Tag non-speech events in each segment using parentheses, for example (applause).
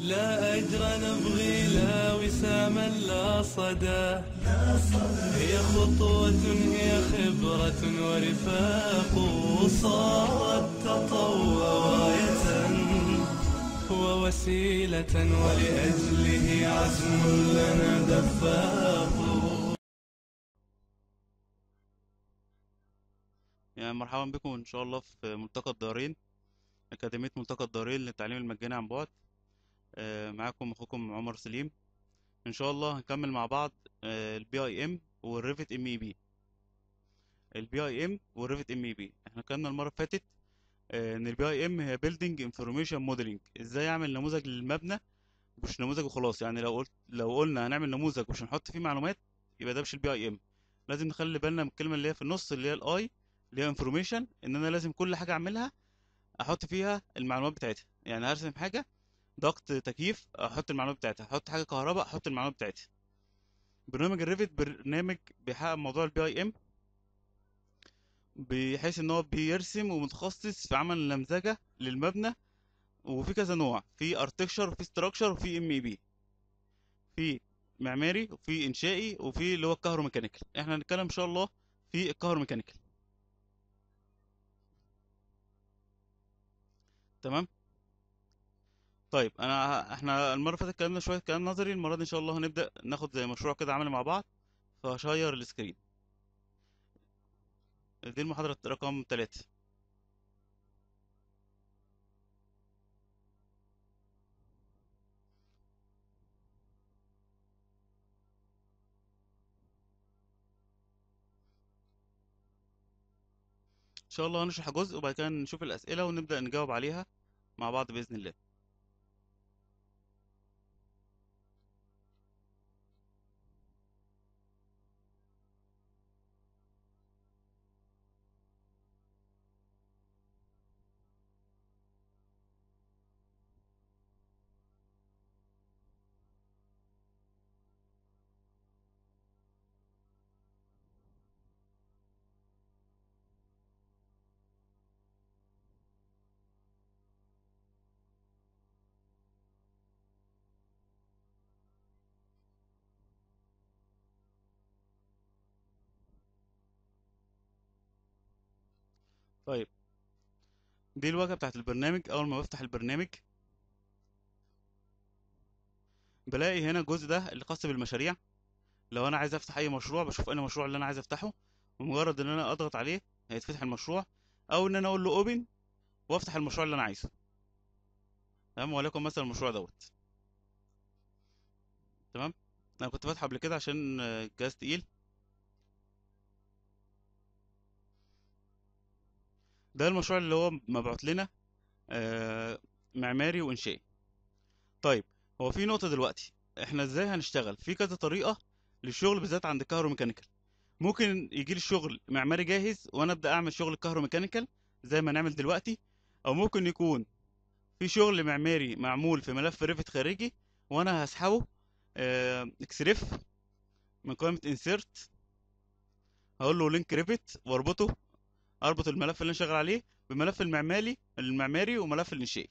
لا أجر نبغي لا وساما لا صدى هي خطوة هي خبرة ورفاق صارت تطوى راية ووسيلة ولأجله عزم لنا دفاق يعني مرحبا بكم إن شاء الله في ملتقى الدارين أكاديمية ملتقى الدارين للتعليم المجاني عن بعد آه، معاكم اخوكم عمر سليم ان شاء الله هنكمل مع بعض البي اي ام والريفت ام اي بي البي اي ام والريفت ام اي بي احنا كنا المره اللي فاتت آه، ان البي اي ام هي بيلدينج انفورميشن موديلنج ازاي اعمل نموذج للمبنى مش نموذج وخلاص يعني لو قلت لو قلنا هنعمل نموذج مش هنحط فيه معلومات يبقى ده مش البي اي ام لازم نخلي بالنا من الكلمه اللي هي في النص اللي هي الاي اللي هي انفورميشن ان انا لازم كل حاجه اعملها احط فيها المعلومات بتاعتها يعني هرسم حاجه ضغط تكييف احط المعلومه بتاعتها احط حاجه كهرباء احط المعلومه بتاعتها برنامج الريفت برنامج بيحقق موضوع البي اي ام بحيث ان هو بيرسم ومتخصص في عمل اللمزجه للمبنى وفي كذا نوع في ارتكشر وفي ستراكشر وفي ام اي بي في معماري وفي انشائي وفي اللي هو الكهروميكانيكال احنا هنتكلم ان شاء الله في الكهروميكانيكال تمام طيب انا احنا المره اللي فاتت اتكلمنا شويه كلام نظري المره دي ان شاء الله هنبدا ناخد زي مشروع كده عملي مع بعض فهشير السكرين دي المحاضره رقم 3 ان شاء الله هنشرح جزء وبعد كده نشوف الاسئله ونبدا نجاوب عليها مع بعض باذن الله دي الواجهة بتاعت البرنامج أول ما بفتح البرنامج بلاقي هنا الجزء ده اللي خاص بالمشاريع لو أنا عايز أفتح أي مشروع بشوف أنا المشروع اللي أنا عايز أفتحه ومجرد إن أنا أضغط عليه هيتفتح المشروع أو إن أنا أقول له أوبن وأفتح المشروع اللي أنا عايزه تمام وليكن مثلا المشروع دوت تمام أنا كنت فاتحه قبل كده عشان الجهاز تقيل ده المشروع اللي هو مبعوت لنا آه، معماري وانشائي طيب هو في نقطه دلوقتي احنا ازاي هنشتغل في كذا طريقه للشغل بالذات عند الكهروميكانيكال ممكن يجي لي شغل معماري جاهز وانا ابدا اعمل شغل كهروميكانيكال زي ما نعمل دلوقتي او ممكن يكون في شغل معماري معمول في ملف ريفت خارجي وانا هسحبه آه، اكسرف من قائمه انسيرت هقول له لينك ريفت واربطه اربط الملف اللي انا شغال عليه بملف المعماري المعماري وملف الانشائي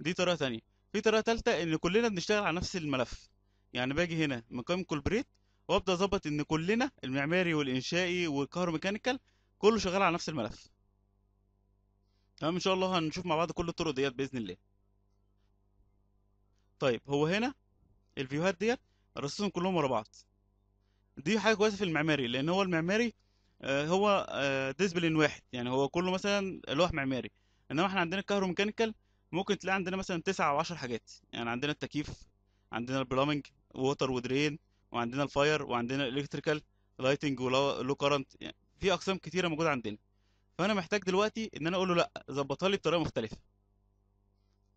دي طريقه تانية في طريقه ثالثه ان كلنا بنشتغل على نفس الملف يعني باجي هنا مقام كولبريت وابدا اظبط ان كلنا المعماري والانشائي والكهروميكانيكال كله شغال على نفس الملف تمام ان شاء الله هنشوف مع بعض كل الطرق ديت باذن الله طيب هو هنا الفيوهات ديت رصيتهم كلهم ورا بعض دي حاجه كويسه في المعماري لان هو المعماري آه، هو ديسبلين آه، واحد يعني هو كله مثلا لوح معماري انما احنا عندنا الكهروميكانيكال ممكن تلاقي عندنا مثلا تسعة او عشر حاجات يعني عندنا التكييف عندنا البلامنج ووتر ودرين وعندنا الفاير وعندنا الالكتريكال لايتنج ولو كرنت يعني في اقسام كتيره موجوده عندنا فانا محتاج دلوقتي ان انا اقول له لا ظبطها لي بطريقه مختلفه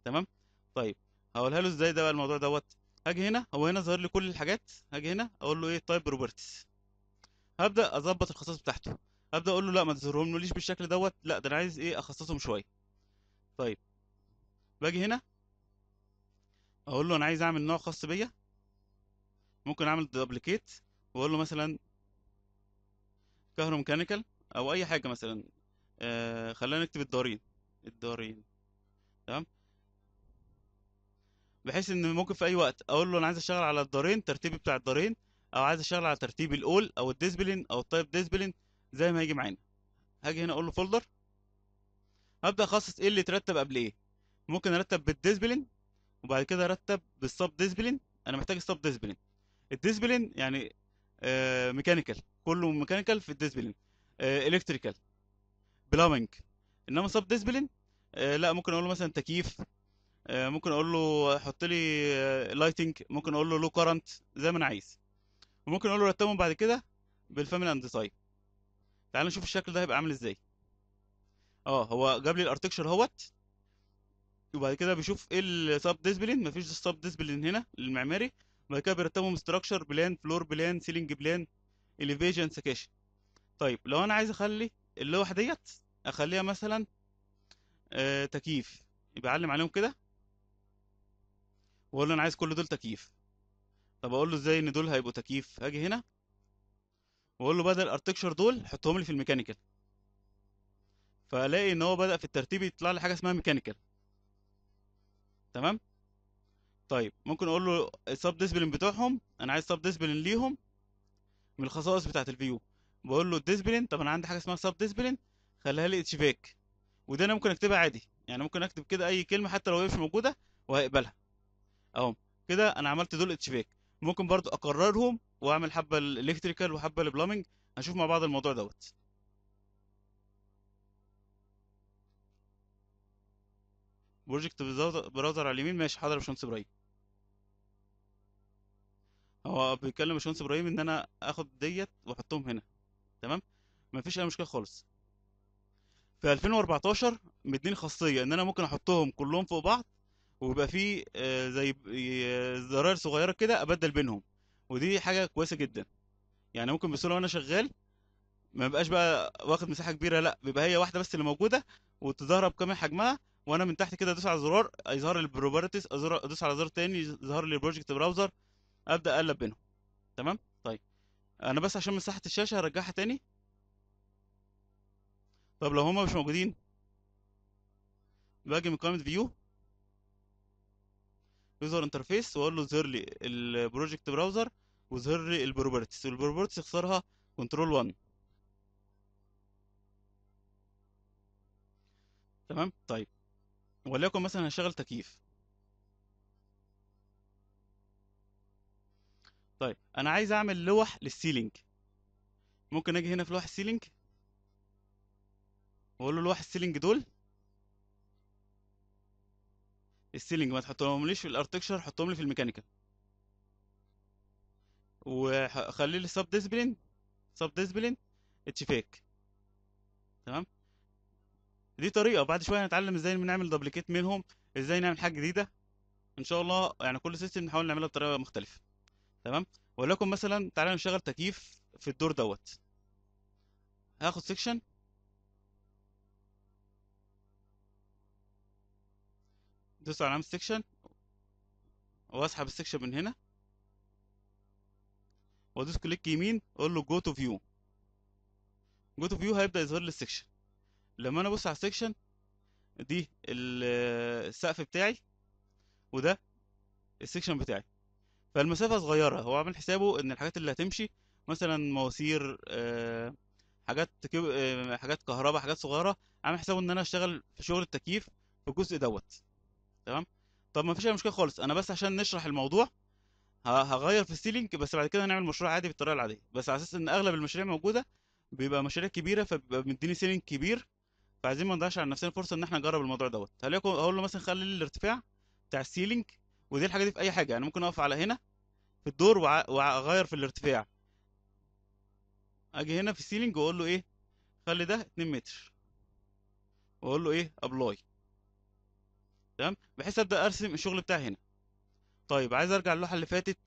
تمام طيب هقولها له ازاي ده بقى الموضوع دوت هاجي هنا هو هنا ظاهر لي كل الحاجات هاجي هنا اقول له ايه تايب بروبرتيز هبدا اظبط الخصائص بتاعته ابدا اقول له لا ما تظهرهم ليش بالشكل دوت لا ده انا عايز ايه اخصصهم شويه طيب باجي هنا اقول له انا عايز اعمل نوع خاص بيا ممكن اعمل دبليكيت واقول له مثلا كهروميكانيكال او اي حاجه مثلا آه خلينا نكتب الدارين الدارين تمام بحيث ان ممكن في اي وقت اقول له انا عايز اشتغل على الدارين ترتيبي بتاع الدارين او عايز اشتغل على ترتيب الاول او الديسبلين او التايب ديسبلين زي ما هيجي معانا هاجي هنا اقول له فولدر هبدا اخصص ايه اللي يترتب قبل ايه ممكن ارتب بالديسبلين وبعد كده ارتب بالسب ديسبلين انا محتاج السب ديسبلين الديسبلين يعني آه ميكانيكال كله ميكانيكال في الديسبلين آه الكتريكال بلامنج انما سب ديسبلين آه لا ممكن اقول له مثلا تكييف آه ممكن اقول له حط لي آه لايتنج ممكن اقول له لو كارنت زي ما انا عايز وممكن اقول له رتبهم بعد كده بالفاميلي اند تايب تعال نشوف الشكل ده هيبقى عامل ازاي اه هو جاب لي الارتكشر اهوت وبعد كده بيشوف ايه السب ديسبلين مفيش سب ديسبلين هنا للمعماري وبعد كده بيرتبهم ستراكشر بلان فلور بلان سيلينج بلان اليفيجن سكاشن طيب لو انا عايز اخلي اللوحه ديت اخليها مثلا آه تكييف يبقى اعلم عليهم كده واقول له انا عايز كل دول تكييف طب اقول له ازاي ان دول هيبقوا تكييف هاجي هنا واقول له بدل الارتكشر دول حطهم لي في الميكانيكال فالاقي ان هو بدا في الترتيب يطلع لي حاجه اسمها ميكانيكال تمام طيب ممكن اقول له السب ديسبلين بتوعهم انا عايز سب ديسبلين ليهم من الخصائص بتاعه الفيو بقول له الديسبلين طب انا عندي حاجه اسمها سب ديسبلين خليها لي اتش فيك وده انا ممكن اكتبها عادي يعني ممكن اكتب كده اي كلمه حتى لو هي مش موجوده وهيقبلها اهو كده انا عملت دول اتش فيك ممكن برضو اكررهم واعمل حبه الالكتريكال وحبه البلامنج هنشوف مع بعض الموضوع دوت بروجكت براوزر على اليمين ماشي حاضر يا باشمهندس ابراهيم هو بيتكلم باشمهندس ابراهيم ان انا اخد ديت واحطهم هنا تمام مفيش اي مشكله خالص في 2014 مديني خاصيه ان انا ممكن احطهم كلهم فوق بعض ويبقى فيه آه، زي زراير صغيره كده ابدل بينهم ودي حاجه كويسه جدا يعني ممكن بسهوله وانا شغال ما بقاش بقى واخد مساحه كبيره لا بيبقى هي واحده بس اللي موجوده وتظهر بكامل حجمها وانا من تحت كده ادوس على زرار يظهر لي البروبرتيز ادوس على زرار تاني يظهر لي البروجكت براوزر ابدا اقلب بينهم تمام طيب انا بس عشان مساحه الشاشه هرجعها تاني طب لو هما مش موجودين باجي من قائمه فيو يوزر انترفيس واقول له اظهر لي البروجكت براوزر واظهر لي البروبرتيز والبروبرتيز اختارها كنترول 1 تمام طيب وليكن مثلا هشغل تكييف طيب انا عايز اعمل لوح للسيلينج ممكن اجي هنا في لوح السيلينج واقول له لوح السيلينج دول السيلينج ما تحطهمليش في الاركتكشر حطهم لي في الميكانيكال وخلي لي سب ديسبلين سب ديسبلين اتش فيك تمام دي طريقه بعد شويه هنتعلم ازاي نعمل دبليكيت منهم ازاي نعمل حاجه جديده ان شاء الله يعني كل سيستم نحاول نعملها بطريقه مختلفه تمام ولكن مثلا تعالى نشغل تكييف في الدور دوت هاخد سيكشن دوس على علامة سكشن واسحب السكشن من هنا وادوس كليك يمين اقول له جو تو فيو جو تو فيو هيبدا يظهر لي السكشن لما انا ابص على السكشن دي السقف بتاعي وده السكشن بتاعي فالمسافه صغيره هو عامل حسابه ان الحاجات اللي هتمشي مثلا مواسير آه، حاجات آه، حاجات كهرباء حاجات صغيره عامل حسابه ان انا اشتغل في شغل التكييف في الجزء دوت تمام طب ما فيش اي مشكله خالص انا بس عشان نشرح الموضوع هغير في السيلينج بس بعد كده هنعمل مشروع عادي بالطريقه العاديه بس على اساس ان اغلب المشاريع موجوده بيبقى مشاريع كبيره فبيبقى مديني سيلينج كبير فعايزين ما نضيعش على نفسنا فرصه ان احنا نجرب الموضوع دوت هلاقي اقول له مثلا خلي الارتفاع بتاع السيلينج ودي الحاجه دي في اي حاجه يعني ممكن اقف على هنا في الدور واغير في الارتفاع اجي هنا في السيلينج واقول له ايه خلي ده 2 متر واقول له ايه ابلاي تمام بحيث ابدا ارسم الشغل بتاعي هنا طيب عايز ارجع اللوحه اللي فاتت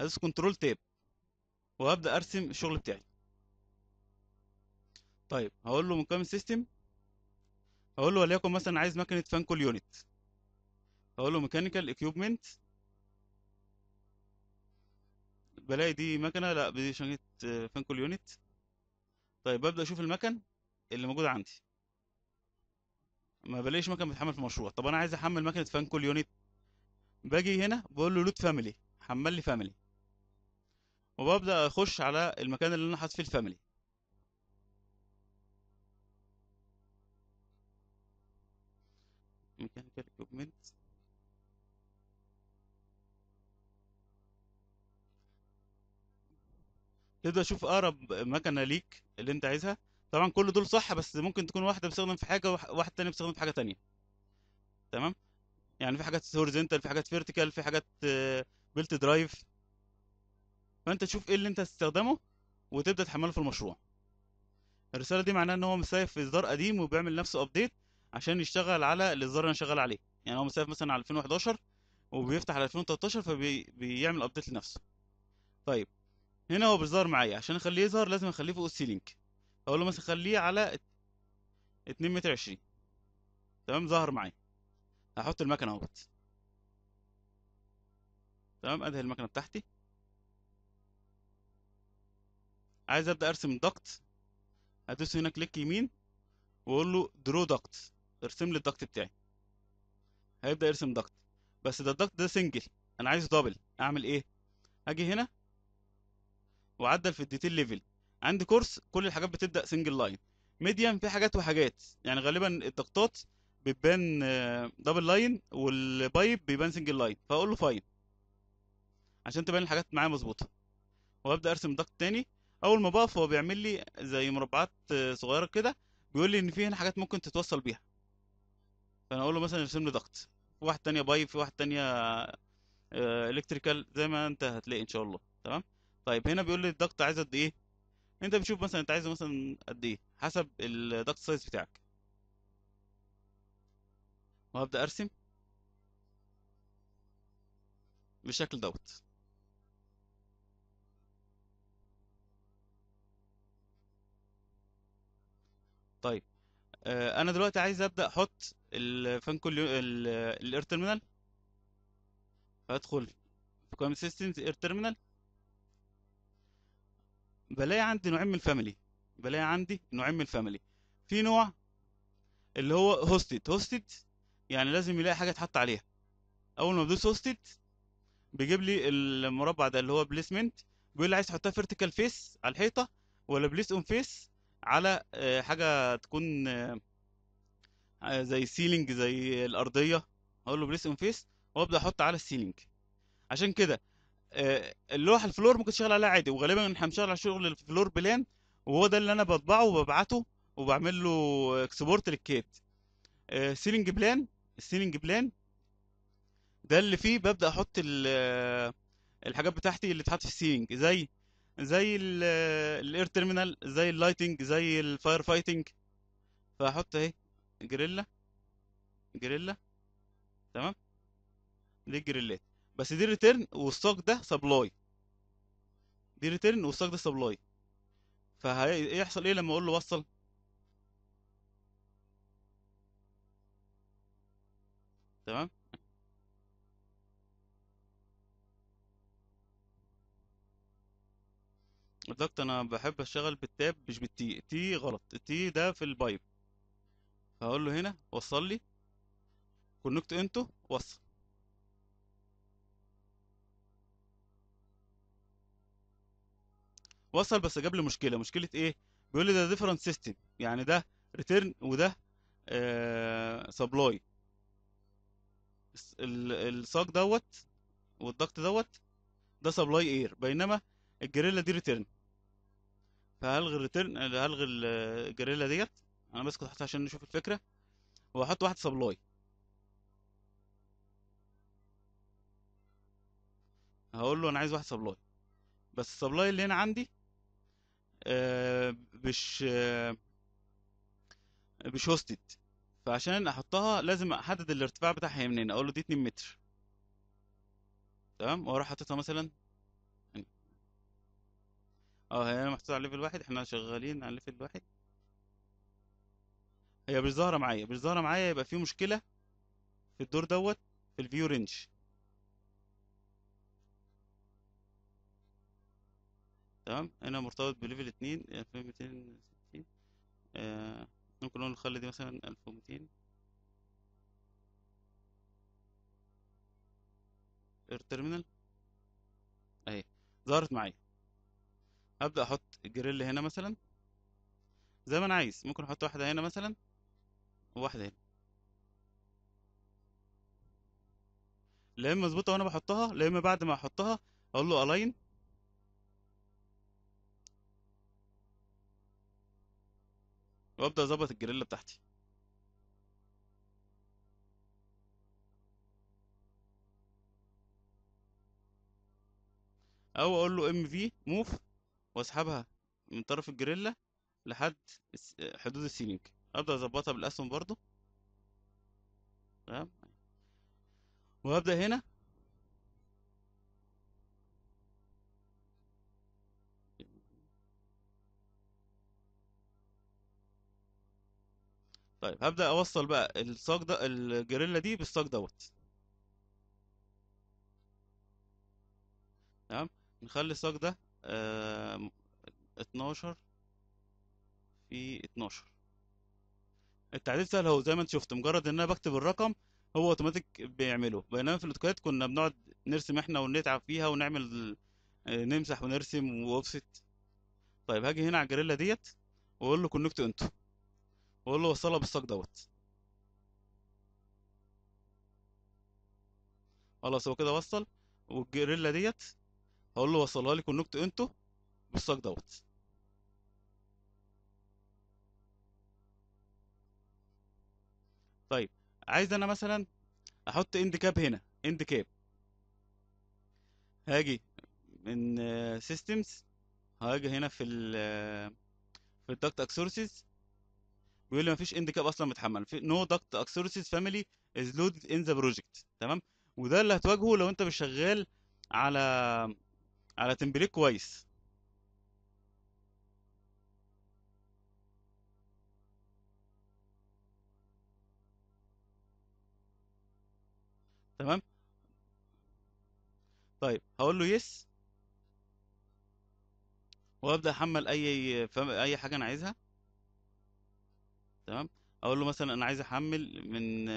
ادوس كنترول تاب وابدا ارسم الشغل بتاعي طيب هقول له كام سيستم هقول له وليكن مثلا عايز مكنه فان كول يونت هقول له ميكانيكال اكيوبمنت بلاقي دي مكنه لا دي شنطه فان كول يونت طيب ببدا اشوف المكن اللي موجود عندي ما بلاقيش مكنه بتحمل في مشروع طب انا عايز احمل مكنه فان كل يونت باجي هنا بقول له لود فاميلي حمل لي فاميلي وببدا اخش على المكان اللي انا حاطط فيه الفاميلي ميكانيكال اكويبمنت تبدا تشوف اقرب مكنه ليك اللي انت عايزها طبعا كل دول صح بس ممكن تكون واحده بتستخدم في حاجه وواحد تاني بيستخدم في حاجه تانية تمام يعني في حاجات هوريزونتال في حاجات فيرتيكال في حاجات بيلت آه، درايف فانت تشوف ايه اللي انت هتستخدمه وتبدا تحمله في المشروع الرساله دي معناها ان هو مسايف في اصدار قديم وبيعمل نفسه ابديت عشان يشتغل على الاصدار اللي انا شغال عليه يعني هو مسايف مثلا على 2011 وبيفتح على 2013 فبيعمل فبي... ابديت لنفسه طيب هنا هو بيظهر معايا عشان اخليه يظهر لازم اخليه فوق السي لينك اقول له مثلا خليه على 2 متر 20 تمام ظهر معايا هحط المكنه اهوت تمام ادهي المكنه بتاعتي عايز ابدا ارسم الضغط هدوس هنا كليك يمين واقول له درو ضغط ارسم لي الضغط بتاعي هيبدا يرسم ضغط بس ده الضغط ده سنجل انا عايزه دبل اعمل ايه اجي هنا واعدل في الديتيل ليفل عندي كورس كل الحاجات بتبدا سنجل لاين ميديم في حاجات وحاجات يعني غالبا التقطات بتبان دبل لاين والبايب بيبان سنجل آه، لاين فاقول له فاين عشان تبان الحاجات معايا مظبوطه وابدا ارسم ضغط تاني اول ما بقف هو بيعمل لي زي مربعات آه، صغيره كده بيقول لي ان في هنا حاجات ممكن تتوصل بيها فانا اقول له مثلا ارسم لي ضغط في واحد تانية بايب في واحد تانية الكتريكال آه، زي ما انت هتلاقي ان شاء الله تمام طيب هنا بيقول لي الضغط عايز قد ايه انت بتشوف مثلا انت عايزه مثلا قد ايه حسب الدكت سايز بتاعك وهبدا ارسم بالشكل دوت طيب آه، انا دلوقتي عايز ابدا احط كل الاير تيرمينال فادخل في كوم سيستمز اير تيرمينال بلاقي عندي نوعين من الفاميلي بلاقي عندي نوعين من الفاميلي في نوع اللي هو هوستد هوستد يعني لازم يلاقي حاجه يتحط عليها اول ما بدوس هوستد بيجيب لي المربع ده اللي هو بليسمنت بيقول لي عايز تحطها فيرتيكال فيس على الحيطه ولا بليس اون فيس على آه، حاجه تكون آه، آه، زي سيلينج زي الارضيه اقول له بليس اون فيس وابدا احط على السيلينج عشان كده آه، اللوحه الفلور ممكن تشتغل عليها عادي وغالبا احنا بنشتغل على شغل الفلور بلان وهو ده اللي انا بطبعه وببعته وبعمل له اكسبورت للكيت سيلينج بلان السيلينج بلان ده اللي فيه ببدا احط آه، الحاجات بتاعتي اللي اتحط في السيلينج زي زي الاير تيرمينال آه، زي اللايتنج زي الفاير فايتنج فاحط اهي جريلا جريلا تمام دي الجريلات بس دي ريتيرن والستوك ده سبلاي دي ريتيرن والستوك ده سبلاي فهيحصل ايه لما اقول له وصل تمام بالظبط انا بحب اشتغل بالتاب مش بالتي تي غلط التي ده في البايب هقول له هنا وصل لي كونكت انتو وصل وصل بس جاب لي مشكله مشكله ايه بيقول لي ده ديفرنت سيستم يعني ده ريتيرن وده آه سبلاي الساق دوت والضغط دوت ده سبلاي اير بينما الجريلا دي ريتيرن فهلغي الريتيرن هلغي الجريلا ديت انا بس كنت عشان نشوف الفكره وهحط واحد سبلاي هقول له انا عايز واحد سبلاي بس السبلاي اللي هنا عندي آه، مش آه، مش هوستد فعشان احطها لازم احدد الارتفاع بتاعها منين اقول له دي 2 متر تمام واروح حاططها مثلا اه هي محطوطه على ليفل واحد احنا شغالين على ليفل واحد هي مش ظاهره معايا مش ظاهره معايا يبقى في مشكله في الدور دوت في الفيو رينج تمام هنا مرتبط بليفل اتنين ألفين يعني ميتين ستين آه، ممكن نقول نخلي دي مثلا ألف وميتين الترمينال اهي ظهرت معايا هبدأ احط الجريل هنا مثلا زي ما انا عايز ممكن احط واحدة هنا مثلا وواحدة هنا لا اما اظبطها وانا بحطها لا اما بعد ما احطها اقول له الاين وابدا اظبط الجريلا بتاعتي او اقول له ام في موف واسحبها من طرف الجريلا لحد حدود السيلينج ابدا اظبطها بالاسهم برضو تمام وهبدا هنا طيب هبدأ أوصل بقى الساق ده الجريلا دي بالساق دوت تمام نخلي الساق ده آه 12 في 12 التعديل سهل هو زي ما انت شفت مجرد ان انا بكتب الرقم هو اوتوماتيك بيعمله بينما في الاوتوكاد كنا بنقعد نرسم احنا ونتعب فيها ونعمل آه، نمسح ونرسم واوفست طيب هاجي هنا على الجريلا ديت واقول له كونكت انتو واقول وصلها بالصاج دوت خلاص هو كده وصل والجريلا ديت هقول له وصلها لي كونكت انتو بالصاج دوت طيب عايز انا مثلا احط اند كاب هنا اند كاب هاجي من سيستمز هاجي هنا في ال في الدكت اكسورسز بيقول لي مفيش اند كاب اصلا متحمل في نو دكت اكسورسيز فاميلي از لودد ان ذا بروجكت تمام وده اللي هتواجهه لو انت مش شغال على على تمبليت كويس تمام طيب هقول له يس وابدا احمل اي اي حاجه انا عايزها تمام اقول له مثلا انا عايز احمل من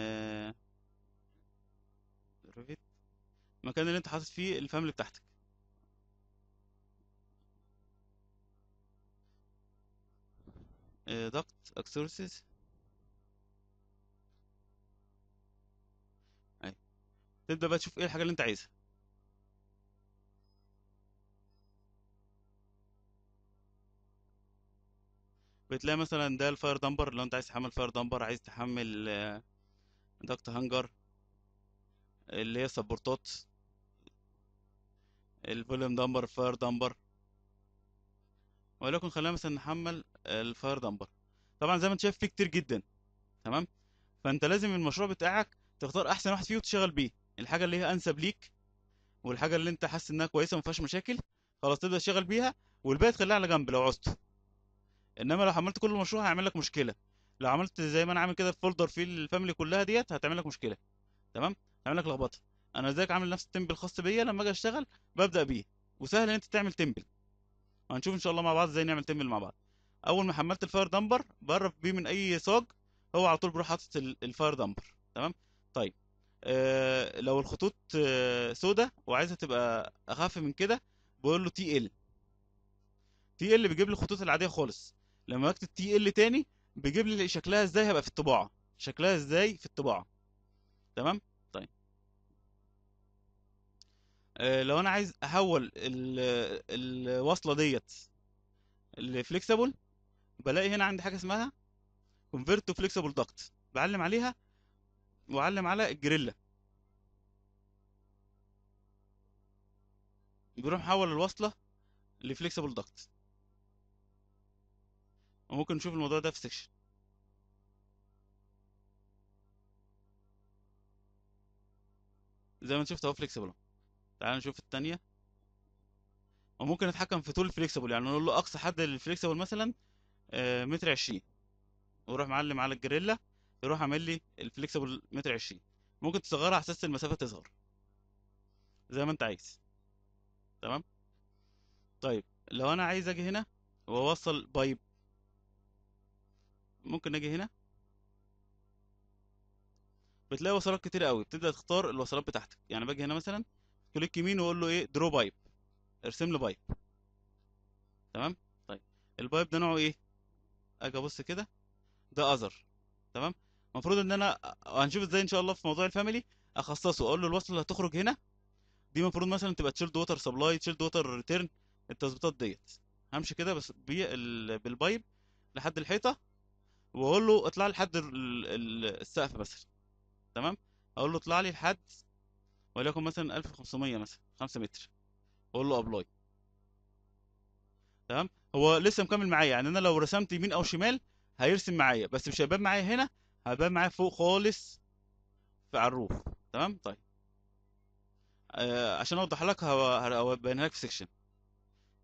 ريفيت المكان اللي انت حاطط فيه الفاميلي بتاعتك ضغط اكسورسز أيوه. تبدا بقى تشوف ايه الحاجه اللي انت عايزها بتلاقي مثلا ده الفاير دمبر لو انت عايز تحمل فاير دمبر عايز تحمل دكت آه، هانجر اللي هي سبورتات الفوليوم دمبر فاير دمبر ولكن خلينا مثلا نحمل الفاير دمبر طبعا زي ما انت شايف فيه كتير جدا تمام فانت لازم المشروع بتاعك تختار احسن واحد فيه وتشتغل بيه الحاجه اللي هي انسب ليك والحاجه اللي انت حاسس انها كويسه ما مشاكل خلاص تبدا تشتغل بيها والباقي تخليها على جنب لو عوزته انما لو حملت كل مشروع هيعمل لك مشكله لو عملت زي ما انا عامل كده في فولدر فيه الفاميلي كلها ديت هتعمل لك مشكله تمام هتعمل لك لخبطه انا ازيك عامل نفس التمبل الخاص بيا لما اجي اشتغل ببدا بيه وسهل ان انت تعمل تمبل هنشوف ان شاء الله مع بعض ازاي نعمل تمبل مع بعض اول ما حملت الفاير دمبر بقرب بيه من اي صاج هو على طول بيروح حاطط الفاير دمبر تمام طيب آه لو الخطوط آه سودة وعايزها تبقى اخف من كده بقول له تي ال تي ال بيجيب لي الخطوط العاديه خالص لما بكتب تي ال تاني بيجيب لي شكلها ازاي هيبقى في الطباعه شكلها ازاي في الطباعه تمام طيب آه لو انا عايز احول ال الوصله ديت لفليكسيبل بلاقي هنا عندي حاجه اسمها كونفرت تو فليكسيبل داكت بعلم عليها واعلم على الجريلا بيروح محول الوصله لفليكسيبل داكت وممكن نشوف الموضوع ده في سكشن زي ما انت شفت اهو فليكسبل تعال نشوف الثانيه وممكن نتحكم في طول الفليكسبل يعني نقول له اقصى حد للفليكسبل مثلا آه، متر عشرين واروح معلم على الجريلا يروح عامل لي الفليكسبل متر عشرين ممكن تصغرها على اساس المسافه تظهر زي ما انت عايز تمام طيب لو انا عايز اجي هنا واوصل بايب ممكن نجي هنا بتلاقي وصلات كتير قوي بتبدا تختار الوصلات بتاعتك يعني باجي هنا مثلا كليك يمين واقول له ايه درو بايب ارسم لي بايب تمام طيب البايب ده نوعه ايه اجي ابص كده ده اذر تمام المفروض ان انا هنشوف ازاي ان شاء الله في موضوع الفاميلي اخصصه اقول له الوصله اللي هتخرج هنا دي المفروض مثلا تبقى تشيلد ووتر سبلاي تشيلد ووتر ريتيرن التظبيطات ديت همشي كده بس بالبايب لحد الحيطه واقول له اطلع لي لحد السقف مثلا تمام اقول له اطلع لي لحد وليكن مثلا 1500 مثلا 5 متر اقول له ابلاي تمام هو لسه مكمل معايا يعني انا لو رسمت يمين او شمال هيرسم معايا بس مش هيبان معايا هنا هيبان معايا فوق خالص في على الروف تمام طيب آه عشان اوضح لك هبينها لك في سيكشن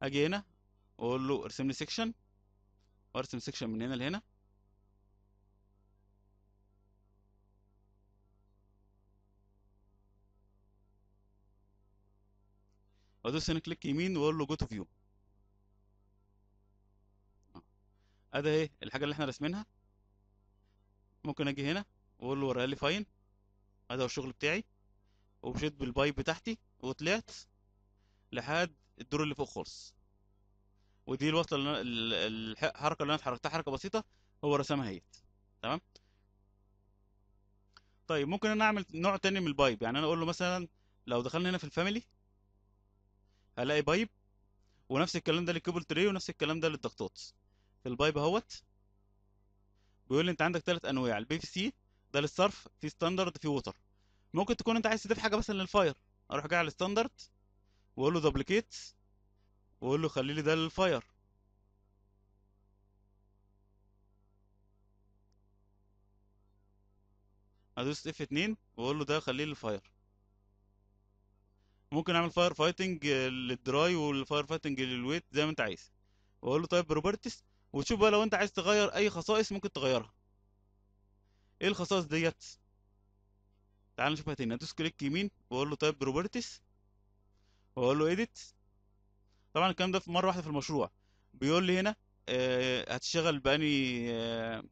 اجي هنا واقول له ارسم لي سيكشن وارسم سيكشن من هنا لهنا وادوس هنا كليك يمين واقول له جو تو فيو ادي اهي الحاجه اللي احنا راسمينها ممكن اجي هنا واقول له ورقه لي فاين ادي هو الشغل بتاعي ومشيت بالبايب بتاعتي وطلعت لحد الدور اللي فوق خالص ودي الوصله اللي أنا الحركه اللي انا اتحركتها حركه بسيطه هو رسمها هي تمام طيب ممكن انا اعمل نوع تاني من البايب يعني انا اقول له مثلا لو دخلنا هنا في الفاميلي الاقي بايب ونفس الكلام ده للكيبل تري ونفس الكلام ده للضغطات في البايب اهوت بيقول لي انت عندك ثلاث انواع البي في سي ده للصرف في ستاندرد في ووتر ممكن تكون انت عايز تضيف حاجه مثلا للفاير اروح جاي على الستاندرد واقول له دبليكيت واقول له خلي لي ده للفاير ادوس اف 2 واقول له ده خليه للفاير ممكن اعمل فاير فايتنج للدراي والفاير فايتنج للويت زي ما انت عايز واقول له طيب بروبرتيز وتشوف بقى لو انت عايز تغير اي خصائص ممكن تغيرها ايه الخصائص ديت تعال نشوفها تاني هدوس كليك يمين واقول له طيب بروبرتيز واقول له اديت طبعا الكلام ده في مره واحده في المشروع بيقول لي هنا آه هتشتغل باني آه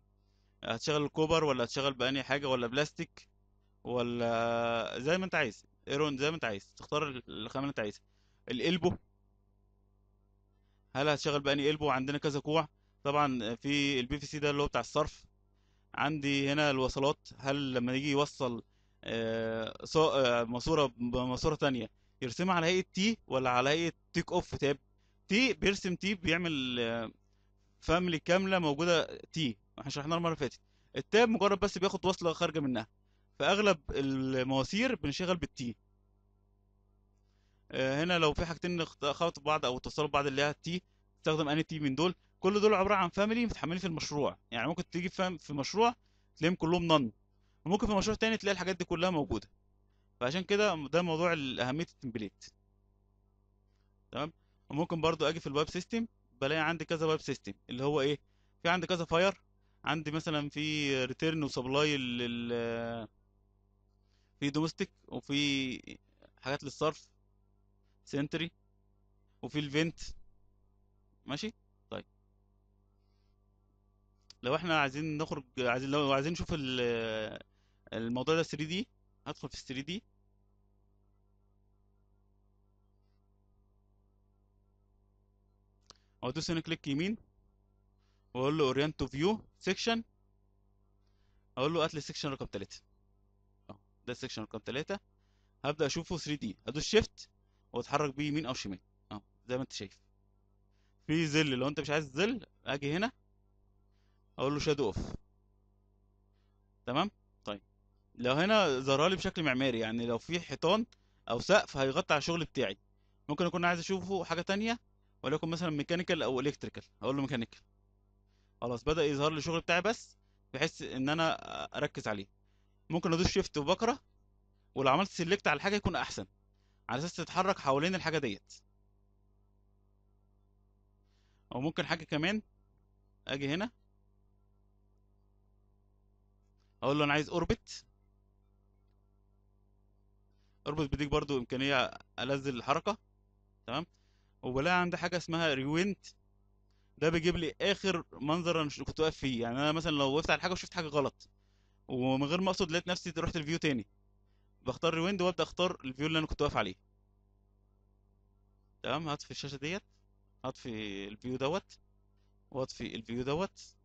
هتشغل الكوبر ولا هتشغل بأني حاجة ولا بلاستيك ولا زي ما انت عايز ايرون زي ما انت عايز تختار الخامه اللي انت عايزها الالبو هل هتشغل باني البو عندنا كذا كوع طبعا في البي في سي ده اللي هو بتاع الصرف عندي هنا الوصلات هل لما يجي يوصل آه، آه، ماسوره بماسوره تانية يرسمها على هيئه تي ولا على هيئه تيك اوف تاب تي بيرسم تي بيعمل فاملي آه، كامله موجوده تي احنا شرحناها المره اللي فاتت التاب مجرد بس بياخد وصله خارجه منها فاغلب المواسير بنشغل بالتي آه، هنا لو في حاجتين خبطوا بعض او اتصلوا بعض اللي هي التي تستخدم اني تي من دول كل دول عباره عن فاميلي متحملين في المشروع يعني ممكن تيجي في مشروع تلاقيهم كلهم نن وممكن في مشروع تاني تلاقي الحاجات دي كلها موجوده فعشان كده ده موضوع اهميه التمبليت تمام وممكن برضو اجي في الويب سيستم بلاقي عندي كذا ويب سيستم اللي هو ايه في عندي كذا فاير عندي مثلا في ريتيرن وسبلاي لل في دومستيك وفي حاجات للصرف سنتري وفي الفنت ماشي طيب لو احنا عايزين نخرج عايزين لو عايزين نشوف الموضوع ده 3 دي هدخل في 3 دي وادوس هنا كليك يمين واقول له اورينت تو فيو سيكشن اقول له هات لي السكشن رقم 3 ده السكشن رقم 3 هبدا اشوفه 3 دي ادوس شيفت واتحرك بيه يمين او شمال اه زي ما انت شايف في ظل لو انت مش عايز ظل اجي هنا اقول له شادو اوف تمام طيب لو هنا ظهرها لي بشكل معماري يعني لو في حيطان او سقف هيغطي على الشغل بتاعي ممكن اكون عايز اشوفه حاجه تانية وليكن مثلا ميكانيكال او الكتريكال اقول له ميكانيكال خلاص بدا يظهر لي الشغل بتاعي بس بحيث ان انا اركز عليه ممكن ادوس شيفت وبكره ولو عملت سيلكت على الحاجه يكون احسن على اساس تتحرك حوالين الحاجه ديت او ممكن حاجه كمان اجي هنا اقول له انا عايز اوربت اوربت بيديك برضو امكانيه انزل الحركه تمام وبلاقي عندي حاجه اسمها ريوينت ده بيجيب لي اخر منظر انا كنت واقف فيه يعني انا مثلا لو وقفت على حاجه وشفت حاجه غلط ومن غير ما اقصد لقيت نفسي رحت الفيو تاني بختار ريويند وابدا اختار الفيو اللي انا كنت واقف عليه تمام هطفي الشاشه ديت هطفي الفيو دوت واطفي الفيو دوت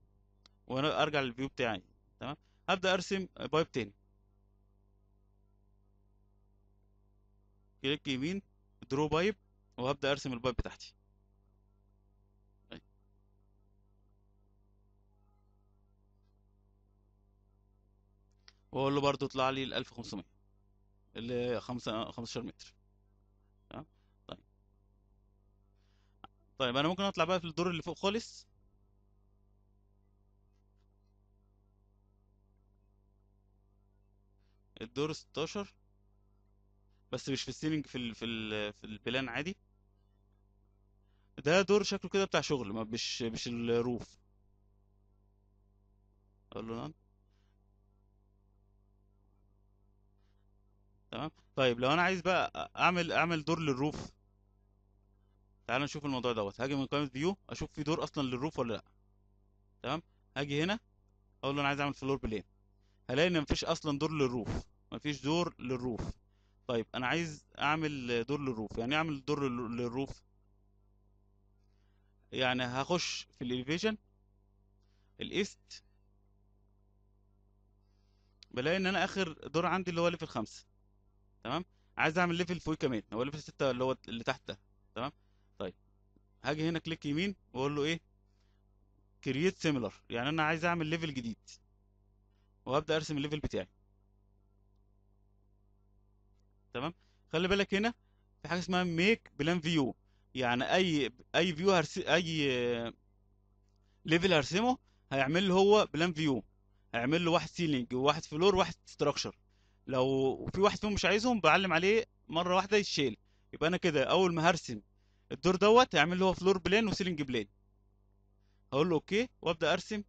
وانا ارجع للفيو بتاعي تمام هبدا ارسم بايب تاني كليك يمين درو بايب وهبدا ارسم البايب بتاعتي واقول له برضه اطلع لي ال 1500 اللي 5 15 متر طيب طيب انا ممكن اطلع بقى في الدور اللي فوق خالص الدور 16 بس مش في السيلينج في ال في ال في البلان عادي ده دور شكله كده بتاع شغل ما مش مش الروف اقول له نعم تمام طيب لو انا عايز بقى اعمل اعمل دور للروف تعال نشوف الموضوع دوت هاجي من قائمه فيو اشوف في دور اصلا للروف ولا لا تمام هاجي هنا اقول له انا عايز اعمل فلور بلين هلاقي ان مفيش اصلا دور للروف مفيش دور للروف طيب انا عايز اعمل دور للروف يعني إيه اعمل دور للروف يعني هخش في الاليفيشن الايست بلاقي ان انا اخر دور عندي اللي هو ليفل خمسة تمام عايز اعمل ليفل فوق كمان هو ليفل 6 اللي هو اللي تحت ده تمام طيب هاجي هنا كليك يمين واقول له ايه كرييت سيميلر يعني انا عايز اعمل ليفل جديد وابدا ارسم الليفل بتاعي تمام خلي بالك هنا في حاجه اسمها ميك بلان فيو يعني اي اي فيو هرس... اي ليفل هرسمه هيعمل له هو بلان فيو هيعمل له واحد سيلينج وواحد فلور وواحد ستراكشر لو في واحد فيهم مش عايزهم بعلم عليه مره واحده يتشيل يبقى انا كده اول ما هرسم الدور دوت اعمل له فلور بلان وسيلينج بلان هقول له اوكي وابدا ارسم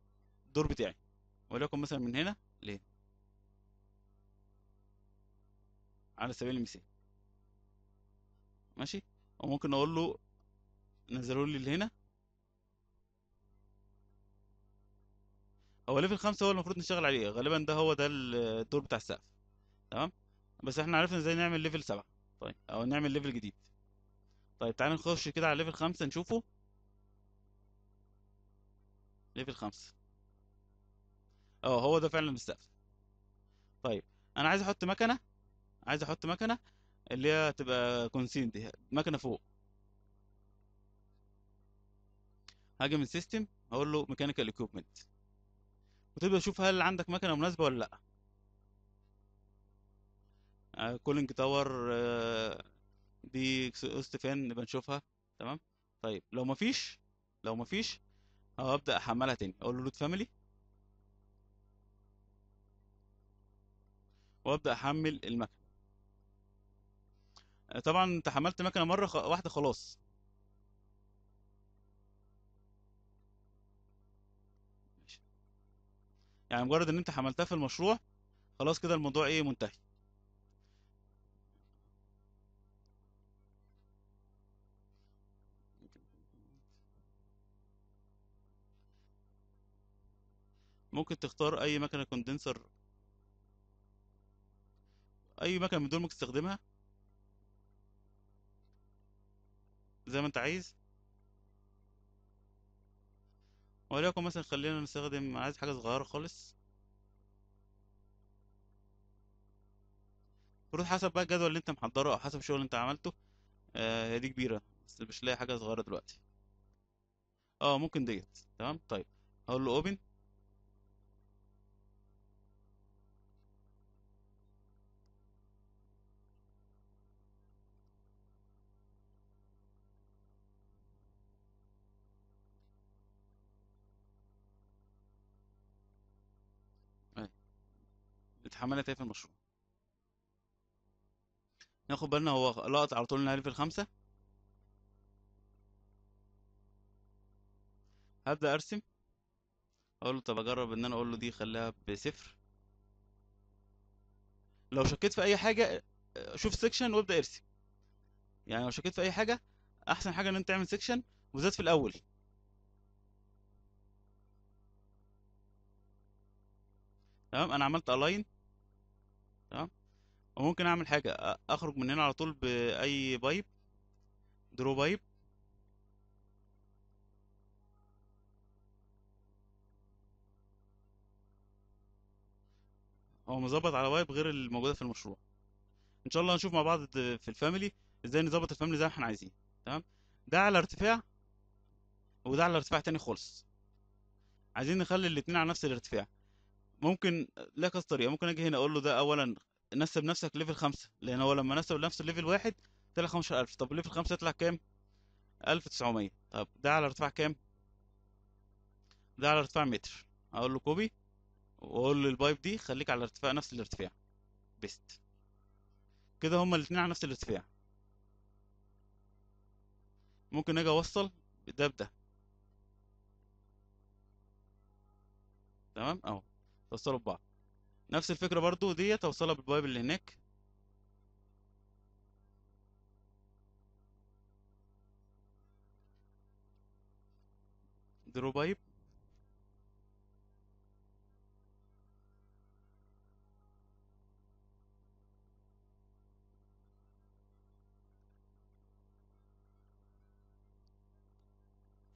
الدور بتاعي وليكن مثلا من هنا لهنا على سبيل المثال ماشي وممكن اقول له نزلوا لي لهنا هو ليفل خمسة هو المفروض نشتغل عليه غالبا ده هو ده الدور بتاع السقف تمام بس احنا عرفنا ازاي نعمل ليفل 7 طيب او نعمل ليفل جديد طيب تعالى نخش كده على ليفل 5 نشوفه ليفل 5 اه هو ده فعلا السقف طيب انا عايز احط مكنه عايز احط مكنه اللي هي تبقى كونسين دي مكنه فوق هاجي من السيستم هقول له ميكانيكال اكويبمنت وتبدا تشوف هل عندك مكنه مناسبه ولا لا كولينج آه، تاور آه، دي استفان نبقى نشوفها تمام طيب لو مفيش لو مفيش هبدا احملها تاني اقول له لود فاميلي وابدا احمل المكنه آه، طبعا انت حملت مكنه مره واحده خلاص يعني مجرد ان انت حملتها في المشروع خلاص كده الموضوع ايه منتهي ممكن تختار اي مكنه كوندنسر اي مكنه من دول ممكن تستخدمها زي ما انت عايز وليكن مثلا خلينا نستخدم عايز حاجه صغيره خالص المفروض حسب بقى الجدول اللي انت محضره او حسب الشغل اللي انت عملته آه هي دي كبيره بس مش لاقي حاجه صغيره دلوقتي اه ممكن ديت تمام طيب هقول له اوبن حماده تاني في المشروع ناخد بالنا هو لقط على طول انها ليفل خمسة هبدأ ارسم اقول له طب اجرب ان انا اقول له دي خليها بصفر لو شكيت في اي حاجة شوف سيكشن وابدأ ارسم يعني لو شكيت في اي حاجة احسن حاجة ان انت تعمل سيكشن وزاد في الاول تمام انا عملت الاين تمام وممكن اعمل حاجه اخرج من هنا على طول باي بايب درو بايب هو مظبط على بايب غير الموجوده في المشروع ان شاء الله هنشوف مع بعض في الفاميلي ازاي نظبط الفاميلي زي ما احنا عايزين تمام ده على ارتفاع وده على ارتفاع تاني خالص عايزين نخلي الاتنين على نفس الارتفاع ممكن لا كذا طريقه ممكن اجي هنا اقول له ده اولا نسب نفسك ليفل خمسة لان هو لما نسب نفسه ليفل واحد طلع 15000 طب ليفل خمسة يطلع كام 1900 طب ده على ارتفاع كام ده على ارتفاع متر اقول له كوبي واقول له البايب دي خليك على ارتفاع نفس الارتفاع بيست كده هما الاتنين على نفس الارتفاع ممكن اجي اوصل ده بده تمام اهو توصلوا ببعض نفس الفكرة برضو دي توصلها بالبايب اللي هناك درو بايب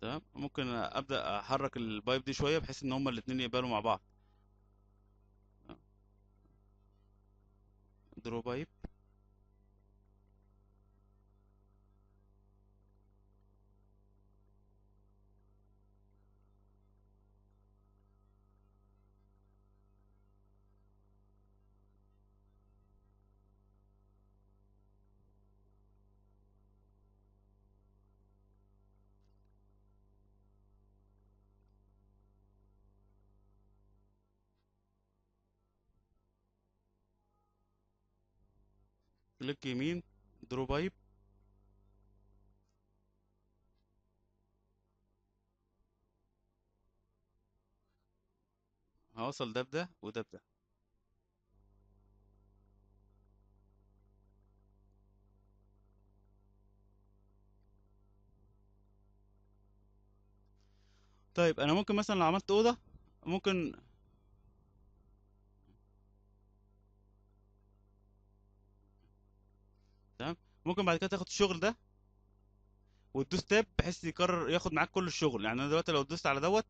تمام ممكن ابدا احرك البايب دي شويه بحيث ان هما الاثنين يقبلوا مع بعض дурбайып كليك يمين درو بايب هوصل ده بده وده بده طيب انا ممكن مثلا لو عملت اوضه ممكن ممكن بعد كده تاخد الشغل ده وتدوس تاب بحيث يكرر ياخد معاك كل الشغل يعني انا دلوقتي لو دوست على دوت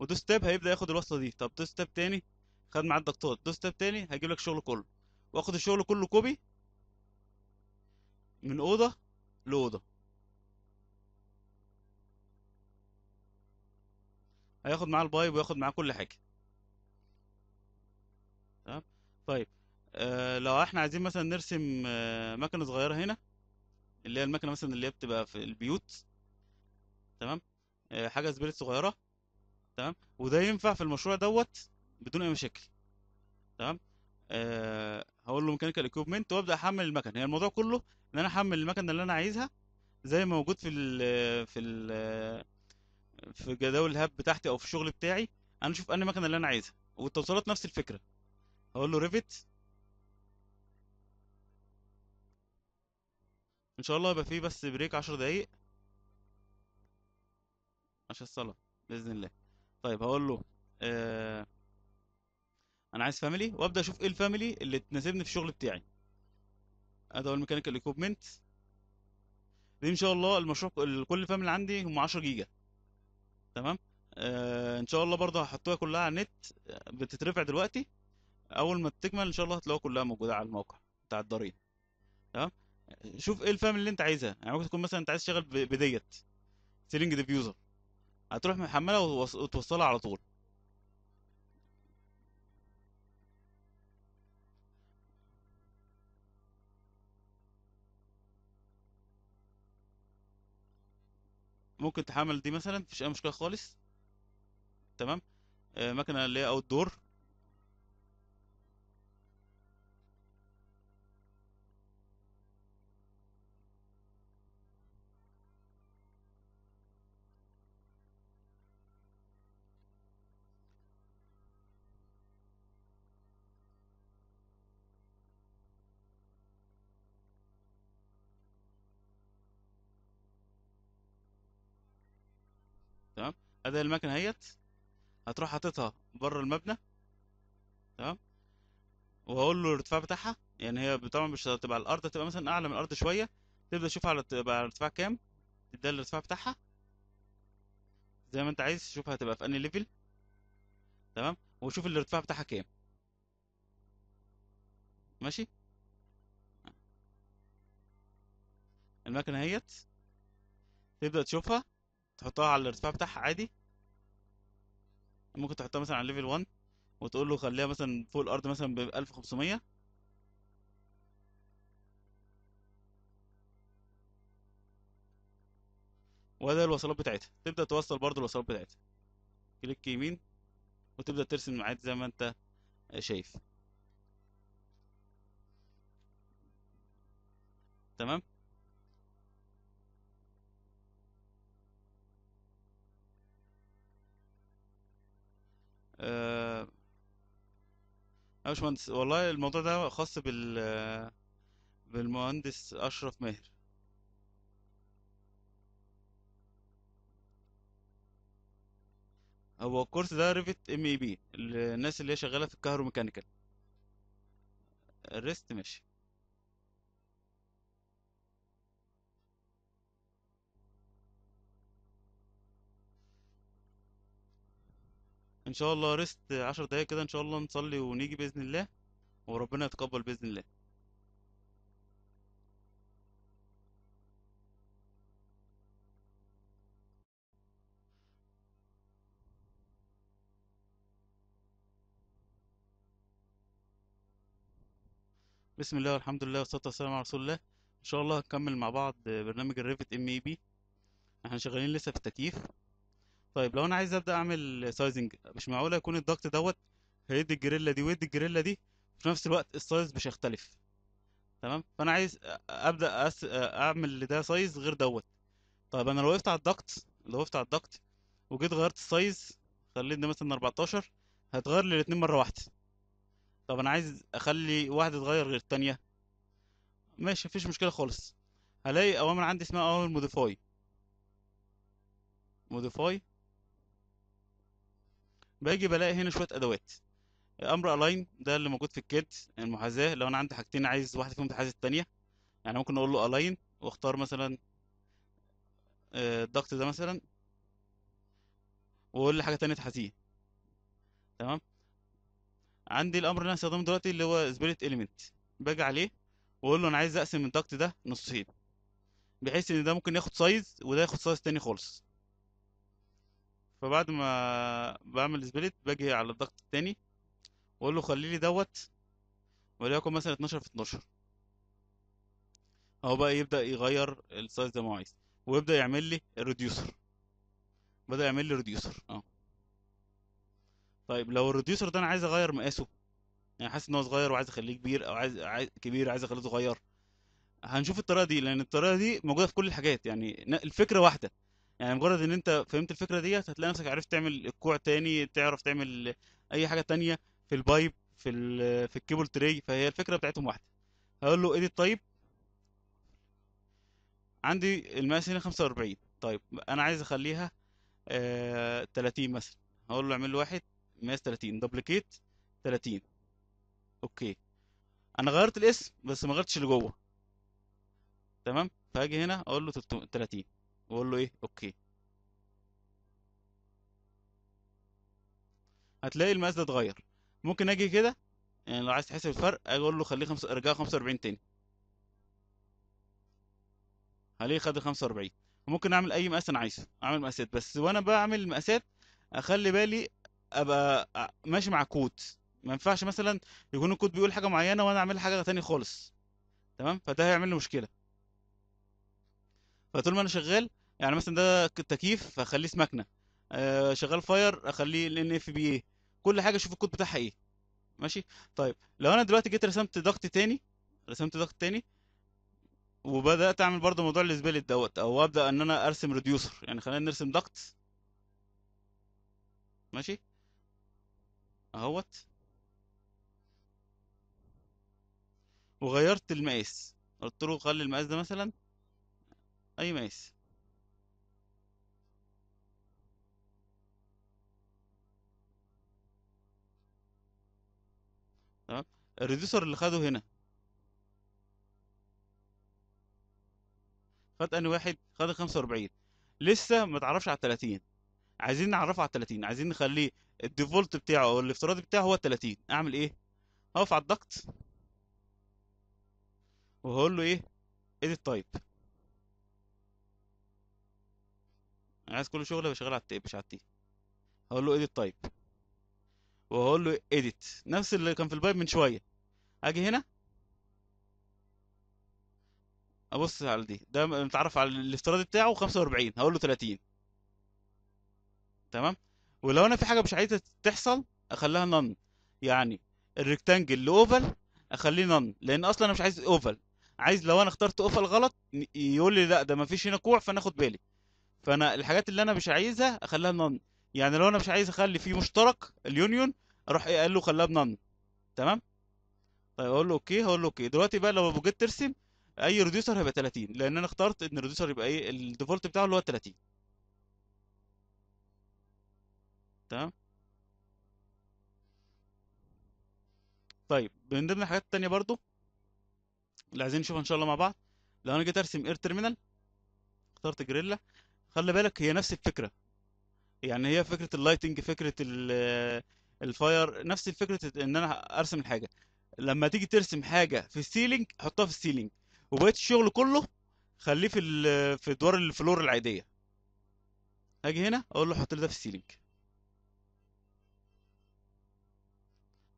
ودوس تاب هيبدا ياخد الوصله دي طب دوس تاب تاني خد معاك الدكتور دوس تاب تاني هيجيب لك الشغل كله واخد الشغل كله كوبي من اوضه لاوضه هياخد معاه البايب وياخد معاه كل حاجه تمام طيب آه لو احنا عايزين مثلا نرسم آه مكنه صغيره هنا اللي هي المكنه مثلا اللي هي بتبقى في البيوت تمام آه، حاجه سبيريت صغيره تمام وده ينفع في المشروع دوت بدون اي مشاكل تمام أه هقول له ميكانيكال اكويبمنت وابدا احمل المكن هي يعني الموضوع كله ان انا احمل المكنه اللي انا عايزها زي ما موجود في الـ في الـ في جداول الهاب بتاعتي او في الشغل بتاعي انا اشوف انهي مكنه اللي انا عايزها والتوصيلات نفس الفكره هقول له ريفت ان شاء الله يبقى فيه بس بريك عشر دقايق عشان الصلاه باذن الله طيب هقول له آه انا عايز فاميلي وابدا اشوف ايه الفاميلي اللي تناسبني في الشغل بتاعي ادي هو الميكانيكال ايكوبمنت دي ان شاء الله المشروع كل فاميلي عندي هم 10 جيجا تمام آه ان شاء الله برضه هحطوها كلها على النت بتترفع دلوقتي اول ما تكمل ان شاء الله هتلاقوها كلها موجوده على الموقع بتاع الضريبه تمام شوف ايه الفهم اللي انت عايزها يعني ممكن تكون مثلا انت عايز تشتغل بديت سيلينج ديفيوزر هتروح محملها وتوصلها على طول ممكن تحمل دي مثلا مفيش اي مشكله خالص تمام آه مكنه اللي هي اوت دور ادي المكنه اهيت هتروح حاططها بره المبنى تمام وهقول له الارتفاع بتاعها يعني هي طبعا مش هتبقى الارض هتبقى مثلا اعلى من الارض شويه تبدا تشوف على تبقى ارتفاع كام ده الارتفاع بتاعها زي ما انت عايز تشوفها هتبقى في انهي ليفل تمام وشوف الارتفاع بتاعها كام ماشي المكنه اهيت تبدا تشوفها تحطها على الارتفاع بتاعها عادي ممكن تحطها مثلا على ليفل 1 وتقول له خليها مثلا فوق الارض مثلا ب 1500 وده الوصلات بتاعتها تبدا توصل برضو الوصلات بتاعتها كليك يمين وتبدا ترسم معاد زي ما انت شايف تمام آه يا باشمهندس والله الموضوع ده خاص بال آه، بالمهندس أشرف ماهر هو الكورس ده ريفت ام اي بي للناس اللي هي شغالة في الكهروميكانيكال الريست ماشي ان شاء الله رست عشر دقايق كده ان شاء الله نصلي ونيجي باذن الله وربنا يتقبل باذن الله بسم الله والحمد لله والصلاه والسلام على رسول الله ان شاء الله هنكمل مع بعض برنامج الريفت ام اي بي احنا شغالين لسه في التكييف طيب لو انا عايز ابدا اعمل سايزنج مش معقول يكون الضغط دوت هيدي الجريلا دي ويدي الجريلا دي في نفس الوقت السايز مش هيختلف تمام فانا عايز ابدا أس... اعمل لده سايز غير دوت طيب انا لو وقفت على الضغط لو وقفت على الضغط وجيت غيرت السايز خليت ده مثلا 14 هتغير لي الاتنين مره واحده طب انا عايز اخلي واحده تغير غير التانيه ماشي مفيش مشكله خالص هلاقي اوامر عندي اسمها اوامر موديفاي موديفاي باجي بلاقي هنا شويه ادوات امر الاين ده اللي موجود في الكيت المحاذاه لو انا عندي حاجتين عايز واحده فيهم تحاذي الثانيه يعني ممكن اقول له الاين واختار مثلا آه، الضغط ده مثلا واقول له حاجه تانية تحاذيه تمام عندي الامر اللي انا هستخدمه دلوقتي اللي هو سبيريت اليمنت باجي عليه واقول له انا عايز اقسم الضغط ده نصين بحيث ان ده ممكن ياخد سايز وده ياخد سايز تاني خالص فبعد ما بعمل سبليت باجي على الضغط التاني واقول له خلي لي دوت وليكن مثلا 12 في 12 اهو بقى يبدا يغير السايز زي ما هو عايز ويبدا يعمل لي الريديوسر بدا يعمل لي ريديوسر اه طيب لو الريديوسر ده انا عايز اغير مقاسه يعني حاسس ان هو صغير وعايز اخليه كبير او عايز كبير عايز اخليه صغير هنشوف الطريقه دي لان الطريقه دي موجوده في كل الحاجات يعني الفكره واحده يعني مجرد ان انت فهمت الفكره ديت هتلاقي نفسك عرفت تعمل الكوع تاني تعرف تعمل اي حاجه تانية في البايب في ال في الكيبل تري فهي الفكره بتاعتهم واحده هقول له اديت طيب عندي المقاس هنا 45 طيب انا عايز اخليها آه 30 مثلا هقول له اعمل له واحد مقاس 30 دبليكيت 30 اوكي انا غيرت الاسم بس ما غيرتش اللي جوه تمام فاجي هنا اقول له 30 واقول له ايه اوكي هتلاقي المقاس ده اتغير ممكن اجي كده يعني لو عايز تحسب الفرق اقول له خليه خمس ارجعه 45 تاني خليه خد 45 ممكن اعمل اي مقاس انا عايزه اعمل مقاسات بس وانا بعمل المقاسات اخلي بالي ابقى ماشي مع كود ما ينفعش مثلا يكون الكود بيقول حاجه معينه وانا اعمل حاجه تانية خالص تمام فده هيعمل لي مشكله فطول ما انا شغال يعني مثلا ده تكييف اخليه سمكنه آه شغال فاير اخليه لان اف بي اي كل حاجه اشوف الكود بتاعها ايه ماشي طيب لو انا دلوقتي جيت رسمت ضغط تاني رسمت ضغط تاني وبدات اعمل برضو موضوع السبيلت دوت او ابدا ان انا ارسم ريديوسر يعني خلينا نرسم ضغط ماشي اهوت وغيرت المقاس قلت له خلي المقاس ده مثلا اي مقاس الريديوسر اللي خده هنا خد انهي واحد خد 45 لسه ما تعرفش على 30 عايزين نعرفه على 30 عايزين نخليه الديفولت بتاعه او الافتراضي بتاعه هو 30 اعمل ايه هقف على الضغط وهقول له ايه edit type عايز كل شغله بشغل على التيب مش على التي هقول له edit type وهقول له edit نفس اللي كان في البايب من شويه اجي هنا ابص على دي ده متعرف على الافتراضي بتاعه 45 هقول له 30 تمام ولو انا في حاجه مش عايزها تحصل اخليها نن يعني الريكتانجل لاوفل اخليه نن لان اصلا انا مش عايز اوفل عايز لو انا اخترت اوفل غلط يقول لي لا ده ما فيش هنا كوع فانا اخد بالي فانا الحاجات اللي انا مش عايزها اخليها نن يعني لو انا مش عايز اخلي فيه مشترك اليونيون اروح إيه قال له خليها بنن تمام طيب اقول له اوكي هقول له اوكي دلوقتي بقى لو جيت ترسم اي ريديوسر هيبقى 30 لان انا اخترت ان الريديوسر يبقى ايه الديفولت بتاعه اللي هو 30 تمام طيب من ضمن الحاجات التانية برضو اللي عايزين نشوفها ان شاء الله مع بعض لو انا جيت ارسم اير تيرمينال اخترت جريلا خلي بالك هي نفس الفكرة يعني هي فكرة اللايتنج فكرة الفاير نفس الفكرة ان انا ارسم الحاجة لما تيجي ترسم حاجه في السيلينج حطها في السيلينج وبقيه الشغل كله خليه في في ادوار الفلور العاديه اجي هنا اقول له حط لي ده في السيلينج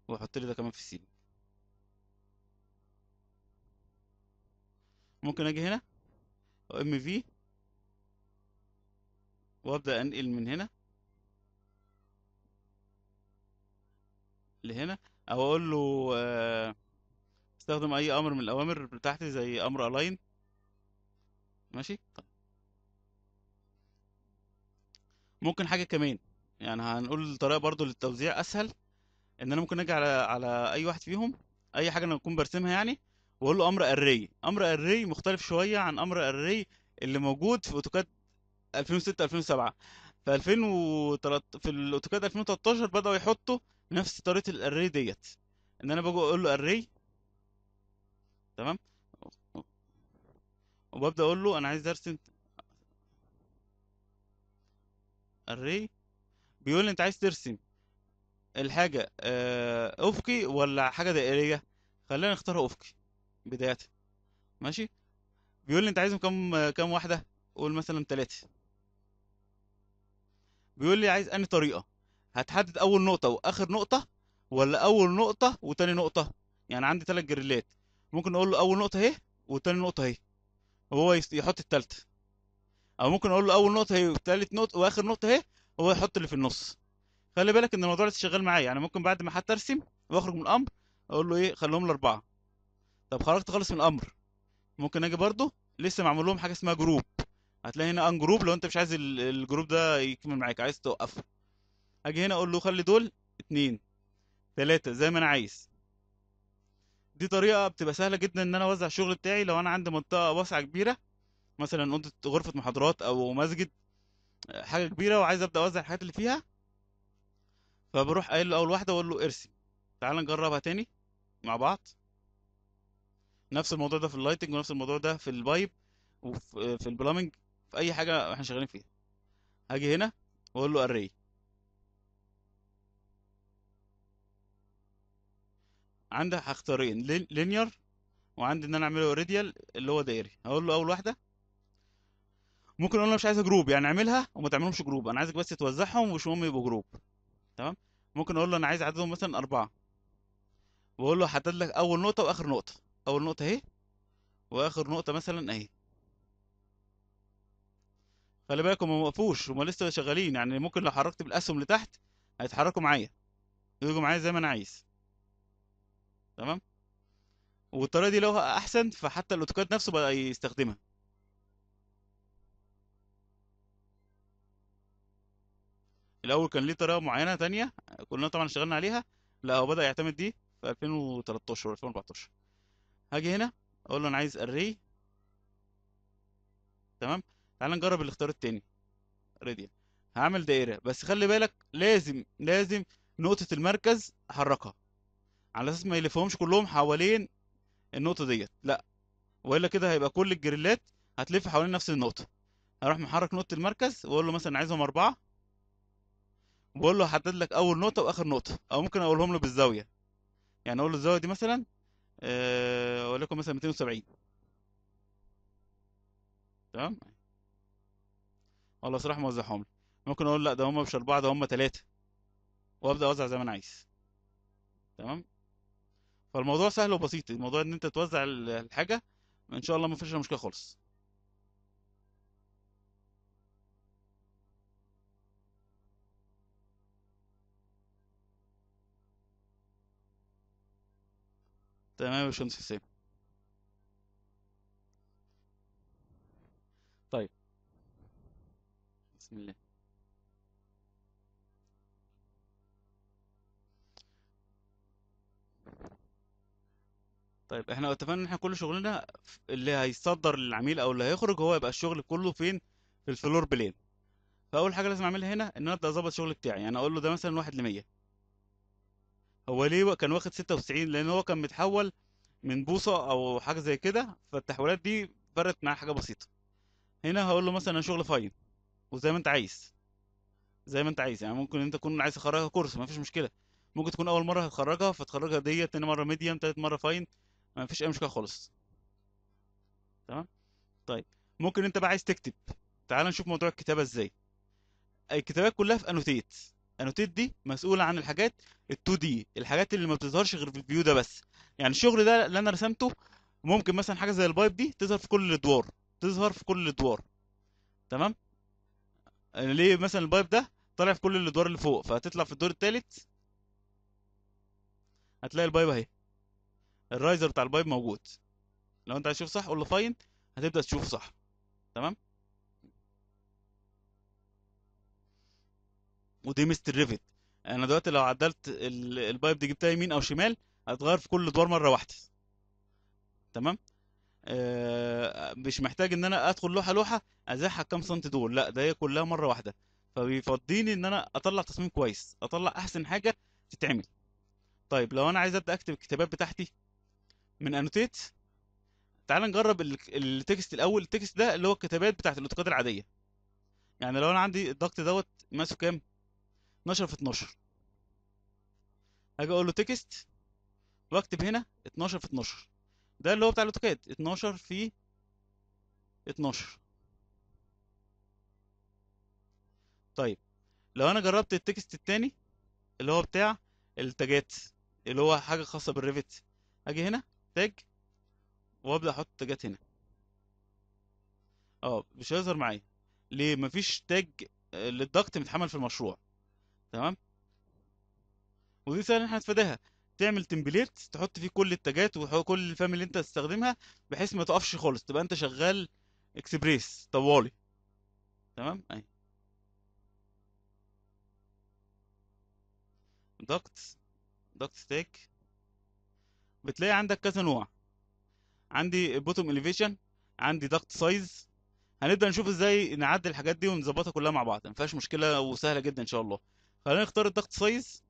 واحط لي ده كمان في السيلينج ممكن اجي هنا ام في وابدا انقل من هنا لهنا او اقول له آه، استخدم اي امر من الاوامر بتاعتي زي امر الاين ماشي طيب. ممكن حاجه كمان يعني هنقول طريقه برضو للتوزيع اسهل ان انا ممكن اجي على على اي واحد فيهم اي حاجه انا اكون برسمها يعني واقول له امر اري امر اري مختلف شويه عن امر اري اللي موجود في اوتوكاد 2006 2007 في 2000 في الاوتوكاد 2013 بداوا يحطوا نفس طريقه الاري ديت ان انا باجي اقول له اري تمام وببدا اقول له انا عايز ارسم اري بيقول لي انت عايز ترسم الحاجه آه افقي ولا حاجه دائريه خلينا نختار افقي بدايه ماشي بيقول لي انت عايزهم كام كام واحده قول مثلا ثلاثه بيقول لي عايز انهي طريقه هتحدد اول نقطه واخر نقطه ولا اول نقطه وتاني نقطه يعني عندي ثلاث جريلات ممكن اقول له اول نقطه اهي وتاني نقطه اهي وهو يحط الثالثه او ممكن اقول له اول نقطه اهي وثالث نقطه واخر نقطه اهي هو يحط اللي في النص خلي بالك ان الموضوع ده شغال معايا يعني ممكن بعد ما حتى ارسم واخرج من الامر اقول له ايه خليهم الاربعه طب خرجت خالص من الامر ممكن اجي برده لسه معمول لهم حاجه اسمها جروب هتلاقي هنا ان جروب لو انت مش عايز الجروب ده يكمل معاك عايز توقفه اجي هنا اقول له خلي دول اتنين تلاتة زي ما انا عايز دي طريقه بتبقى سهله جدا ان انا اوزع الشغل بتاعي لو انا عندي منطقه واسعه كبيره مثلا اوضه غرفه محاضرات او مسجد حاجه كبيره وعايز ابدا اوزع الحاجات اللي فيها فبروح قايل له اول واحده واقول له ارسم تعال نجربها تاني مع بعض نفس الموضوع ده في اللايتنج ونفس الموضوع ده في البايب وفي البلامنج في اي حاجه احنا شغالين فيها هاجي هنا واقول له اري عندي هختارين إيه؟ لينير وعندي ان انا اعمله ريديال اللي هو دايري هقول له اول واحده ممكن اقول له مش عايزها جروب يعني اعملها وما تعملهمش جروب انا عايزك بس توزعهم ومش مهم يبقوا جروب تمام ممكن اقول له انا عايز عددهم مثلا اربعه واقول له حدد لك اول نقطه واخر نقطه اول نقطه اهي واخر نقطه مثلا اهي خلي بالك هم موقفوش هم لسه شغالين يعني ممكن لو حركت بالاسهم لتحت هيتحركوا معايا يجوا معايا زي ما انا عايز تمام والطريقه دي لو احسن فحتى الاوتوكاد نفسه بقى يستخدمها الاول كان ليه طريقه معينه تانية كلنا طبعا اشتغلنا عليها لا هو بدا يعتمد دي في 2013 و 2014 هاجي هنا اقول له انا عايز اري تمام تعال نجرب الاختيار التاني راديال هعمل دائره بس خلي بالك لازم لازم نقطه المركز احركها على اساس ما يلفهمش كلهم حوالين النقطه ديت لا والا كده هيبقى كل الجريلات هتلف حوالين نفس النقطه هروح محرك نقطه المركز واقول له مثلا عايزهم اربعه بقول له هحدد لك اول نقطه واخر نقطه او ممكن اقولهم له بالزاويه يعني اقول له الزاويه دي مثلا اقول آه، لكم مثلا 270 تمام والله صراحه موزعهم ممكن اقول لا ده هم مش اربعه ده هم ثلاثه وابدا اوزع زي ما انا عايز تمام فالموضوع سهل وبسيط الموضوع ان انت توزع الحاجه ان شاء الله ما فيش مشكله خالص تمام يا باشمهندس حسين طيب بسم الله طيب احنا اتفقنا ان احنا كل شغلنا اللي هيصدر للعميل او اللي هيخرج هو يبقى الشغل كله فين في الفلور بلين فاول حاجه لازم اعملها هنا ان انا ابدا اظبط الشغل بتاعي يعني اقول له ده مثلا واحد ل 100 هو ليه كان واخد 96 لان هو كان متحول من بوصه او حاجه زي كده فالتحويلات دي فرقت معاه حاجه بسيطه هنا هقول له مثلا شغل فاين وزي ما انت عايز زي ما انت عايز يعني ممكن انت تكون عايز تخرجها كورس مفيش مشكله ممكن تكون اول مره هتخرجها فتخرجها ديت تاني مره ميديم تالت مره فاين ما فيش اي مشكله خالص تمام طيب ممكن انت بقى عايز تكتب تعال نشوف موضوع الكتابه ازاي الكتابات كلها في انوتيت انوتيت دي مسؤوله عن الحاجات ال2 دي الحاجات اللي ما بتظهرش غير في الفيو ده بس يعني الشغل ده اللي انا رسمته ممكن مثلا حاجه زي البايب دي تظهر في كل الادوار تظهر في كل الادوار تمام يعني ليه مثلا البايب ده طالع في كل الادوار اللي فوق فهتطلع في الدور الثالث هتلاقي البايب اهي الرايزر بتاع البايب موجود لو انت عايز تشوف صح قول له فاين هتبدا تشوف صح تمام ودي مستر ريفت انا دلوقتي لو عدلت البايب دي جبتها يمين او شمال هتغير في كل دوار مره واحده تمام آه مش محتاج ان انا ادخل لوحه لوحه ازيحها كام سنت دول لا ده هي كلها مره واحده فبيفضيني ان انا اطلع تصميم كويس اطلع احسن حاجه تتعمل طيب لو انا عايز ابدا اكتب الكتابات بتاعتي من انوتيت تعال نجرب التكست الاول التكست ده اللي هو الكتابات بتاعت الاوتوكاد العاديه يعني لو انا عندي الضغط دوت ماسه كام 12 في 12 هاجي اقول له تكست واكتب هنا 12 في 12 ده اللي هو بتاع الاوتوكاد 12 في 12 طيب لو انا جربت التكست التاني اللي هو بتاع التاجات اللي هو حاجه خاصه بالريفت اجي هنا تاج وابدا احط تاجات هنا اه مش هيظهر معايا ليه مفيش تاج آه، للضغط متحمل في المشروع تمام ودي سهل احنا هنتفاداها تعمل تمبليت تحط فيه كل التاجات وكل الفام اللي انت هتستخدمها بحيث ما تقفش خالص تبقى انت شغال اكسبريس طوالي تمام اهي ضغط ضغط تاج بتلاقي عندك كذا نوع عندي بوتوم اليفيشن عندي ضغط سايز هنبدا نشوف ازاي نعدل الحاجات دي ونظبطها كلها مع بعض ما فيهاش مشكله وسهله جدا ان شاء الله خلينا نختار الضغط سايز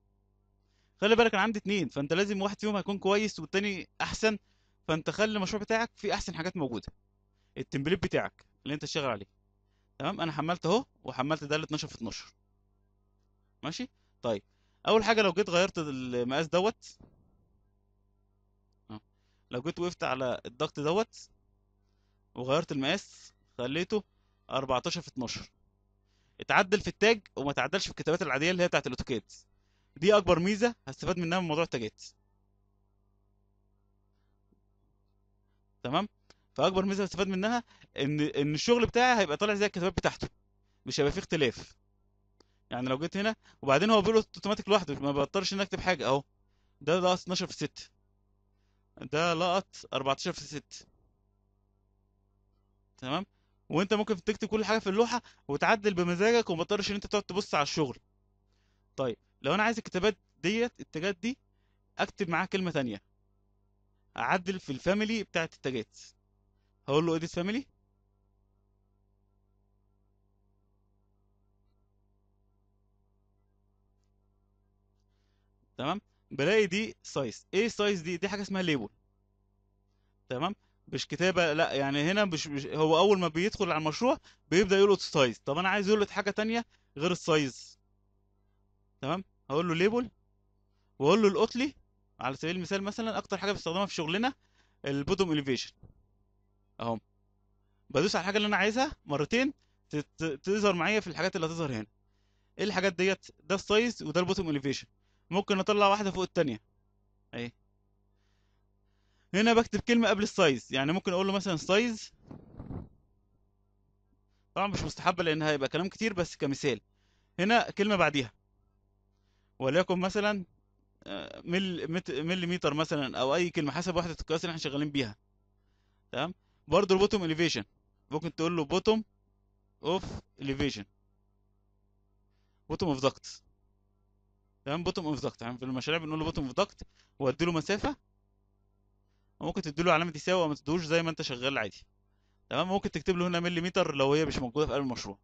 خلي بالك انا عندي اتنين فانت لازم واحد فيهم هيكون كويس والتاني احسن فانت خلي المشروع بتاعك فيه احسن حاجات موجوده التمبليت بتاعك اللي انت شغال عليه تمام انا حملت اهو وحملت ده ال 12 في 12 ماشي طيب اول حاجه لو جيت غيرت المقاس دوت لو جيت وقفت على الضغط دوت وغيرت المقاس خليته 14 في 12 اتعدل في التاج وما تعدلش في الكتابات العاديه اللي هي بتاعت الاوتوكاد دي اكبر ميزه هستفاد منها من موضوع التاجات تمام فاكبر ميزه هستفاد منها ان ان الشغل بتاعي هيبقى طالع زي الكتابات بتاعته مش هيبقى فيه اختلاف يعني لو جيت هنا وبعدين هو بيقول اوتوماتيك لوحده ما بضطرش ان اكتب حاجه اهو ده ده 12 في 6 ده لقط 14 في 6 تمام وانت ممكن تكتب كل حاجه في اللوحه وتعدل بمزاجك وما تضطرش ان انت تقعد تبص على الشغل طيب لو انا عايز الكتابات ديت التاجات دي اكتب معاها كلمه تانية اعدل في الفاميلي بتاعت التاجات هقول له اديت فاميلي تمام بلاقي دي سايز ايه السايز دي دي حاجه اسمها ليبل تمام مش كتابه لا يعني هنا مش, مش هو اول ما بيدخل على المشروع بيبدا يلقط سايز طب انا عايز يلقط حاجه تانية غير السايز تمام هقول له ليبل واقول له القط لي على سبيل المثال مثلا اكتر حاجه بستخدمها في شغلنا البوتوم اليفيشن اهو بدوس على الحاجه اللي انا عايزها مرتين تظهر معايا في الحاجات اللي هتظهر هنا ايه الحاجات ديت ده السايز وده البوتوم اليفيشن ممكن نطلع واحدة فوق التانية اهي هنا بكتب كلمة قبل السايز يعني ممكن اقول له مثلا سايز طبعا مش مستحبة لان هيبقى كلام كتير بس كمثال هنا كلمة بعديها وليكن مثلا آه، مل متر مثلا او اي كلمة حسب وحدة القياس اللي احنا شغالين بيها تمام برضه البوتوم اليفيشن ممكن تقول له بوتوم اوف اليفيشن بوتوم اوف ضغط تمام بوتوم اوف ضغط يعني في المشاريع بنقول له بوتوم اوف ضغط وادي له مسافه ممكن تدي له علامه يساوي او ما تدوش زي ما انت شغال عادي تمام ممكن تكتب له هنا مليمتر لو هي مش موجوده في قلب المشروع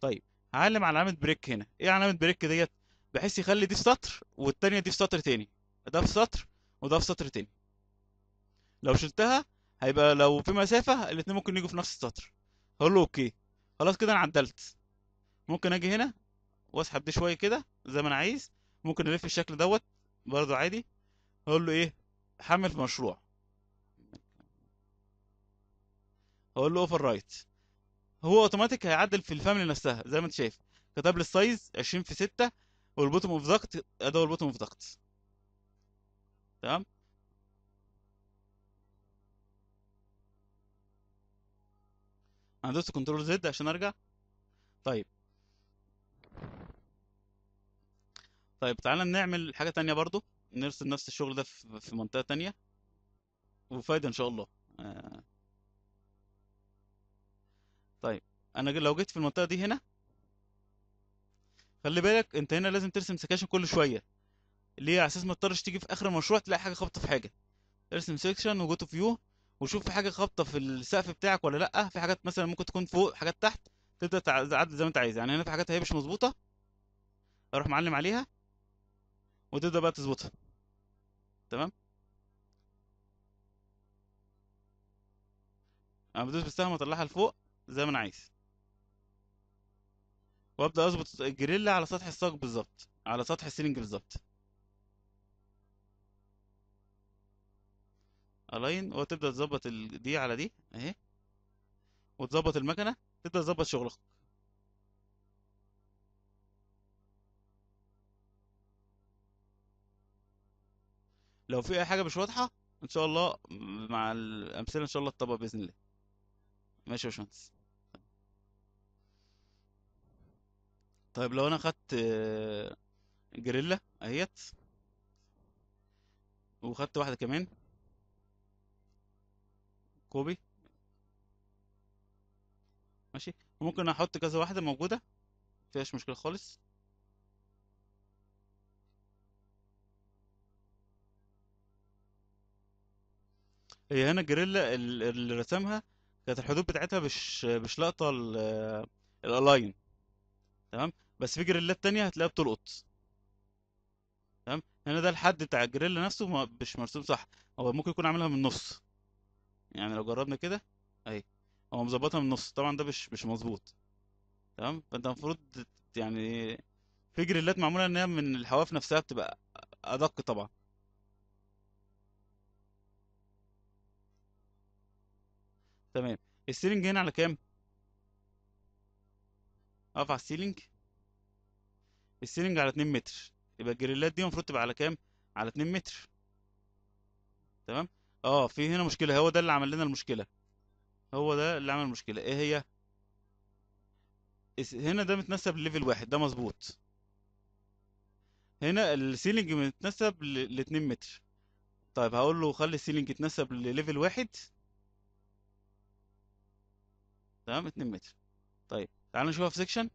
طيب هعلم على علامه بريك هنا ايه علامه بريك ديت بحيث يخلي دي في سطر والثانيه دي في سطر تاني ده في سطر وده في سطر تاني لو شلتها هيبقى لو في مسافة الاثنين ممكن يجوا في نفس السطر هقول له اوكي خلاص كده انا عدلت ممكن اجي هنا واسحب دي شوية كده زي ما انا عايز ممكن نلف الشكل دوت برضو عادي هقول له ايه حمل مشروع هقول له اوفر رايت هو اوتوماتيك هيعدل في الفاميلي نفسها زي ما انت شايف كتب لي السايز 20 في 6 والبوتوم اوف ضغط ادور البوتوم اوف ضغط تمام انا دوست كنترول زد عشان ارجع طيب طيب تعالى نعمل حاجه تانية برضو نرسم نفس الشغل ده في منطقه تانية وفايده ان شاء الله آه. طيب انا لو جيت في المنطقه دي هنا خلي بالك انت هنا لازم ترسم سكاشن كل شويه ليه على اساس ما تضطرش تيجي في اخر المشروع تلاقي حاجه خابطه في حاجه ارسم سكشن وجو تو فيو وشوف في حاجه خابطه في السقف بتاعك ولا لا في حاجات مثلا ممكن تكون فوق حاجات تحت تبدا تعدل زي ما انت عايز يعني هنا في حاجات هي مش مظبوطه اروح معلم عليها وتبدا بقى تظبطها تمام انا بدوس بالسهم واطلعها لفوق زي ما انا عايز وابدا اظبط الجريلا على سطح الساق بالظبط على سطح السيلينج بالظبط الاين وتبدا تظبط دي على دي اهي وتظبط المكنه تبدا تظبط شغلك لو في اي حاجه مش واضحه ان شاء الله مع الامثله ان شاء الله تطبق باذن الله ماشي يا باشمهندس طيب لو انا خدت جريلا اهيت وخدت واحده كمان كوبي ماشي ممكن احط كذا واحده موجوده مفيهاش مشكله خالص هي هنا جريلا اللي رسمها كانت الحدود بتاعتها مش مش لقطه الالاين تمام بس في جريلات تانية هتلاقيها بتلقط تمام هنا ده الحد بتاع الجريلا نفسه ما- مش مرسوم صح هو ممكن يكون عاملها من النص يعني لو جربنا كده اهي هو مظبطها من النص طبعا ده مش مش مظبوط تمام فانت المفروض يعني في جريلات معموله ان هي من الحواف نفسها بتبقى ادق طبعا تمام السيلينج هنا على كام؟ اقف على السيلينج السيلينج على 2 متر يبقى الجريلات دي المفروض تبقى على كام؟ على 2 متر تمام؟ اه في هنا مشكلة هو ده اللي عمل لنا المشكلة هو ده اللي عمل المشكلة ايه هي؟ هنا ده متنسب لليفل واحد ده مظبوط هنا السيلينج متنسب ل 2 متر طيب هقول له خلي السيلينج يتنسب لليفل واحد تمام 2 متر طيب تعال نشوفها في سكشن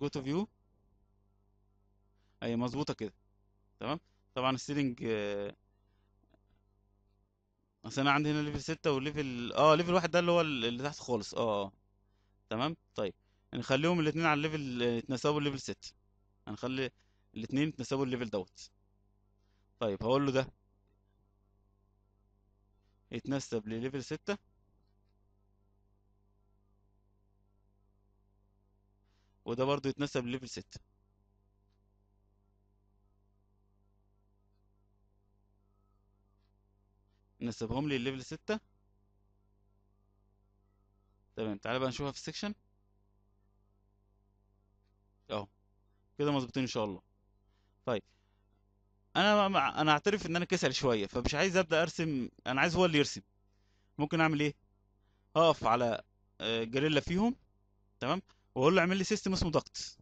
جو تو فيو اي مظبوطه كده تمام طبعا السيلينج بس آه، انا عندي هنا ليفل 6 وليفل اه ليفل 1 ده اللي هو اللي تحت خالص اه, آه. تمام طيب نخليهم الاثنين على الليفل آه، يتناسبوا الليفل 6 هنخلي الاثنين يتناسبوا الليفل دوت طيب هقول له ده يتنسب لليفل ستة وده برضو يتنسب لليفل ستة نسبهم لي الليفل ستة تمام تعالى بقى نشوفها في السكشن اهو كده مظبوطين ان شاء الله طيب انا ما انا اعترف ان انا كسل شويه فمش عايز ابدا ارسم انا عايز هو اللي يرسم ممكن اعمل ايه اقف على آه، جريلا فيهم تمام واقول له اعمل لي سيستم اسمه ضغط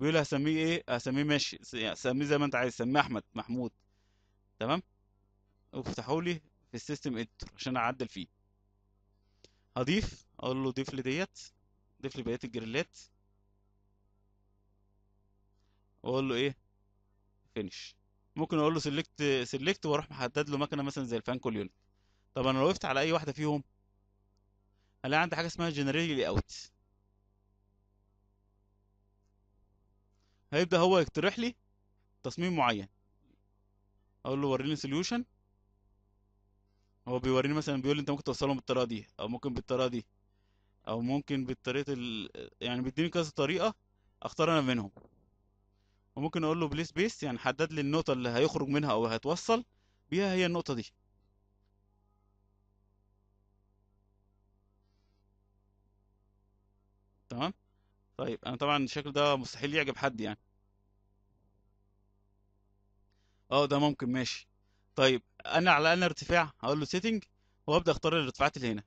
بيقول هسميه ايه هسميه ماشي سميه زي ما انت عايز سميه احمد محمود تمام وافتحوا لي في السيستم اديتور عشان اعدل فيه هضيف اقول له ضيف لي ديت ضيف لي بقيه الجريلات واقول له ايه فينش ممكن اقول له سيلكت سيلكت واروح محدد له مكنه مثلا زي الفان كول يونت طب انا لو وقفت على اي واحده فيهم هلاقي عندي حاجه اسمها جنريت لي اوت هيبدا هو يقترح لي تصميم معين اقول له وريني سوليوشن هو بيوريني مثلا بيقول لي انت ممكن توصلهم بالطريقه دي او ممكن بالطريقه دي او ممكن بالطريقه ال... يعني بيديني كذا طريقه اختار انا منهم وممكن اقول له بلي سبيس يعني حدد لي النقطه اللي هيخرج منها او هيتوصل بيها هي النقطه دي تمام طيب انا طبعا الشكل ده مستحيل يعجب حد يعني اه ده ممكن ماشي طيب انا على انا ارتفاع هقول له سيتنج وابدا اختار الارتفاعات اللي هنا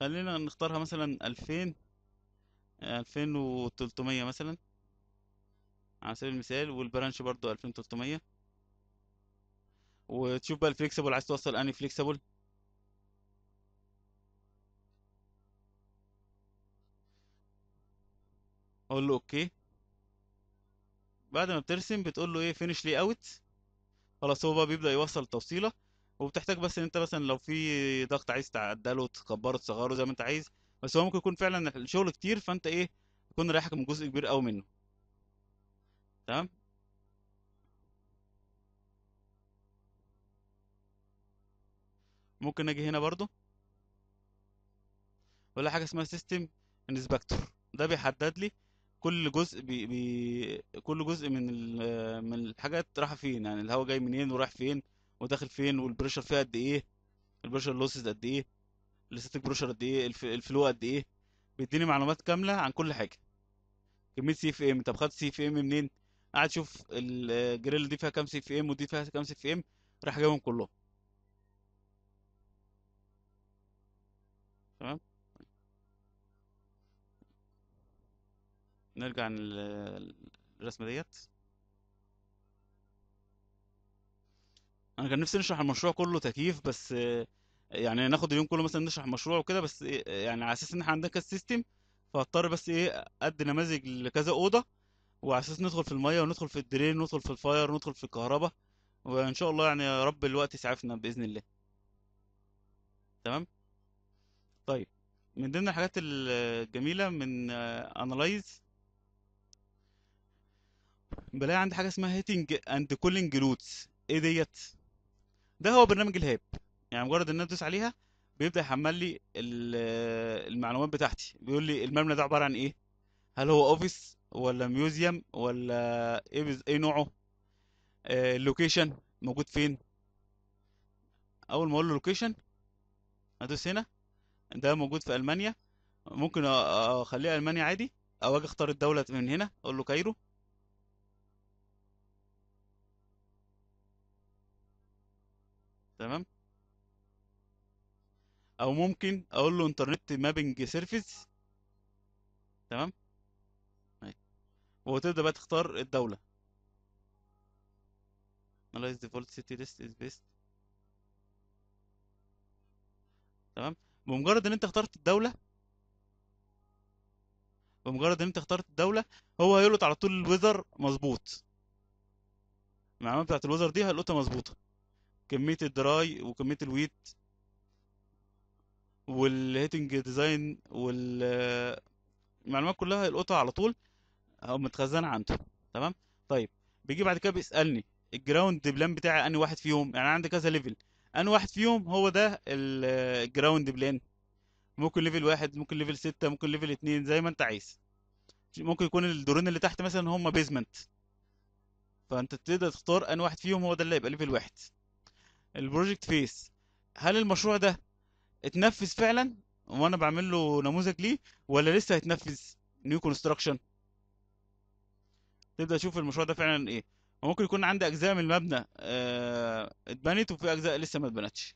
خلينا نختارها مثلا 2000 2300 مثلا على سبيل المثال والبرانش برضو 2300 وتشوف بقى الفليكسبل عايز توصل انهي فليكسبل اقول له اوكي بعد ما بترسم بتقول له ايه فينش لي اوت خلاص هو بقى بيبدا يوصل التوصيله وبتحتاج بس ان انت مثلا لو في ضغط عايز تعدله تكبره تصغره زي ما انت عايز بس هو ممكن يكون فعلا الشغل كتير فانت ايه يكون رايحك من جزء كبير قوي منه تمام ممكن اجي هنا برضو ولا حاجه اسمها سيستم انسبكتور ده بيحدد لي كل جزء بي بي كل جزء من من الحاجات رايحه فين يعني الهواء جاي منين ورايح فين وداخل فين والبريشر فيها قد ايه البريشر لوسز قد ايه الاستاتيك بريشر قد ايه الفلو قد ايه بيديني معلومات كامله عن كل حاجه كميه سي اف ام طب خدت سي اف ام منين قاعد اشوف الجريل دي فيها كام سي في ام ودي فيها كام سي في ام راح جايبهم كلهم تمام نرجع للرسمه ديت انا كان نفسي نشرح المشروع كله تكييف بس يعني ناخد اليوم كله مثلا نشرح مشروع وكده بس يعني على اساس ان احنا عندنا كذا سيستم فاضطر بس ايه ادي نماذج لكذا اوضه وعلى اساس ندخل في الميه وندخل في الدرين وندخل في الفاير وندخل في الكهرباء وان شاء الله يعني يا رب الوقت يسعفنا باذن الله تمام طيب من ضمن الحاجات الجميله من انالايز بلاقي عندي حاجه اسمها هيتنج اند كولينج لودز ايه ديت ده هو برنامج الهاب يعني مجرد ان انا ادوس عليها بيبدا يحمل لي المعلومات بتاعتي بيقول لي المبنى ده عباره عن ايه هل هو اوفيس ولا ميوزيوم ولا ايه بز... ايه نوعه آه اللوكيشن موجود فين اول ما اقول له لوكيشن ادوس هنا ده موجود في المانيا ممكن اخليه المانيا عادي او اجي اختار الدوله من هنا اقول له كايرو تمام او ممكن اقول له انترنت مابنج سيرفيس تمام وتبدا بقى تختار الدوله analyze default city list is best تمام بمجرد ان انت اخترت الدوله بمجرد ان انت اخترت الدوله هو هيلقط على طول الوزر مظبوط المعلومات بتاعت الوزر دي هيلقطها مظبوطه كميه الدراي وكميه الويت والهيتنج ديزاين والمعلومات المعلومات كلها هيلقطها على طول اهو متخزنه عنده تمام طيب بيجي بعد كده بيسالني الجراوند بلان بتاعي انهي واحد فيهم يعني عندي كذا ليفل انهي واحد فيهم هو ده الجراوند بلان ممكن ليفل واحد ممكن ليفل ستة ممكن ليفل اتنين زي ما انت عايز ممكن يكون الدورين اللي تحت مثلا هم بيزمنت فانت تقدر تختار ان واحد فيهم هو ده اللي هيبقى ليفل واحد البروجكت فيس هل المشروع ده اتنفذ فعلا وانا بعمل له نموذج ليه ولا لسه هيتنفذ نيو كونستراكشن تبدا تشوف المشروع ده فعلا ايه ممكن يكون عندي اجزاء من المبنى آه اتبنت وفي اجزاء لسه ما اتبنتش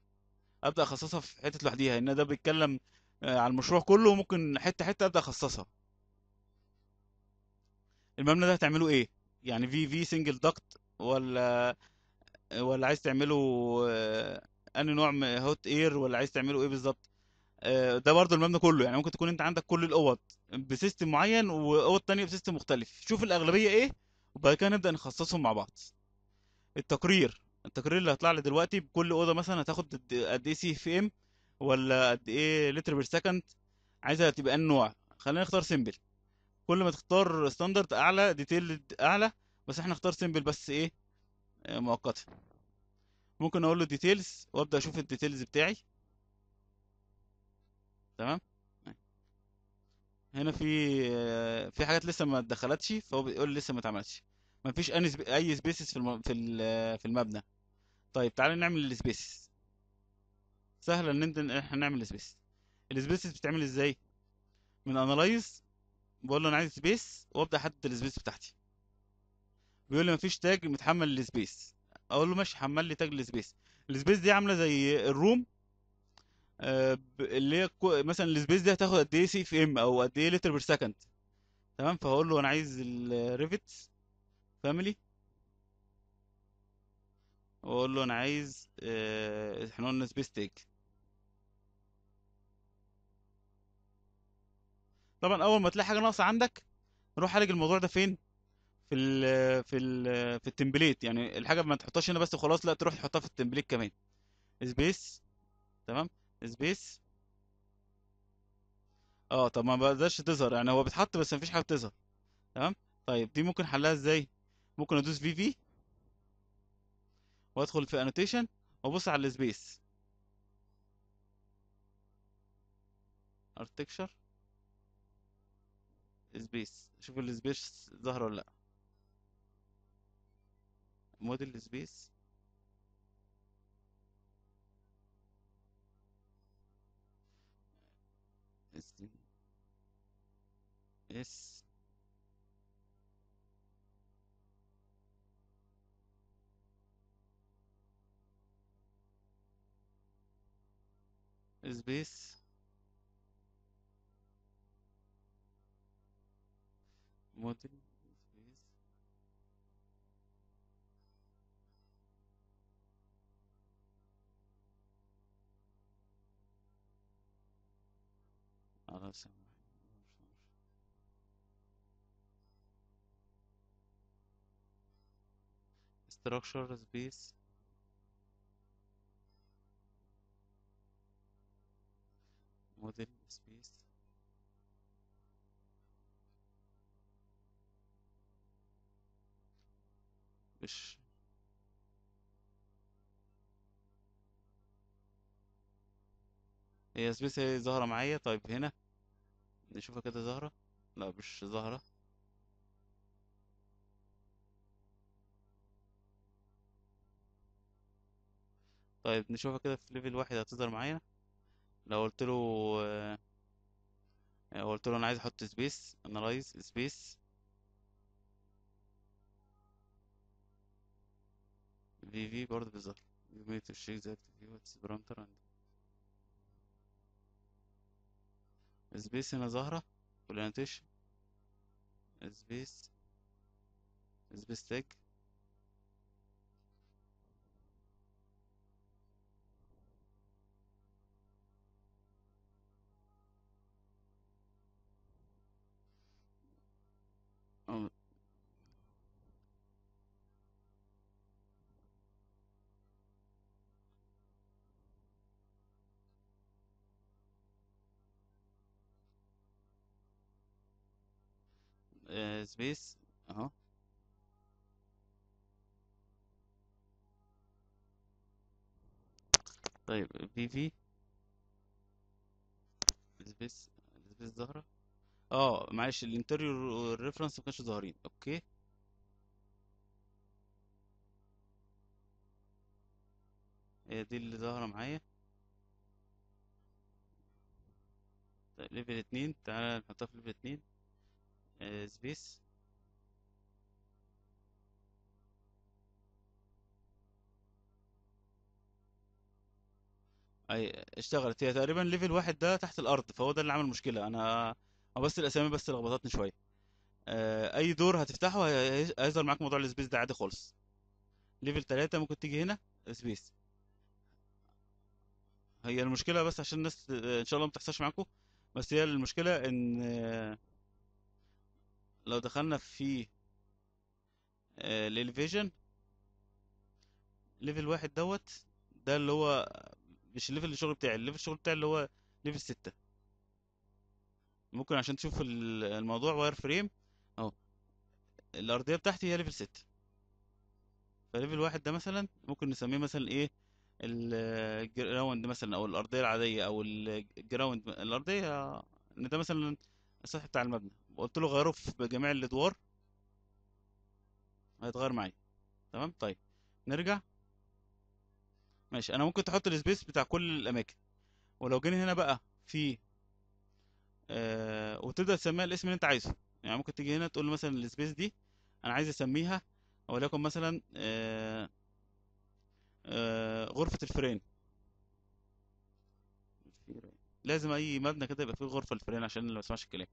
ابدا اخصصها في حته لوحديها ان ده بيتكلم آه على المشروع كله وممكن حته حته ابدا اخصصها المبنى ده هتعمله ايه يعني في في سنجل دكت ولا ولا عايز تعمله آه انهي نوع هوت اير ولا عايز تعمله ايه بالظبط آه، ده برضه المبنى كله يعني ممكن تكون انت عندك كل الاوض بسيستم معين واوض تانية بسيستم مختلف شوف الاغلبيه ايه وبعد كده نبدا نخصصهم مع بعض التقرير التقرير اللي هيطلع لي دلوقتي بكل اوضه مثلا هتاخد قد ايه سي اف ام ولا قد ايه لتر بير سكند عايزها تبقى النوع خلينا نختار سيمبل كل ما تختار ستاندرد اعلى ديتيل اعلى بس احنا نختار سيمبل بس ايه آه، مؤقته ممكن اقول له ديتيلز وابدا اشوف الديتيلز بتاعي تمام هنا في في حاجات لسه ما اتدخلتش فهو بيقول لسه ما اتعملتش ما فيش اي سبيسز في الم... في في المبنى طيب تعالى نعمل السبيسز سهل ان انت احنا نعمل سبيس السبيسز بتتعمل ازاي من انالايز بقول له انا عايز سبيس وابدا احدد السبيس بتاعتي بيقول لي ما فيش تاج متحمل السبيس اقول له ماشي حمل لي تاج السبيس السبيس دي عامله زي الروم آه، اللي هي كو... مثلا السبيس دي هتاخد قد ايه سي اف ام او قد ايه لتر بير سكند تمام فهقول له انا عايز الريفتس فاميلي واقول له انا عايز آه، احنا قلنا سبيس تيك طبعا اول ما تلاقي حاجه ناقصه عندك روح عالج الموضوع ده فين في ال في ال في التمبليت يعني الحاجه ما تحطهاش هنا بس وخلاص لا تروح تحطها في التمبليت كمان سبيس تمام سبيس اه طب ما بقدرش تظهر يعني هو بيتحط بس مفيش حاجه بتظهر تمام طيب دي ممكن حلها ازاي ممكن ادوس في في وادخل في انوتيشن وابص على السبيس ارتكشر سبيس شوف السبيس ظهر ولا لا موديل سبيس It's is this what is oh, this structure space model space مش هي سبيس هي ظاهرة معايا طيب هنا نشوفها كده ظاهرة لا مش ظاهرة طيب نشوفها كده في ليفل واحد هتظهر معايا لو قلت له لو قلت له انا عايز احط سبيس انالايز سبيس في في برضه بيظهر يوميت الشيء زي اكتيفيوتس برامتر عندي سبيس هنا ظاهرة والانوتيشن سبيس سبيس تاج آه، سبيس اهو طيب في في سبيس سبيس ظاهرة اه معلش الانتريور والريفرنس ما كانش ظاهرين اوكي هي دي اللي ظاهرة معايا طيب ليفل اتنين تعالى نحطها في ليفل اتنين آه، سبيس اي اشتغلت هي تقريبا ليفل واحد ده تحت الارض فهو ده اللي عمل مشكله انا أو بس الاسامي بس لخبطتني شويه آه، اي دور هتفتحه هيظهر معاك موضوع السبيس ده عادي خالص ليفل تلاتة ممكن تيجي هنا سبيس هي المشكله بس عشان الناس آه، ان شاء الله ما تحصلش معاكم بس هي المشكله ان آه، لو دخلنا في آه، للفيجن ليفل واحد دوت ده اللي هو مش الليفل الشغل بتاعي الليفل الشغل بتاعي اللي هو ليفل ستة ممكن عشان تشوف الموضوع واير فريم اهو الارضيه بتاعتي هي ليفل ستة فليفل واحد ده مثلا ممكن نسميه مثلا ايه الجراوند مثلا او الارضيه العاديه او الجراوند الارضيه ان ده مثلا السطح بتاع المبنى وقلت له غيره في جميع الادوار هيتغير معايا تمام طيب نرجع ماشي انا ممكن تحط السبيس بتاع كل الاماكن ولو جينا هنا بقى في آه وتبدا تسميها الاسم اللي انت عايزه يعني ممكن تيجي هنا تقول مثلا السبيس دي انا عايز اسميها وليكن مثلا آه آه غرفه الفرين لازم اي مبنى كده يبقى فيه غرفه الفرين عشان ما اسمعش الكلام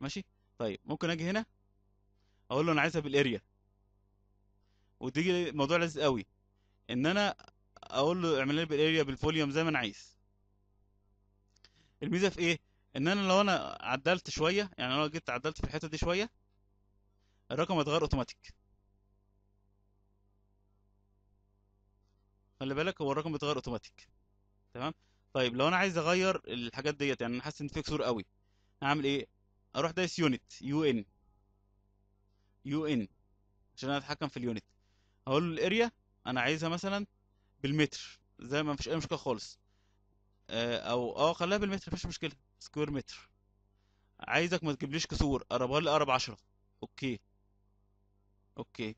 ماشي طيب ممكن اجي هنا اقول له انا عايزها بالاريا وتيجي الموضوع لذيذ قوي ان انا اقول له اعمل لي بالاريا بالفوليوم زي ما انا عايز الميزه في ايه ان انا لو انا عدلت شويه يعني لو جيت عدلت في الحته دي شويه الرقم هيتغير اوتوماتيك خلي بالك هو الرقم بيتغير اوتوماتيك تمام طيب لو انا عايز اغير الحاجات ديت يعني انا حاسس ان في كسور قوي هعمل ايه اروح دايس يونت يو ان يو ان عشان انا اتحكم في اليونت هقول له الاريا انا عايزها مثلا بالمتر زي ما مفيش اي مشكله خالص آه، او اه خليها بالمتر مفيش مشكله سكوير متر عايزك ما تجيبليش كسور قربها لي اقرب عشرة اوكي اوكي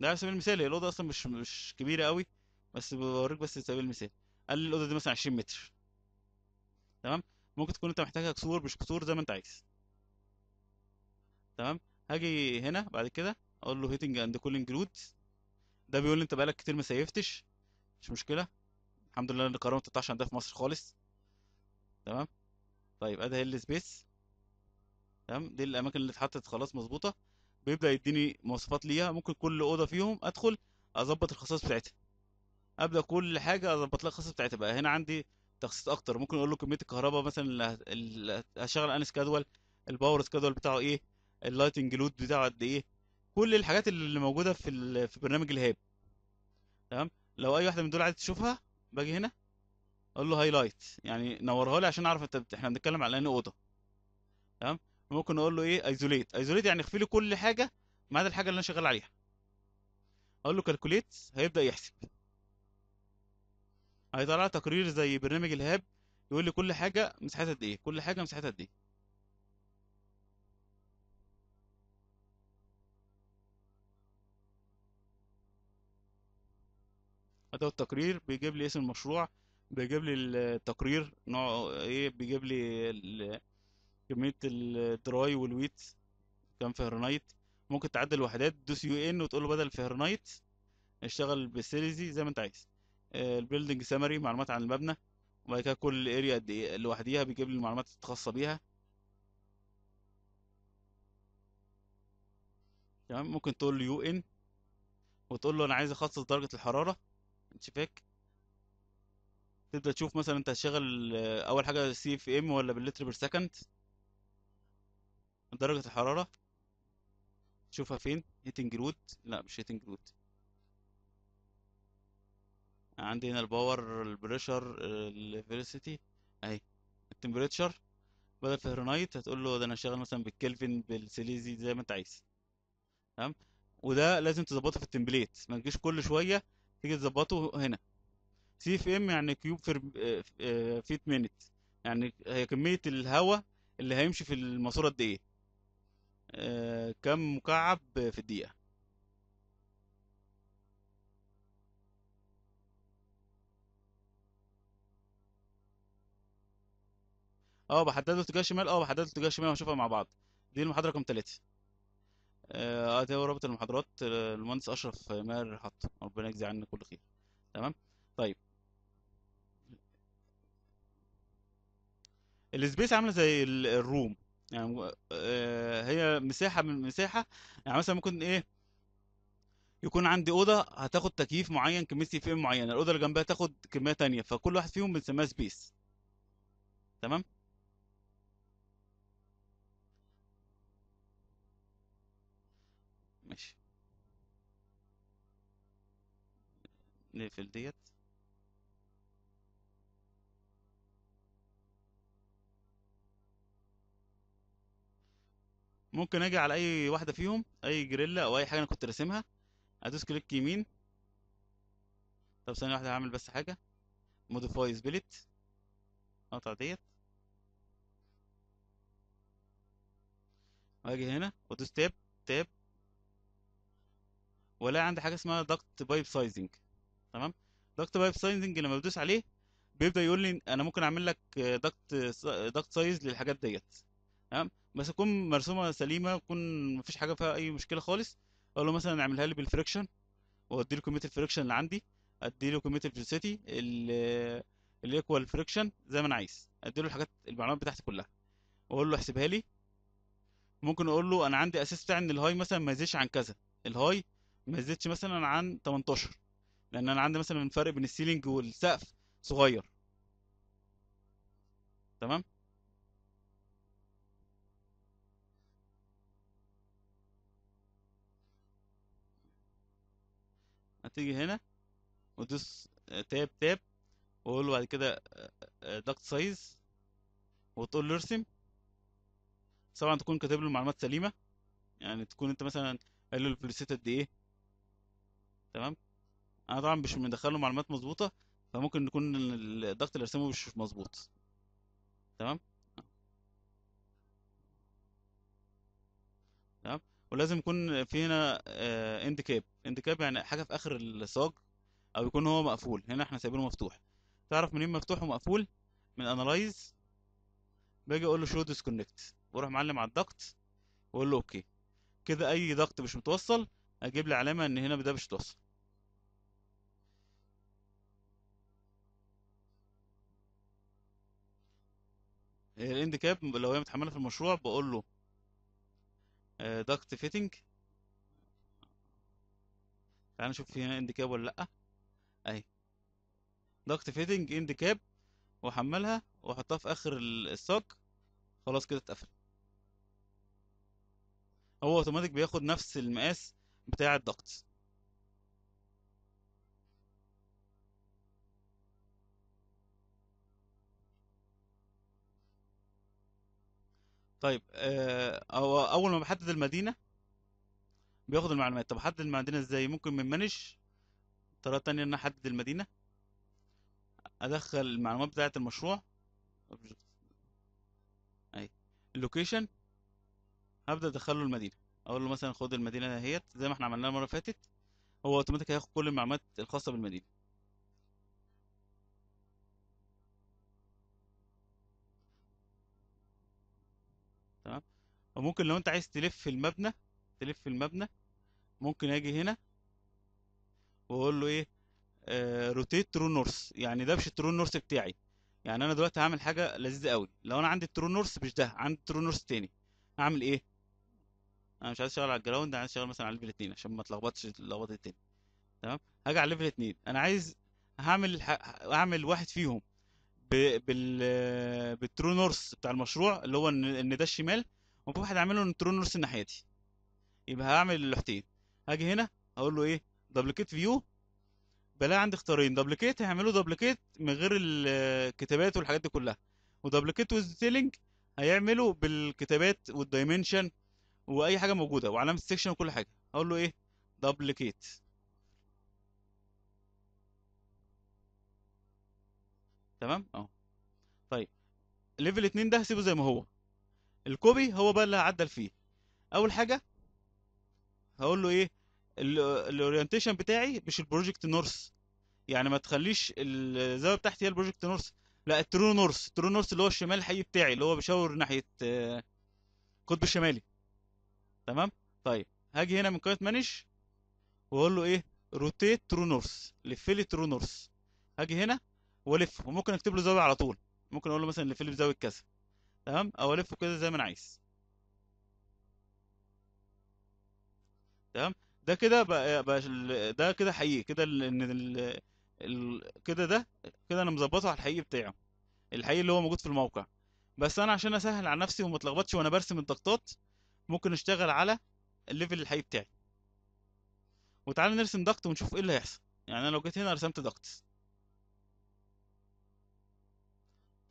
ده على سبيل المثال هي الاوضه اصلا مش مش كبيره قوي بس بوريك بس على سبيل المثال قال لي الاوضه دي مثلا 20 متر تمام ممكن تكون انت محتاجها كسور مش كسور زي ما انت عايز تمام هاجي هنا بعد كده اقول له هيتنج اند كولينج لود ده بيقول لي انت بقالك كتير ما سيفتش مش مشكله الحمد لله ان الكهرباء ما بتقطعش عندها في مصر خالص تمام طيب ادي السبيس تمام دي الاماكن اللي اتحطت خلاص مظبوطه بيبدا يديني مواصفات ليها ممكن كل اوضه فيهم ادخل اظبط الخصائص بتاعتها ابدا كل حاجه اظبط لها الخصائص بتاعتها بقى هنا عندي تخصيص اكتر ممكن اقول له كميه الكهرباء مثلا اللي هشغل انا سكادول الباور سكادول بتاعه ايه اللايتنج لود بتاعه قد ايه كل الحاجات اللي موجوده في في برنامج الهاب تمام لو اي واحده من دول عايز تشوفها باجي هنا اقول له هايلايت يعني نورها لي عشان اعرف انت احنا بنتكلم على انهي اوضه تمام ممكن اقول له ايه ايزوليت ايزوليت يعني اخفي لي كل حاجه ما عدا الحاجه اللي انا شغال عليها اقول له كالكوليت هيبدا يحسب هيطلع تقرير زي برنامج الهاب يقول لي كل حاجه مساحتها قد ايه كل حاجه مساحتها قد ايه ده التقرير بيجيب لي اسم المشروع بيجيب لي التقرير نوع ايه بيجيب لي كميه الدراي والويت كام فهرنايت ممكن تعدل الوحدات تدوس يو ان وتقول له بدل فهرنايت اشتغل بسيريزي زي ما انت عايز البيلدنج آه، سامري معلومات عن المبنى وبعد كده كل اريا قد ايه لوحديها بيجيب لي المعلومات الخاصه بيها تمام ممكن تقول له يو ان وتقول له انا عايز اخصص درجه الحراره شباك تبدا تشوف مثلا انت هتشغل آه، اول حاجه سي اف ام ولا باللتر بير سكند درجه الحراره تشوفها فين هيتنج رود لا مش هيتنج رود عندي هنا الباور البريشر الفيلوسيتي اهي التمبريتشر بدل فهرنهايت هتقول له ده انا شغال مثلا بالكلفن بالسيليزي زي ما انت عايز تمام وده لازم تظبطه في التمبليت ما تجيش كل شويه تيجي تظبطه هنا سي اف ام يعني كيوب فير فيت مينت يعني هي كميه الهواء اللي هيمشي في الماسوره قد ايه آه، كم مكعب في الدقيقه اه بحدد له اتجاه شمال اه بحدد له اتجاه شمال وهشوفها مع بعض دي المحاضره رقم 3 اه ده آه، هو رابط المحاضرات آه، المهندس اشرف ماهر حط ربنا يجزي عنا كل خير تمام طيب السبيس عامله زي الروم يعني آه، هي مساحه من مساحه يعني مثلا ممكن ايه يكون عندي اوضه هتاخد تكييف معين كميه سي في ام معينه الاوضه اللي جنبها تاخد كميه تانية فكل واحد فيهم بنسميها سبيس تمام نقفل ديت ممكن اجي على اي واحده فيهم اي جريلا او اي حاجه انا كنت راسمها ادوس كليك يمين طب ثانيه واحده هعمل بس حاجه موديفاي سبليت اقطع ديت واجي هنا وادوس تاب تاب ولا عندي حاجه اسمها ضغط بايب سايزنج تمام دكت بايب سايزنج لما بدوس عليه بيبدا يقول لي انا ممكن اعمل لك دكت دكت سايز للحاجات ديت تمام بس تكون مرسومه سليمه تكون مفيش حاجه فيها اي مشكله خالص اقول له مثلا اعملها لي بالفريكشن وادي له كميه الفريكشن اللي عندي ادي له كميه الفيلوسيتي ايكوال فريكشن زي ما انا عايز ادي له الحاجات المعلومات بتاعتي كلها واقول له احسبها لي ممكن اقول له انا عندي اساس بتاعي ان الهاي مثلا ما يزيدش عن كذا الهاي ما يزيدش مثلا عن 18 لان انا عندي مثلا الفرق بين السيلينج والسقف صغير تمام هتيجي هنا وتدوس تاب تاب وقول بعد كده دكت آه، سايز آه، وتقول ارسم طبعا تكون كاتب له معلومات سليمه يعني تكون انت مثلا قال له الفلوسيت قد ايه تمام انا طبعا مش مدخل له معلومات مظبوطه فممكن نكون الضغط اللي ارسمه مش مظبوط تمام تمام ولازم يكون في هنا اند كاب اند كاب يعني حاجه في اخر الصاج او يكون هو مقفول هنا احنا سايبينه مفتوح تعرف منين مفتوح ومقفول من انالايز باجي اقول له شو ديسكونكت واروح معلم على الضغط واقول له اوكي كده اي ضغط مش متوصل اجيب لي علامه ان هنا ده مش متوصل إيه، الاند كاب لو هي متحمله في المشروع بقول له دكت آه، فيتنج تعال نشوف في هنا اند كاب ولا لا اهي دكت فيتنج اند كاب واحملها واحطها في اخر الساق خلاص كده اتقفل هو اوتوماتيك بياخد نفس المقاس بتاع الدكت طيب أو آه، اول ما بحدد المدينه بياخد المعلومات طب احدد المدينه ازاي ممكن من مانج طريقه تانية ان احدد المدينه ادخل المعلومات بتاعه المشروع اهي اللوكيشن هبدا ادخله المدينه اقول له مثلا خد المدينه اهيت زي ما احنا عملناها المره اللي فاتت هو اوتوماتيك هياخد كل المعلومات الخاصه بالمدينه وممكن لو انت عايز تلف المبنى تلف المبنى ممكن اجي هنا واقول له ايه روتيت ترو نورث يعني ده مش الترو نورث بتاعي يعني انا دلوقتي هعمل حاجه لذيذه قوي لو انا عندي الترو نورث مش ده عندي الترو نورث تاني هعمل ايه انا مش عايز اشتغل على الجراوند انا عايز اشتغل مثلا على ليفل 2 عشان ما اتلخبطش اللخبطه التاني تمام هاجي على ليفل 2 انا عايز هعمل اعمل واحد فيهم بال بالترو نورث بتاع المشروع اللي هو ان ده الشمال واحد هتعمل له نترون الناحيه ناحيتي يبقى هعمل اللوحتين هاجي هنا اقول له ايه دبليكيت فيو بلاقي عندي اختيارين دبليكيت هيعمله دبليكيت من غير الكتابات والحاجات دي كلها ودبليكيت ويز سيلينج هيعمله بالكتابات والدايمنشن واي حاجه موجوده وعلامه السكشن وكل حاجه اقول له ايه دبليكيت تمام اهو طيب ليفل 2 ده هسيبه زي ما هو الكوبي هو بقى اللي هعدل فيه اول حاجه هقول له ايه الاورينتيشن بتاعي مش البروجكت نورث يعني ما تخليش الزاويه بتاعتي هي البروجكت نورث لا الترو نورث الترو نورث اللي هو الشمال الحقيقي بتاعي اللي هو بيشاور ناحيه القطب آه، الشمالي تمام طيب هاجي هنا من قائمه مانيش واقول له ايه روتيت ترو نورث لف لي ترو نورث هاجي هنا والف وممكن اكتب له زاويه على طول ممكن اقول له مثلا لف لي بزاويه كذا تمام او الفه كده زي ما انا عايز تمام ده كده بقى, بقى ده كده حقيقي كده ان ال... كده ده كده انا مظبطه على الحقيقي بتاعه الحقيقي اللي هو موجود في الموقع بس انا عشان اسهل على نفسي وما اتلخبطش وانا برسم الضغطات ممكن اشتغل على الليفل الحقيقي بتاعي وتعالى نرسم ضغط ونشوف ايه اللي هيحصل يعني انا لو جيت هنا رسمت ضغط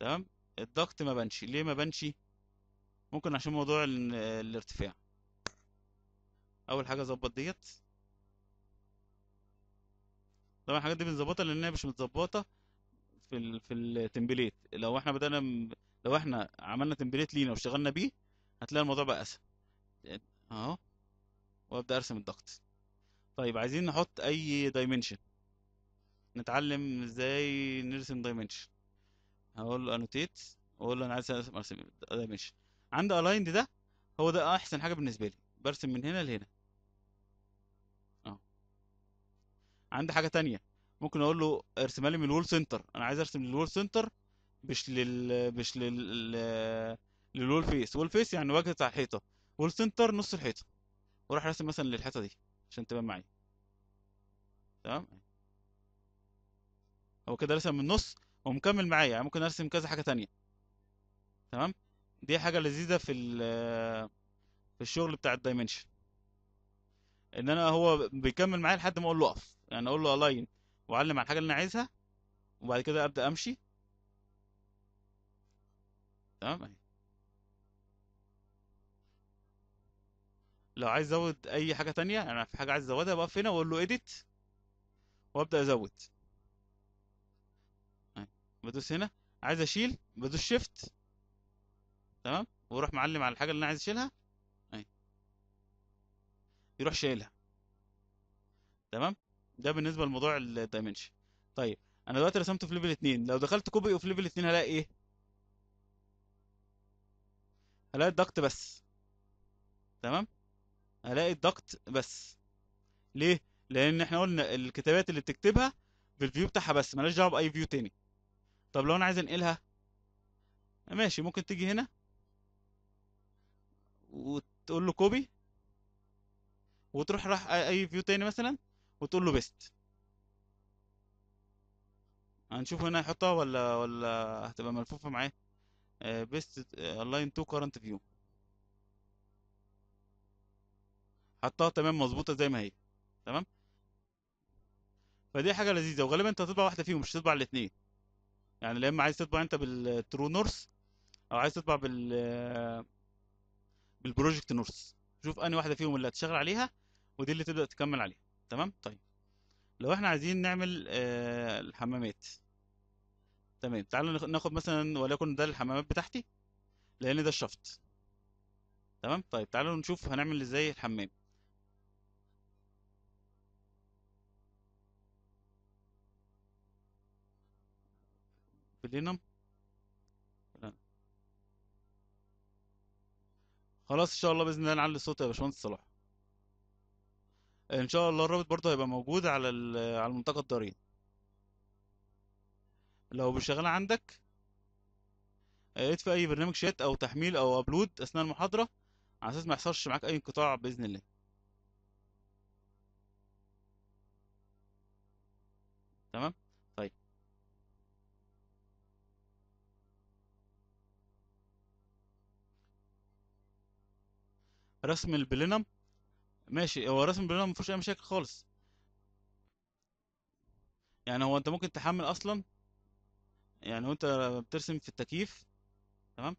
تمام الضغط ما بنشي ليه ما بنشي ممكن عشان موضوع الارتفاع اول حاجه اظبط ديت طبعا الحاجات دي بنظبطها لانها مش متظبطه في ال في التمبليت لو احنا بدانا لو احنا عملنا تمبليت لينا واشتغلنا بيه هتلاقي الموضوع بقى اسهل اهو وابدا ارسم الضغط طيب عايزين نحط اي دايمنشن نتعلم ازاي نرسم دايمنشن هقول له انوتيت واقول له انا عايز ارسم ده ماشي عند الايند ده هو ده احسن حاجه بالنسبه لي برسم من هنا لهنا اه عندي حاجه تانية ممكن اقول له ارسم لي من الول سنتر انا عايز ارسم للول سنتر مش لل مش لل للول فيس وول فيس يعني واجهه على الحيطه وول سنتر نص الحيطه وراح راسم مثلا للحيطه دي عشان تبان معايا تمام هو كده رسم من النص ومكمل معايا يعني ممكن ارسم كذا حاجه تانية تمام دي حاجه لذيذه في في الشغل بتاع الدايمنشن ان انا هو بيكمل معايا لحد ما اقول له اقف يعني اقول له الاين واعلم على الحاجه اللي انا عايزها وبعد كده ابدا امشي تمام اهي لو عايز ازود اي حاجه تانية انا يعني في حاجه عايز ازودها بقف هنا واقول له اديت وابدا ازود بدوس هنا عايز اشيل بدوس شيفت تمام واروح معلم على الحاجه اللي انا عايز اشيلها اهي يروح شايلها تمام ده بالنسبه لموضوع الدايمنشن طيب انا دلوقتي رسمته في ليفل 2 لو دخلت كوبي اوف ليفل 2 هلاقي ايه هلاقي الضغط بس تمام هلاقي الضغط بس ليه لان احنا قلنا الكتابات اللي بتكتبها بالفيو بتاعها بس مالهاش دعوه باي فيو تاني طب لو انا عايز انقلها ماشي ممكن تيجي هنا وتقول له كوبي وتروح راح اي فيو تاني مثلا وتقول له بيست هنشوف هنا هيحطها ولا ولا هتبقى ملفوفه معاه بيست الاين تو كارنت فيو حطها تمام مظبوطه زي ما هي تمام فدي حاجه لذيذه وغالبا انت هتطبع واحده فيهم مش هتطبع الاثنين يعني يا اما عايز تطبع انت بالترو نورث او عايز تطبع بال بالبروجكت نورث شوف انهي واحده فيهم اللي هتشتغل عليها ودي اللي تبدا تكمل عليها تمام طيب لو احنا عايزين نعمل آه، الحمامات تمام تعالوا ناخد مثلا وليكن ده الحمامات بتاعتي لان ده الشفط تمام طيب تعالوا نشوف هنعمل ازاي الحمام بلينم خلاص ان شاء الله باذن الله نعلي الصوت يا باشمهندس صلاح ان شاء الله الرابط برضه هيبقى موجود على على المنطقه الدارين لو مش شغال عندك ادفع اي برنامج شات او تحميل او ابلود اثناء المحاضره على اساس ما يحصلش معاك اي انقطاع باذن الله تمام رسم البلينم ماشي هو رسم البلينم مفيش اي مشاكل خالص يعني هو انت ممكن تحمل اصلا يعني وانت بترسم في التكييف تمام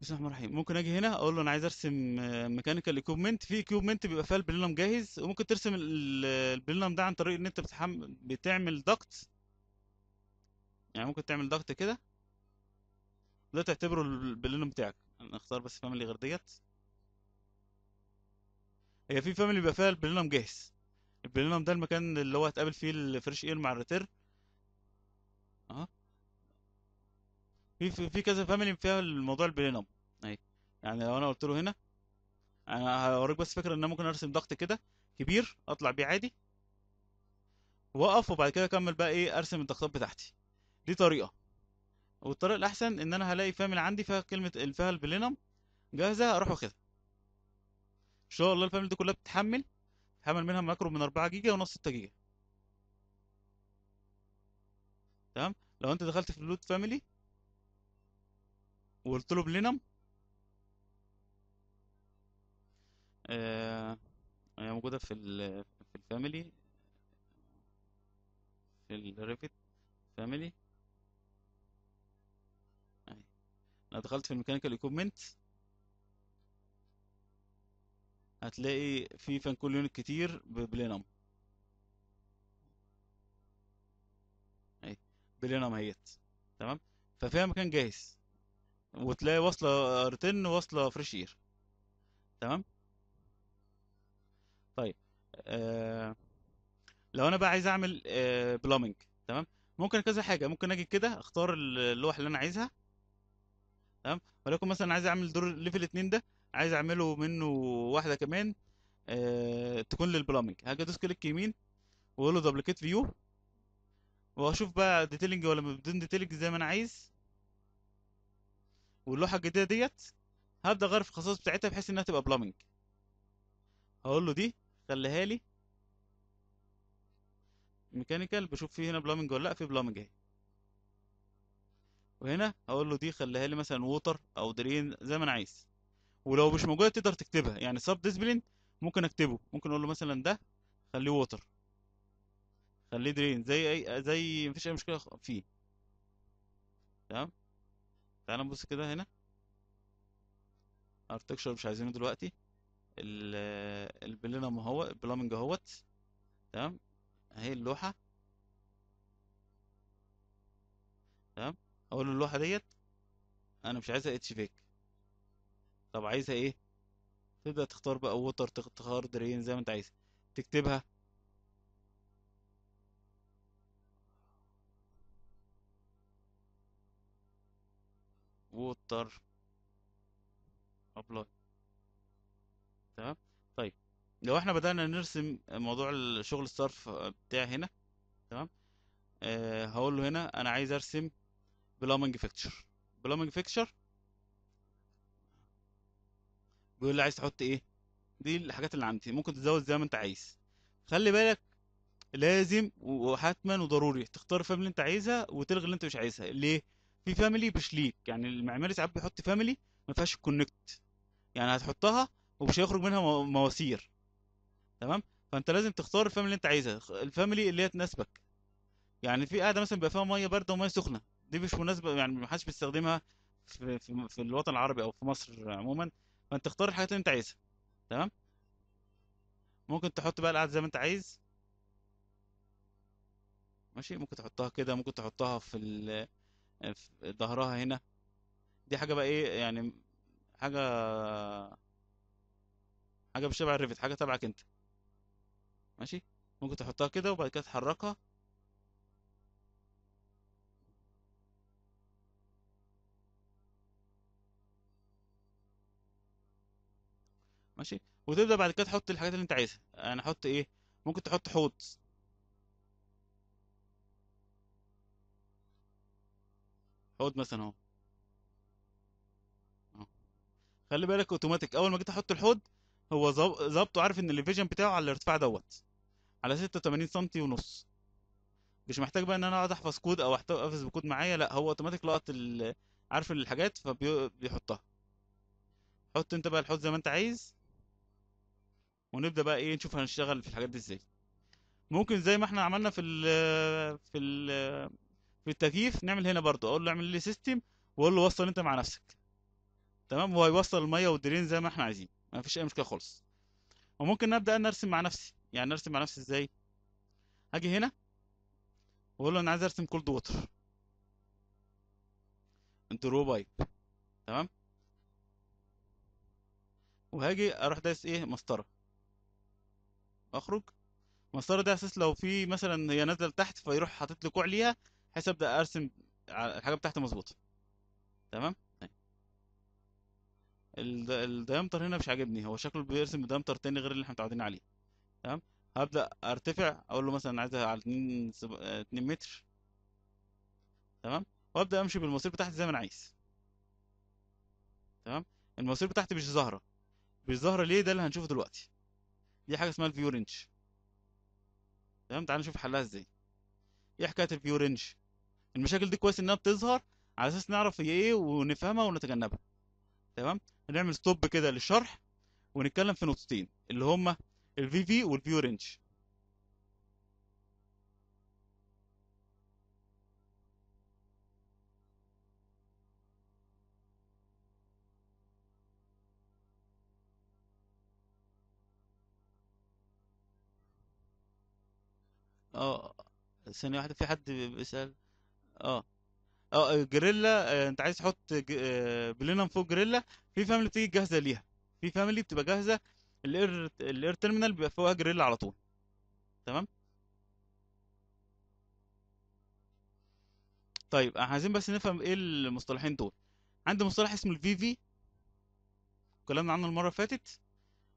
بسم الله الرحمن الرحيم ممكن اجي هنا اقول له انا عايز ارسم ميكانيكال ايكوبمنت في ايكوبمنت بيبقى فيها البلينم جاهز وممكن ترسم البلينم ده عن طريق ان انت بتحمل بتعمل ضغط يعني ممكن تعمل ضغط كده ده تعتبره البلينم بتاعك انا اختار بس فاميلي غير ديت هي في فاميلي بيبقى فيها البلينم جاهز البلينم ده المكان اللي هو هتقابل فيه الفريش اير مع الريتير اه في في كذا فاميلي فيها الموضوع البلينم طيب. اهي يعني لو انا قلت له هنا انا هوريك بس فكره ان انا ممكن ارسم ضغط كده كبير اطلع بيه عادي واقف وبعد كده اكمل بقى ايه ارسم الضغطات بتاعتي دي طريقه والطريقه الاحسن ان انا هلاقي فاميلي عندي فيها كلمه فيها البلينم جاهزه اروح واخدها شاء الله الفاميلي دي كلها بتتحمل حمل منها ماكرو من 4 جيجا ونص 6 جيجا تمام لو انت دخلت في اللود فاميلي وقلت له بلينم آه هي موجوده في ال في الفاميلي في الريفت فاميلي انا دخلت في الميكانيكال ايكوبمنت هتلاقي في يونت كتير ببلينم اهي بلينم اهيت تمام ففيها مكان جاهز وتلاقي واصله ارتن واصله فريش اير تمام طيب آه لو انا بقى عايز اعمل آه بلومنج تمام ممكن كذا حاجه ممكن اجي كده اختار اللوحه اللي انا عايزها تمام ولكن مثلا عايز اعمل دور ليفل 2 ده عايز اعمله منه واحده كمان آه تكون للبلامنج هاجي ادوس كليك يمين واقول له دبليكيت فيو واشوف بقى ديتيلنج ولا بدون ديتيلنج زي ما انا عايز واللوحه الجديده ديت هبدا اغير في الخصائص بتاعتها بحيث انها تبقى بلامنج هقول له دي خليها لي ميكانيكال بشوف فيه هنا بلامنج ولا لا في بلامنج اهي وهنا هقول له دي خليها لي مثلا ووتر او درين زي ما انا عايز ولو مش موجوده تقدر تكتبها يعني سب ديسبلين ممكن اكتبه ممكن اقول له مثلا ده خليه ووتر خليه درين زي اي زي مفيش اي مشكله فيه تمام تعال نبص كده هنا اركتكشر مش عايزينه دلوقتي البلينم هو البلامنج اهوت تمام اهي اللوحه تمام اقول اللوحه ديت انا مش عايزها اتش فيك طب عايزها ايه تبدأ تختار بقى ووتر تختار درين زي ما انت عايز تكتبها ووتر ابلاي تمام طيب لو احنا بدأنا نرسم موضوع الشغل الصرف بتاع هنا تمام أه هقول له هنا انا عايز ارسم بلومنج فيكتشر بلومنج فيكتشر بيقول لي عايز تحط ايه دي الحاجات اللي عندي ممكن تزود زي ما انت عايز خلي بالك لازم وحتما وضروري تختار الفاميلي اللي انت عايزها وتلغي اللي انت مش عايزها ليه في فاميلي مش ليك يعني المعماري ساعات بيحط فاميلي ما فيهاش الكونكت يعني هتحطها ومش هيخرج منها مواسير تمام فانت لازم تختار الفاميلي اللي انت عايزها الفاميلي اللي هي تناسبك يعني في قاعده مثلا بيبقى فيها ميه بارده وميه سخنه دي مش مناسبه يعني ما حدش بيستخدمها في, في, في الوطن العربي او في مصر عموما فانت اختار الحاجات اللي انت عايزها تمام ممكن تحط بقى العدد زي ما انت عايز ماشي ممكن تحطها كده ممكن تحطها في, ال... في ظهرها هنا دي حاجه بقى ايه يعني حاجه حاجه مش تبع الريفت حاجه تبعك انت ماشي ممكن تحطها كده وبعد كده تحركها ماشي وتبدا بعد كده تحط الحاجات اللي انت عايزها انا احط ايه ممكن تحط حوض حوض مثلا اهو اه. خلي بالك اوتوماتيك اول ما جيت احط الحوض هو ظبط وعارف ان الفيجن بتاعه على الارتفاع دوت على 86 سم ونص مش محتاج بقى ان انا اقعد احفظ كود او احفظ كود معايا لا هو اوتوماتيك لقط عارف الحاجات فبيحطها حط انت بقى الحوض زي ما انت عايز ونبدا بقى ايه نشوف هنشتغل في الحاجات دي ازاي ممكن زي ما احنا عملنا في ال في ال في التكييف نعمل هنا برضو اقول له اعمل لي سيستم واقول له وصل انت مع نفسك تمام هو هيوصل الميه والدرين زي ما احنا عايزين ما فيش اي مشكله خالص وممكن نبدا انا ارسم مع نفسي يعني نرسم مع نفسي ازاي هاجي هنا واقول له انا عايز ارسم كولد ووتر انت رو بايب تمام وهاجي اروح دايس ايه مسطره اخرج مسار ده اساس لو في مثلا هي نازله لتحت فيروح حاطط لي كوع ليها بحيث ابدا ارسم الحاجه بتاعتي مظبوطه تمام الدايمتر هنا مش عاجبني هو شكله بيرسم بدايمتر تاني غير اللي احنا متعودين عليه تمام هبدا ارتفع اقول له مثلا عايزها على 2 سب... متر تمام وابدا امشي بالمصير بتاعتي زي ما انا عايز تمام المصير بتاعتي مش ظاهره مش ظاهره ليه ده اللي هنشوفه دلوقتي دي حاجه اسمها الفيو رينج تمام تعال نشوف حلها ازاي ايه حكايه الفيو رينج المشاكل دي كويس انها بتظهر على اساس نعرف هي ايه ونفهمها ونتجنبها تمام هنعمل ستوب كده للشرح ونتكلم في نقطتين اللي هما الفي في والفيو رينج اه ثانية واحدة في حد بيسأل اه اه جريلا آه، انت عايز تحط آه، بلينم فوق جريلا في فاميلي بتيجي جاهزة ليها في فاميلي بتبقى جاهزة الاير الاير تيرمينال بيبقى فوقها جريلا على طول تمام طيب احنا عايزين بس نفهم ايه المصطلحين دول عندي مصطلح اسمه الفي في اتكلمنا عنه المرة اللي فاتت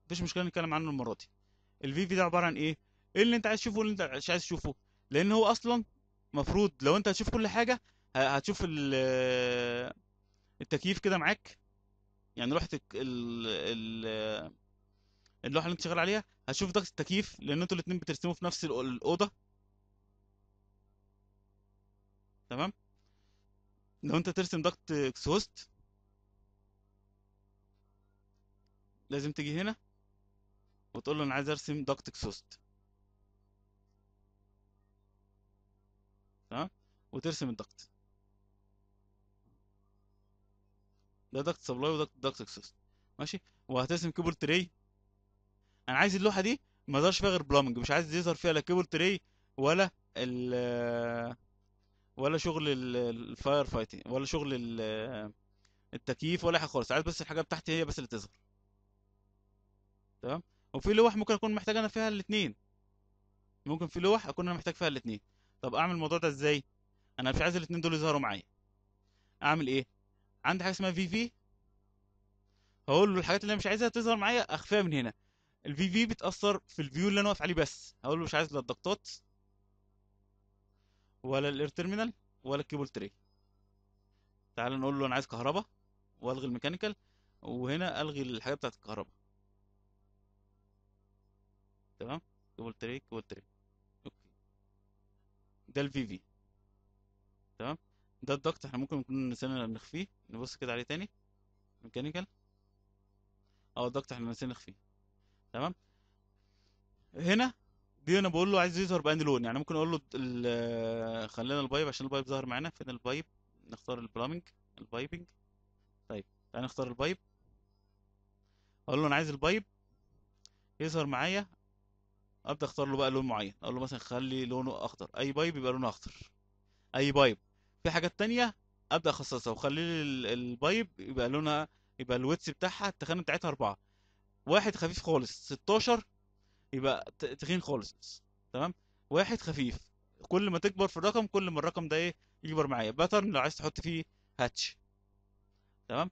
مفيش مشكلة نتكلم عنه المرة دي الفي في ده عبارة عن ايه ايه اللي انت عايز تشوفه اللي انت مش عايز تشوفه لان هو اصلا مفروض لو انت هتشوف كل حاجه هتشوف التكييف كده معاك يعني لوحه ال اللوحه اللي انت شغال عليها هتشوف ضغط التكييف لان انتوا الاتنين بترسموا في نفس الاوضه تمام لو انت ترسم ضغط اكسهوست لازم تيجي هنا وتقول له انا عايز ارسم ضغط اكسهوست تمام وترسم الضغط ده ضغط سبلاي وده ضغط اكسس ماشي وهترسم كيبل تري انا عايز اللوحه دي ما تظهرش فيها غير بلامنج مش عايز يظهر فيها لا كيبل تري ولا ال ولا شغل الفاير فايتنج ولا شغل التكييف ولا حاجه خالص عايز بس الحاجه بتاعتي هي بس اللي تظهر تمام وفي لوح ممكن اكون محتاج انا فيها الاثنين ممكن في لوح اكون انا محتاج فيها الاثنين طب اعمل الموضوع ده ازاي انا مش عايز الاثنين دول يظهروا معايا اعمل ايه عندي حاجه اسمها في في هقول له الحاجات اللي انا مش عايزها تظهر معايا اخفيها من هنا الفي في بتاثر في الفيو اللي انا واقف عليه بس هقول له مش عايز لا الضغطات ولا الاير تيرمينال ولا الكيبل تري تعال نقول له انا عايز كهرباء والغي الميكانيكال وهنا الغي الحاجات بتاعت الكهرباء تمام كيبل تري كيبل تري ده الفي في تمام ده الضغط احنا ممكن نكون نسينا نخفيه نبص كده عليه تاني ميكانيكال اه الضغط احنا نسينا نخفيه تمام هنا دي انا بقول له عايز يظهر بأني لون يعني ممكن اقول له خلينا البايب عشان البايب ظهر معانا فين البايب نختار البلامنج البايبنج طيب تعالى نختار البايب اقول له انا عايز البايب يظهر معايا ابدا اختار له بقى لون معين اقول له مثلا خلي لونه اخضر اي بايب يبقى لونه اخضر اي بايب في حاجات تانية ابدا اخصصها وخلي لي البايب يبقى لونها يبقى الويتس بتاعها التخانه بتاعتها أربعة واحد خفيف خالص 16 يبقى تخين خالص تمام واحد خفيف كل ما تكبر في الرقم كل ما الرقم ده ايه يكبر معايا باترن لو عايز تحط فيه هاتش تمام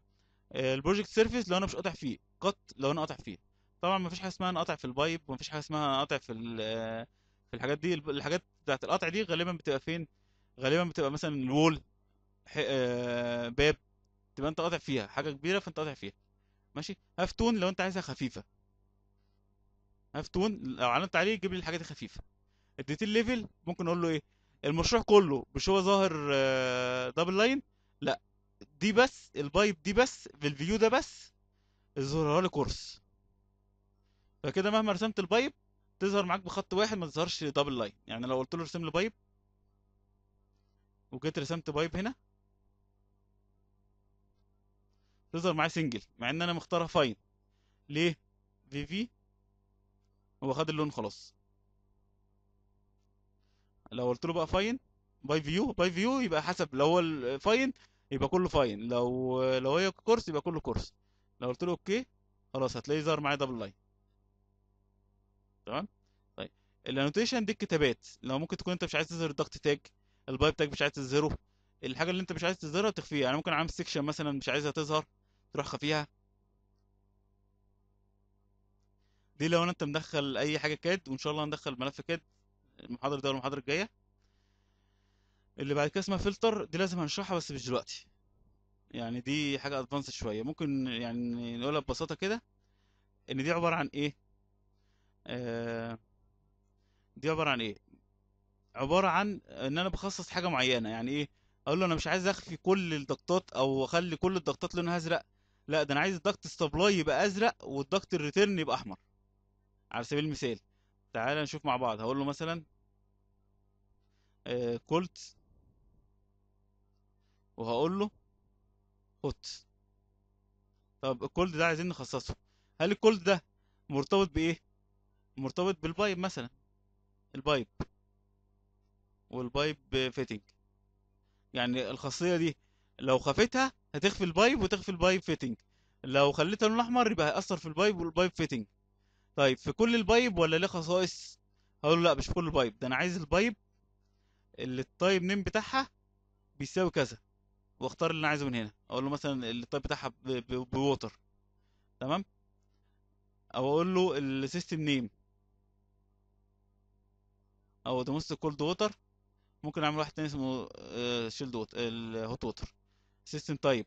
آه، البروجكت سيرفيس لو انا مش قاطع فيه قط لو انا قاطع فيه طبعا ما فيش حاجه اسمها انقطع في البايب وما فيش حاجه اسمها انقطع في في الحاجات دي الحاجات بتاعت القطع دي غالبا بتبقى فين غالبا بتبقى مثلا الول آه، باب تبقى انت قاطع فيها حاجه كبيره فانت قاطع فيها ماشي هفتون لو انت عايزها خفيفه هفتون لو علمت عليه جيب لي الحاجات الخفيفه الديتيل الليفل ممكن اقول له ايه المشروع كله مش هو ظاهر دبل آه، لاين لا دي بس البايب دي بس بالفيو ده بس ظهرها لي كورس فكده مهما رسمت البايب تظهر معاك بخط واحد ما تظهرش دبل لاين يعني لو قلت له ارسم لي بايب وجيت رسمت بايب هنا تظهر معايا سنجل مع ان انا مختارها فاين ليه في في هو خد اللون خلاص لو قلت له بقى فاين باي فيو باي فيو يبقى حسب لو هو فاين يبقى كله فاين لو لو هي كورس يبقى كله كورس لو قلت له اوكي خلاص هتلاقي ظهر معايا دبل لاين تمام طيب الانوتيشن دي الكتابات لو ممكن تكون انت مش عايز تظهر الضغط تاج البايب تاج مش عايز تظهره الحاجه اللي انت مش عايز تظهرها تخفيها انا يعني ممكن اعمل سيكشن مثلا مش عايزها تظهر تروح خفيها دي لو انت مدخل اي حاجه كاد وان شاء الله هندخل ملف كاد المحاضره ده والمحاضره الجايه اللي بعد كده اسمها فلتر دي لازم هنشرحها بس مش دلوقتي يعني دي حاجه ادفانس شويه ممكن يعني نقولها ببساطه كده ان دي عباره عن ايه آه، دي عباره عن ايه عباره عن ان انا بخصص حاجه معينه يعني ايه اقول له انا مش عايز اخفي كل الضغطات او اخلي كل الضغطات لونها ازرق لا ده انا عايز الضغط السبلاي يبقى ازرق والضغط الريتيرن يبقى احمر على سبيل المثال تعال نشوف مع بعض هقول له مثلا كولت آه، وهقول له هوت طب الكولد ده عايزين نخصصه هل الكولد ده مرتبط بايه مرتبط بالبايب مثلا البايب والبايب فيتنج يعني الخاصيه دي لو خفيتها هتخفي البايب وتخفي البايب فيتنج لو خليتها لون احمر يبقى هيأثر في البايب والبايب فيتنج طيب في كل البايب ولا ليه خصائص هقول لا مش في كل البايب ده انا عايز البايب اللي التايب نيم بتاعها بيساوي كذا واختار اللي انا عايزه من هنا اقول له مثلا التايب بتاعها بووتر تمام او اقول له السيستم نيم او دومستيك كولد ووتر ممكن اعمل واحد تاني اسمه شيلد ووتر الهوت ووتر سيستم تايب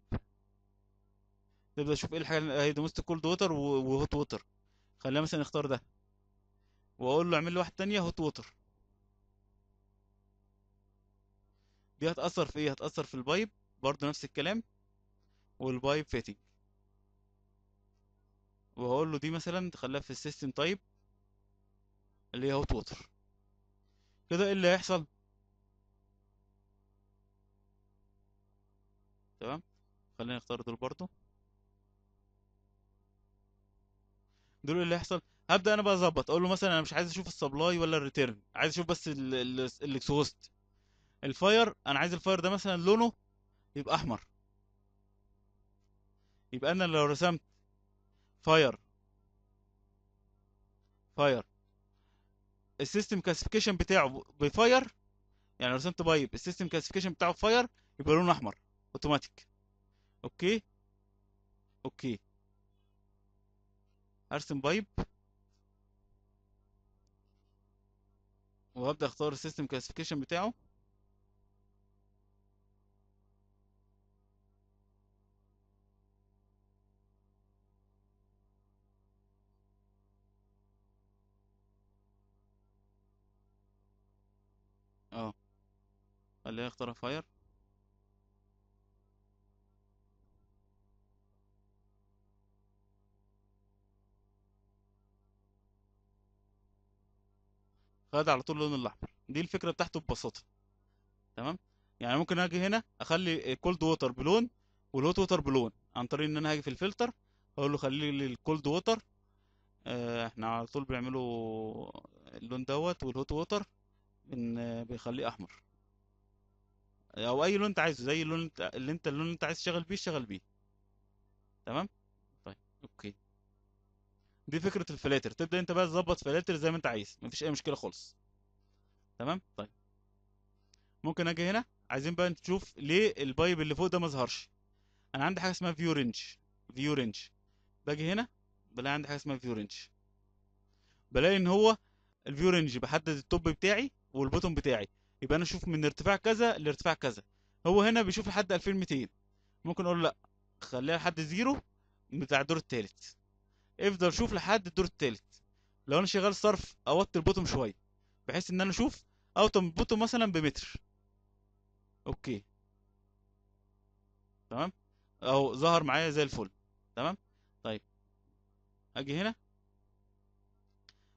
نبدا اشوف ايه الحاجه هي دومستيك كولد ووتر وهوت ووتر خليها مثلا اختار ده واقول له اعمل لي واحد تانية هوت ووتر دي هتاثر في ايه هتاثر في البايب برضه نفس الكلام والبايب فيتنج وهقول له دي مثلا تخليها في السيستم تايب اللي هي هوت ووتر كده ايه اللي هيحصل تمام خلينا نختار دول برضو دول اللي هيحصل هبدا انا بقى اظبط اقول له مثلا انا مش عايز اشوف السبلاي ولا الريتيرن عايز اشوف بس الاكسوست الفاير انا عايز الفاير ده مثلا لونه يبقى احمر يبقى انا لو رسمت فاير فاير السيستم كلاسيفيكيشن بتاعه بفاير يعني لو رسمت بايب السيستم كلاسيفيكيشن بتاعه فاير يبقى لونه احمر اوتوماتيك اوكي اوكي هرسم بايب وهبدا اختار السيستم كلاسيفيكيشن بتاعه اللي هي فاير خد على طول اللون الاحمر دي الفكره بتاعته ببساطه تمام يعني ممكن اجي هنا اخلي الكولد ووتر بلون والهوت ووتر بلون عن طريق ان انا هاجي في الفلتر اقول له خلي لي الكولد ووتر احنا على طول بنعمله اللون دوت والهوت ووتر بيخليه احمر او اي لون انت عايزه زي اللون اللي انت اللون اللي انت عايز تشتغل بيه اشتغل بيه تمام طيب اوكي دي فكره الفلاتر تبدا انت بقى تظبط فلاتر زي ما انت عايز مفيش اي مشكله خالص تمام طيب ممكن اجي هنا عايزين بقى نشوف ليه البايب اللي فوق ده ما ظهرش انا عندي حاجه اسمها فيو رينج فيو رينج باجي هنا بلاقي عندي حاجه اسمها فيو رينج بلاقي ان هو الفيو رينج بحدد التوب بتاعي والبوتوم بتاعي يبقى انا اشوف من ارتفاع كذا لارتفاع كذا هو هنا بيشوف لحد 2200 ممكن اقول لا خليها لحد زيرو بتاع الدور التالت افضل شوف لحد الدور التالت لو انا شغال صرف اوطي البوتوم شويه بحيث ان انا اشوف اوطي البوتوم مثلا بمتر اوكي تمام اهو ظهر معايا زي الفل تمام طيب اجي هنا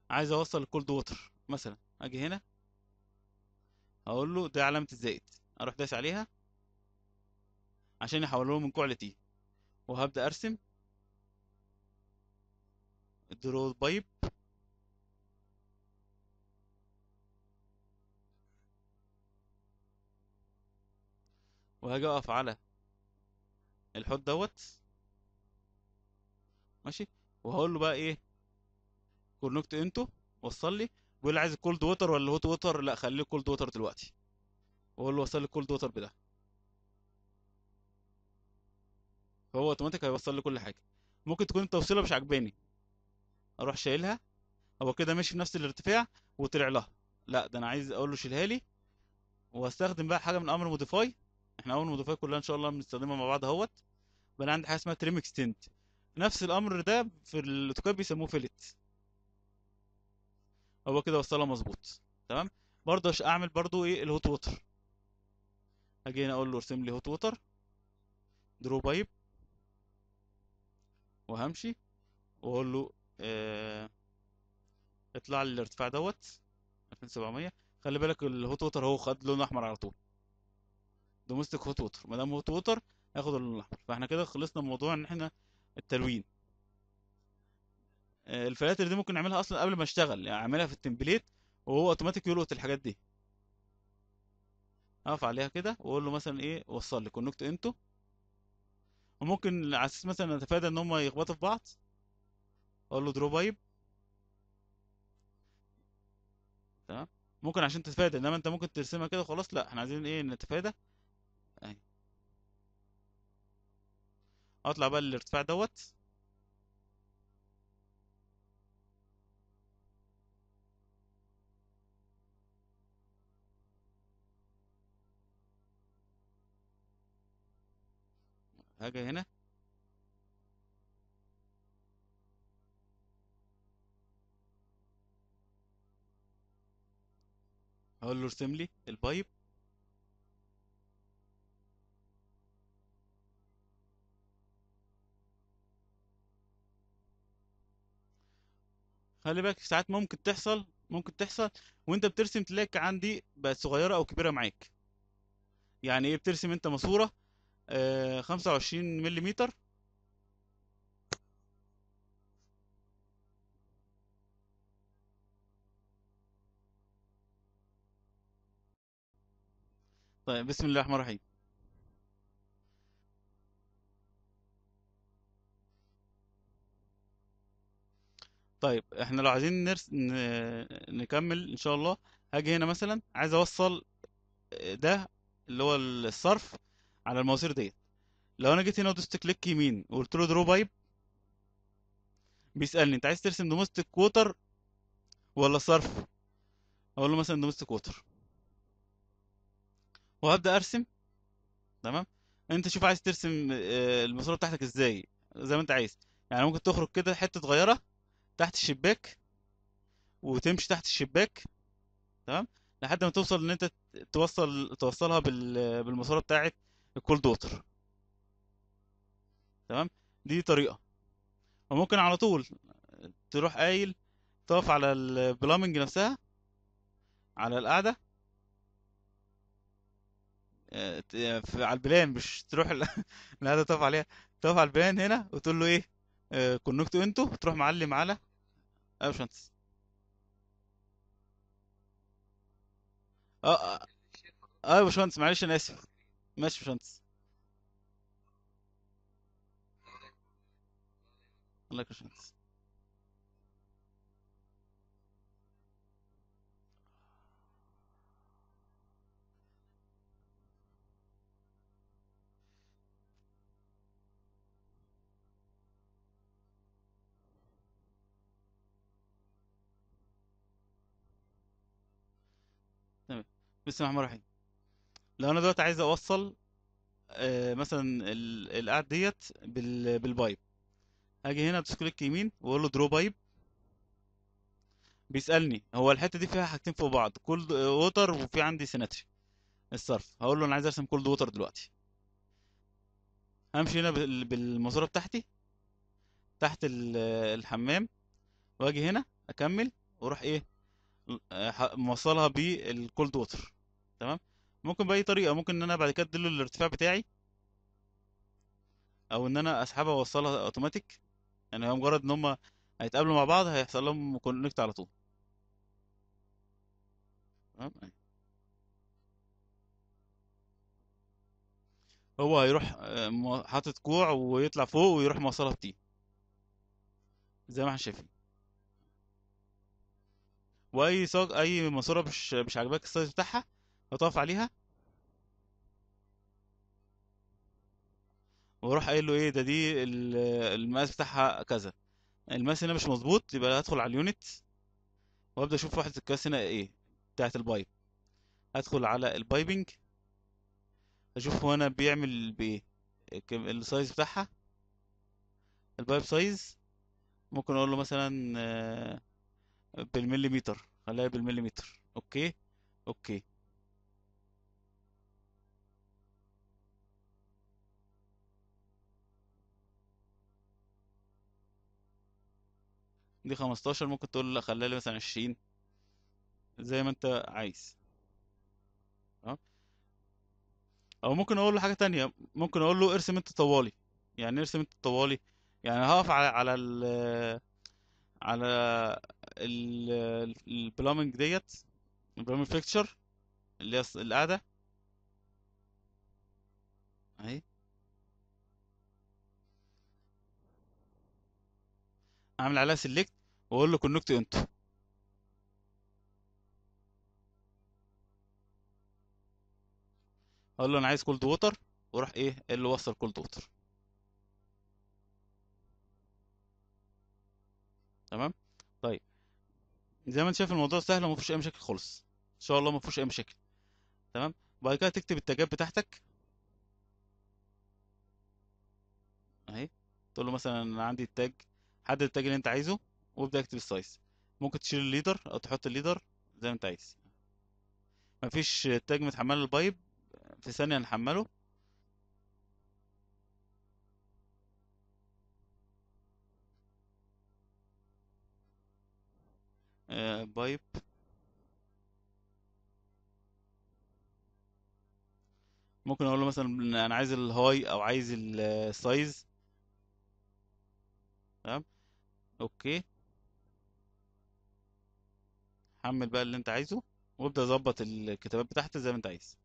عايز اوصل الكولد ووتر مثلا اجي هنا اقول له ده علامه الزائد اروح داس عليها عشان احوله من كوع لتي وهبدا ارسم درو بايب وهاجي اقف على الحوض دوت ماشي وهقول له بقى ايه كونكت انتو وصل لي بيقول لي عايز الكولد ووتر ولا الهوت ووتر لا خليه كولد ووتر دلوقتي واقول له وصل لي الكولد ووتر بده فهو اوتوماتيك هيوصل لي كل حاجه ممكن تكون التوصيله مش عجباني اروح شايلها هو كده ماشي بنفس الارتفاع وطلع لها لا ده انا عايز اقول له شيلها لي واستخدم بقى حاجه من امر موديفاي احنا اول موديفاي كلها ان شاء الله بنستخدمها مع بعض اهوت بقى عندي حاجه اسمها تريم اكستنت نفس الامر ده في الاوتوكاد بيسموه فيلت هو كده وصلها مظبوط تمام برضه اعمل برضه ايه الهوت ووتر اجي هنا اقول له ارسم لي هوت ووتر درو بايب وهمشي واقول له اه اطلع لي الارتفاع دوت 2700 خلي بالك الهوت ووتر هو خد لون احمر على طول دومستيك هوت ووتر ما دام هوت ووتر هاخد اللون الاحمر فاحنا كده خلصنا من موضوع ان احنا التلوين آه، الفلاتر دي ممكن اعملها اصلا قبل ما اشتغل يعني اعملها في التمبليت وهو اوتوماتيك يلقط الحاجات دي اقف عليها كده واقول له مثلا ايه وصل لي كونكت انتو وممكن على اساس مثلا اتفادى ان هم يخبطوا في بعض اقول له درو بايب تمام ممكن عشان تتفادى انما انت ممكن ترسمها كده خلاص لا احنا عايزين ايه نتفادى اهي اطلع بقى للارتفاع دوت هاجي هنا هقول له ارسم لي البايب خلي بالك ساعات ممكن تحصل ممكن تحصل وانت بترسم تلاقي عندي بقت صغيره او كبيره معاك يعني ايه بترسم انت ماسوره آه، خمسة وعشرين مليمتر طيب بسم الله الرحمن الرحيم طيب احنا لو عايزين نرس... نكمل ان شاء الله هاجي هنا مثلا عايز اوصل ده اللي هو الصرف على المواسير ديت لو انا جيت هنا ودوست كليك يمين وقلت له درو بايب بيسالني انت عايز ترسم دومستيك كوتر ولا صرف اقول له مثلا دومستيك ووتر وهبدا ارسم تمام انت شوف عايز ترسم آه، الماسوره بتاعتك ازاي زي ما انت عايز يعني ممكن تخرج كده حته صغيره تحت الشباك وتمشي تحت الشباك تمام لحد ما توصل ان انت توصل توصلها بالماسوره بتاعت الكولد ووتر تمام دي طريقه وممكن على طول تروح قايل تقف على البلامنج نفسها على القاعده آه، على البلان مش تروح (laughs) القاعده تقف عليها تقف على البلان هنا وتقول له ايه كونكتوا آه، انتوا تروح معلم على اوبشنز آه،, اه اه يا باشمهندس معلش انا اسف Missions. Locations. بسم الله الرحمن الرحيم لو انا دلوقتي عايز اوصل آه، مثلا القعد ديت بالبايب هاجي هنا ادوس كليك يمين واقول له درو بايب بيسالني هو الحته دي فيها حاجتين فوق بعض كولد ووتر وفي عندي سيناتري الصرف هقول له انا عايز ارسم كولد ووتر دلوقتي همشي هنا بالماسوره بتاعتي تحت الحمام واجي هنا اكمل واروح ايه موصلها بالكولد ووتر تمام ممكن باي طريقه ممكن ان انا بعد كده اديله الارتفاع بتاعي او ان انا اسحبها واوصلها اوتوماتيك يعني هو مجرد ان هما هيتقابلوا مع بعض هيحصل لهم كونكت على طول تمام هو هيروح آه، حاطط كوع ويطلع فوق ويروح موصلها بتي زي ما احنا شايفين واي صاج اي ماسوره مش مش عاجباك السايز بتاعها هتقف عليها واروح قايل له ايه ده دي المقاس بتاعها كذا المقاس هنا مش مظبوط يبقى هدخل على اليونت وابدا اشوف وحده القياس هنا ايه بتاعه البايب هدخل على البايبنج اشوف هو انا بيعمل بايه السايز بتاعها البايب سايز ممكن اقول له مثلا آه، بالمليمتر خليها بالمليمتر اوكي اوكي دي 15 ممكن تقول لي خليها لي مثلا 20 زي ما انت عايز او ممكن اقول له حاجه تانية ممكن اقول له ارسم انت طوالي يعني إيه ارسم انت طوالي يعني هقف على على الـ على البلومنج ديت البلومنج فيكتشر اللي هي القاعده اهي اعمل عليها سيلكت واقول له كونكت انت اقول له انا عايز كولد ووتر وراح ايه اللي وصل كولد ووتر تمام طيب زي ما انت شايف الموضوع سهل وما فيهوش اي مشاكل خالص ان شاء الله ما فيهوش اي مشاكل تمام بعد كده تكتب التاجات بتاعتك اهي تقول له مثلا انا عندي التاج حدد التاج اللي انت عايزه وابدا اكتب السايز ممكن تشيل الليدر او تحط الليدر زي ما انت عايز مفيش تاج متحمل البايب في ثانيه نحمله آه، بايب ممكن اقول له مثلا انا عايز الهاي او عايز السايز آه، تمام اوكي حمل بقى اللي انت عايزه وابدا ظبط الكتابات بتاعتك زي ما انت عايز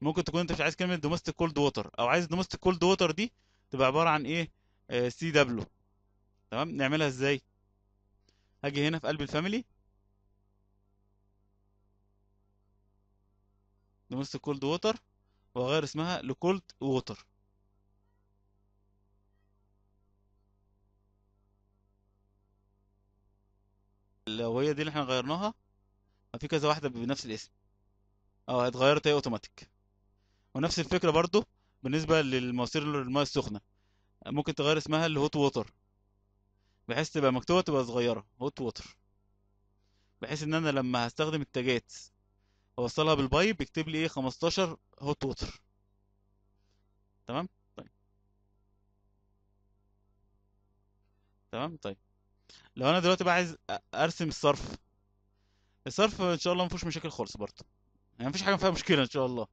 ممكن تكون انت مش عايز كلمه دومستيك كولد ووتر او عايز دومستيك كولد ووتر دي تبقى عباره عن ايه سي آه دبليو تمام نعملها ازاي هاجي هنا في قلب الفاميلي دومستيك كولد ووتر واغير اسمها لكولد ووتر لو هي دي اللي احنا غيرناها في كذا واحده بنفس الاسم اه اتغيرت هي اوتوماتيك ونفس الفكره برضو بالنسبه للمصير للماء السخنه ممكن تغير اسمها الهوت ووتر بحيث تبقى مكتوبه تبقى صغيره هوت ووتر بحيث ان انا لما هستخدم التاجات اوصلها بالبايب يكتب لي ايه 15 هوت ووتر تمام طيب تمام طيب لو انا دلوقتي بقى عايز ارسم الصرف الصرف ان شاء الله ما فيهوش مشاكل خالص برضه يعني مفيش حاجه فيها مشكله ان شاء الله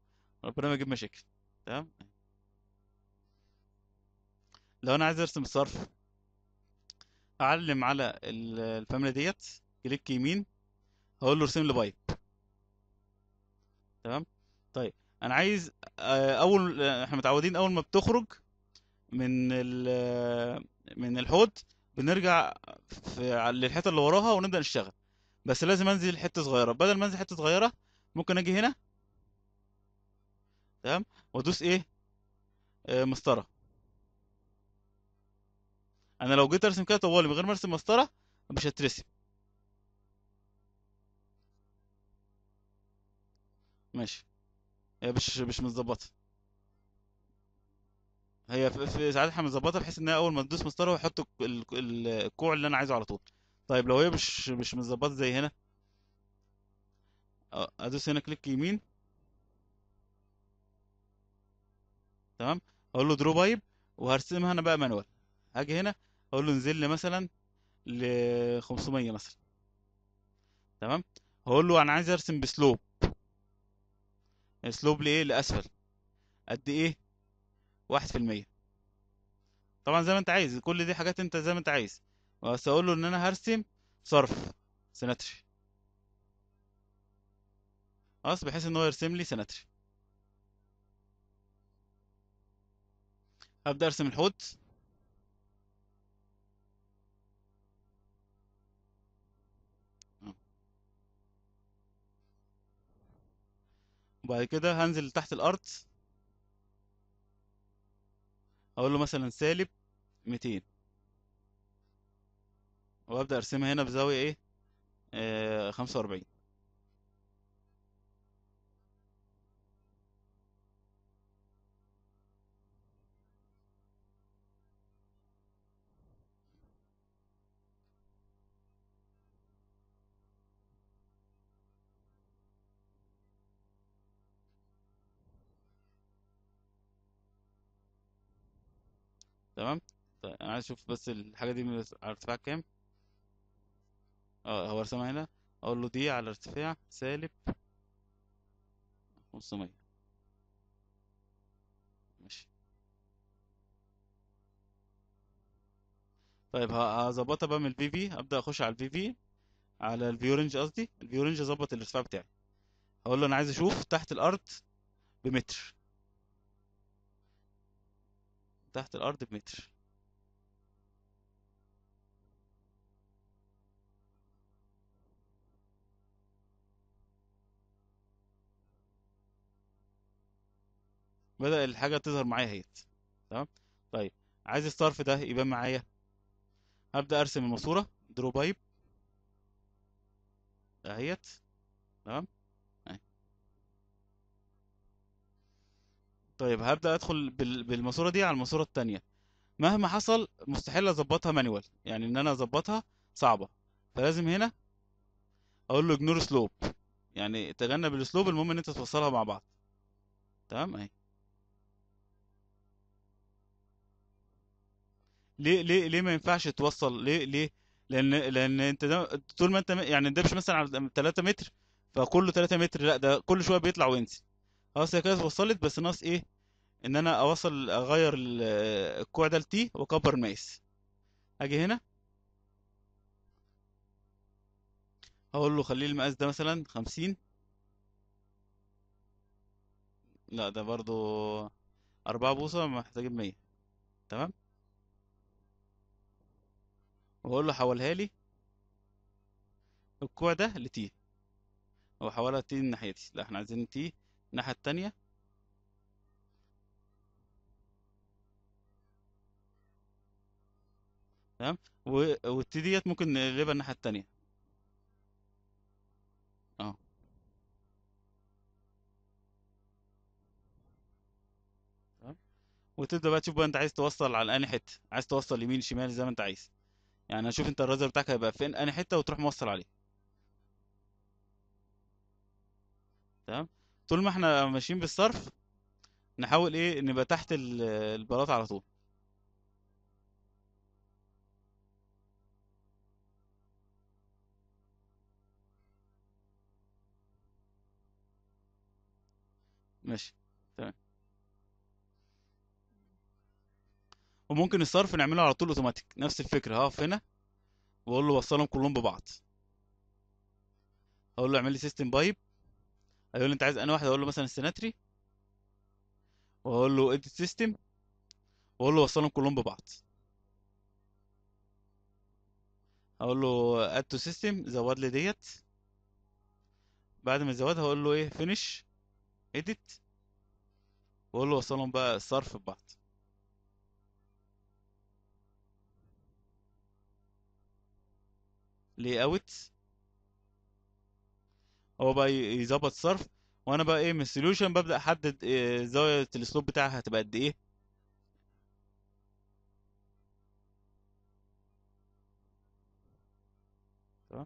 ربنا ما يجيب مشاكل تمام لو انا عايز ارسم الصرف اعلم على الفاميلي ديت كليك يمين هقول له ارسم لي بايب تمام طيب انا عايز آه، اول احنا متعودين اول ما بتخرج من من الحوض بنرجع في للحته اللي وراها ونبدا نشتغل بس لازم انزل حته صغيره بدل ما انزل حته صغيره ممكن اجي هنا تمام وادوس ايه آه مسطره انا لو جيت ارسم كده طوالي من غير ما ارسم مسطره مش هترسم ماشي هي مش مش متظبطه هي في ساعات احنا بنظبطها بحيث ان هي اول ما تدوس مسطره يحط الكوع اللي انا عايزه على طول طيب لو هي مش مش متظبطه زي هنا أه، ادوس هنا كليك يمين تمام اقول له درو بايب وهرسمها انا بقى مانوال هاجي هنا اقول له انزل لي مثلا ل 500 مثلا تمام هقول له انا عايز ارسم بسلوب سلوب لايه لاسفل قد ايه واحد في المية طبعا زي ما انت عايز كل دي حاجات انت زي ما انت عايز بس اقول له ان انا هرسم صرف سنتري خلاص بحيث ان هو يرسم لي سنتري ابدا ارسم الحوض وبعد كده هنزل تحت الارض اقول له مثلا سالب 200 وابدا ارسمها هنا بزاويه ايه آه 45 تمام طيب انا عايز اشوف بس الحاجه دي على ارتفاع كام اه هو رسمها هنا اقول له دي على ارتفاع سالب 500 ماشي طيب هظبطها بقى من الفي في ابدا اخش على الفي في على الفيو رينج قصدي الفيو رينج اظبط الارتفاع بتاعي هقول له انا عايز اشوف تحت الارض بمتر تحت الأرض بمتر بدأ الحاجة تظهر معايا اهيت تمام طيب عايز الصرف ده يبان معايا هبدأ أرسم الماسورة درو بايب اهيت تمام طيب هبدا ادخل بال... بالماسوره دي على الماسوره الثانيه مهما حصل مستحيل اظبطها مانيوال يعني ان انا اظبطها صعبه فلازم هنا اقول له اجنور سلوب يعني تجنب الاسلوب المهم ان انت توصلها مع بعض تمام اهي ليه ليه ليه ما ينفعش توصل ليه ليه لان لان انت طول ما انت يعني ده مش مثلا على 3 متر فكله 3 متر لا ده كل شويه بيطلع وينسي خلاص هي كده وصلت بس ناقص ايه ان انا اوصل اغير الكوع ده لتي واكبر المقاس اجي هنا هقول له خليه المقاس ده مثلا خمسين لا ده برضو أربعة بوصة محتاجين مية تمام وأقول له حولها لي الكوع ده لتي هو حولها تي ناحيتي لا احنا عايزين تي الناحية التانية تمام والتي ديت ممكن نقلبها الناحية التانية اه تمام وتبدأ بقى تشوف بقى انت عايز توصل على انهي حتة عايز توصل يمين شمال زي ما انت عايز يعني هشوف انت الرازر بتاعك هيبقى فين انهي حتة وتروح موصل عليه تمام طول ما احنا ماشيين بالصرف نحاول ايه نبقى تحت البلاط على طول ماشي تمام وممكن الصرف نعمله على طول اوتوماتيك نفس الفكره هقف هنا واقول له وصلهم كلهم ببعض اقول له اعمل لي سيستم بايب هيقول لي انت عايز انا واحد اقول له مثلا السيناتري واقول له اديت سيستم واقول له وصلهم كلهم ببعض اقول له اد تو سيستم زود لي ديت بعد ما زودها اقول له ايه فينيش اديت واقول له وصلهم بقى الصرف ببعض ليه اوت هو بقى يظبط الصرف وانا بقى ايه من السوليوشن ببدا احدد إيه زاويه السلوب بتاعها هتبقى قد ايه تمام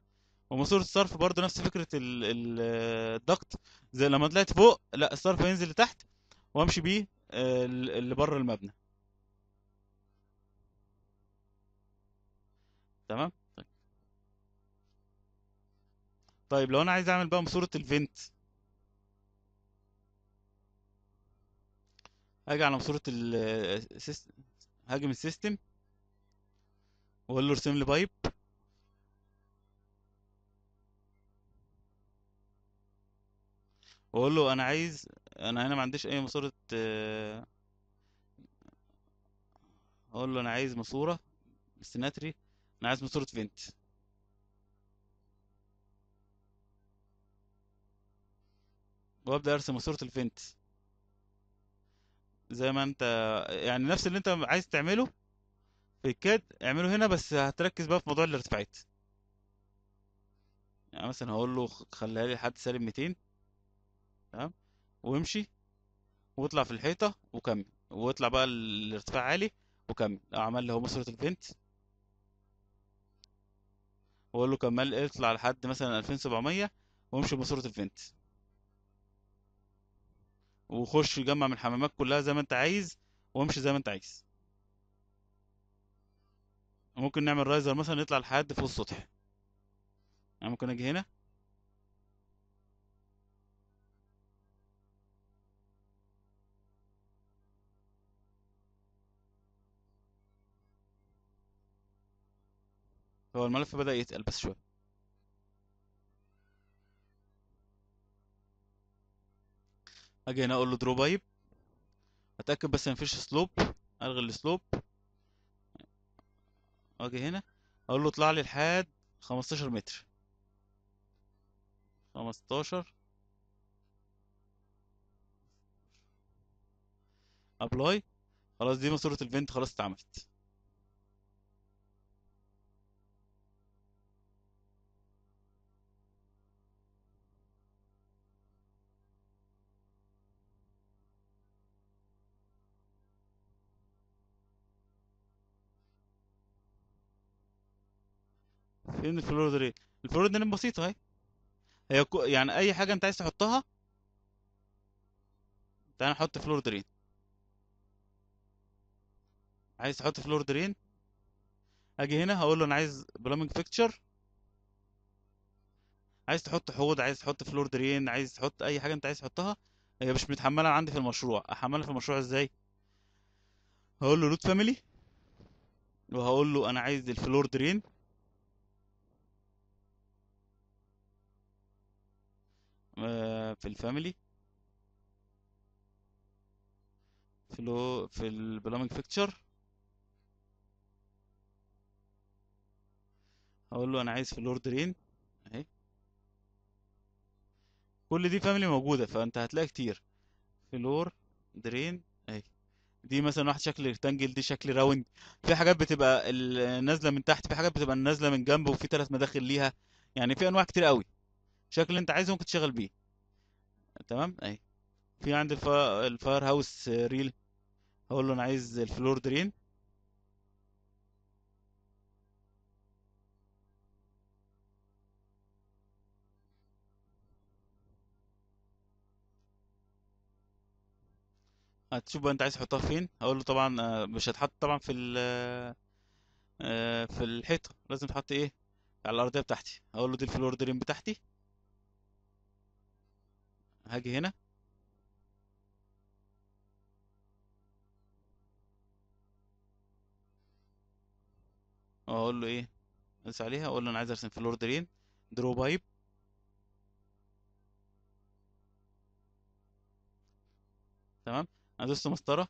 وماسوره الصرف برضه نفس فكره آه، الضغط زي لما طلعت فوق لا الصرف هينزل لتحت وامشي بيه آه، اللي بره المبنى تمام طيب لو انا عايز اعمل بقى ماسوره الفنت هاجي على ماسوره السيستم هاجم السيستم واقول له ارسم لي بايب واقول له انا عايز انا هنا ما عنديش اي ماسوره اقول له انا عايز ماسوره سيناتري انا عايز ماسوره فينت وابدا ارسم صوره الفنت زي ما انت يعني نفس اللي انت عايز تعمله في الكاد اعمله هنا بس هتركز بقى في موضوع الارتفاعات يعني مثلا هقول له خليها لي لحد سالب 200 تمام وامشي واطلع في الحيطه وكمل واطلع بقى الارتفاع عالي وكمل عمل لي هو مصره البنت واقول له كمل اطلع لحد مثلا 2700 وامشي بماسوره البنت وخش جمع من الحمامات كلها زي ما انت عايز وامشي زي ما انت عايز ممكن نعمل رايزر مثلا نطلع لحد فوق السطح يعني ممكن اجي هنا هو الملف بدأ يتقل بس شوية اجي هنا اقول له درو بايب اتاكد بس ان فيش سلوب الغي السلوب اجي هنا اقول له اطلع لي لحد 15 متر 15 ابلاي خلاص دي ماسوره الفنت خلاص اتعملت فين الفلورد ريت إيه؟ الفلورد ريت بسيطه اهي هي يعني اي حاجه انت عايز تحطها تعال نحط فلور درين إيه؟ عايز تحط فلور درين إيه؟ اجي هنا هقول له انا عايز بلومنج فيكتشر عايز تحط حوض عايز تحط فلور درين عايز تحط اي حاجه انت عايز تحطها هي مش متحمله عندي في المشروع احملها في المشروع ازاي هقول له لود فاميلي وهقول له انا عايز الفلور درين آه، في الفاميلي في لو في البلومينج فيكتشر هقول له انا عايز في اللورد رين اهي كل دي فاميلي موجوده فانت هتلاقي كتير فلور درين اهي دي مثلا واحد شكل ريكتانجل دي شكل راوند في حاجات بتبقى نازله من تحت في حاجات بتبقى نازله من جنب وفي ثلاث مداخل ليها يعني في انواع كتير قوي الشكل اللي انت عايزه ممكن تشغل بيه تمام اهي في عندي الفاير هاوس ريل هقول له انا عايز الفلور درين هتشوف بقى انت عايز تحطها فين هقول له طبعا آه، مش هتحط طبعا في ال آه، في الحيطه لازم تحط ايه على الارضيه بتاعتي هقول له دي الفلور درين بتاعتي هاجي هنا واقول له ايه ادوس عليها اقول له انا عايز ارسم في الاوردرين درو بايب تمام انا دوست مسطره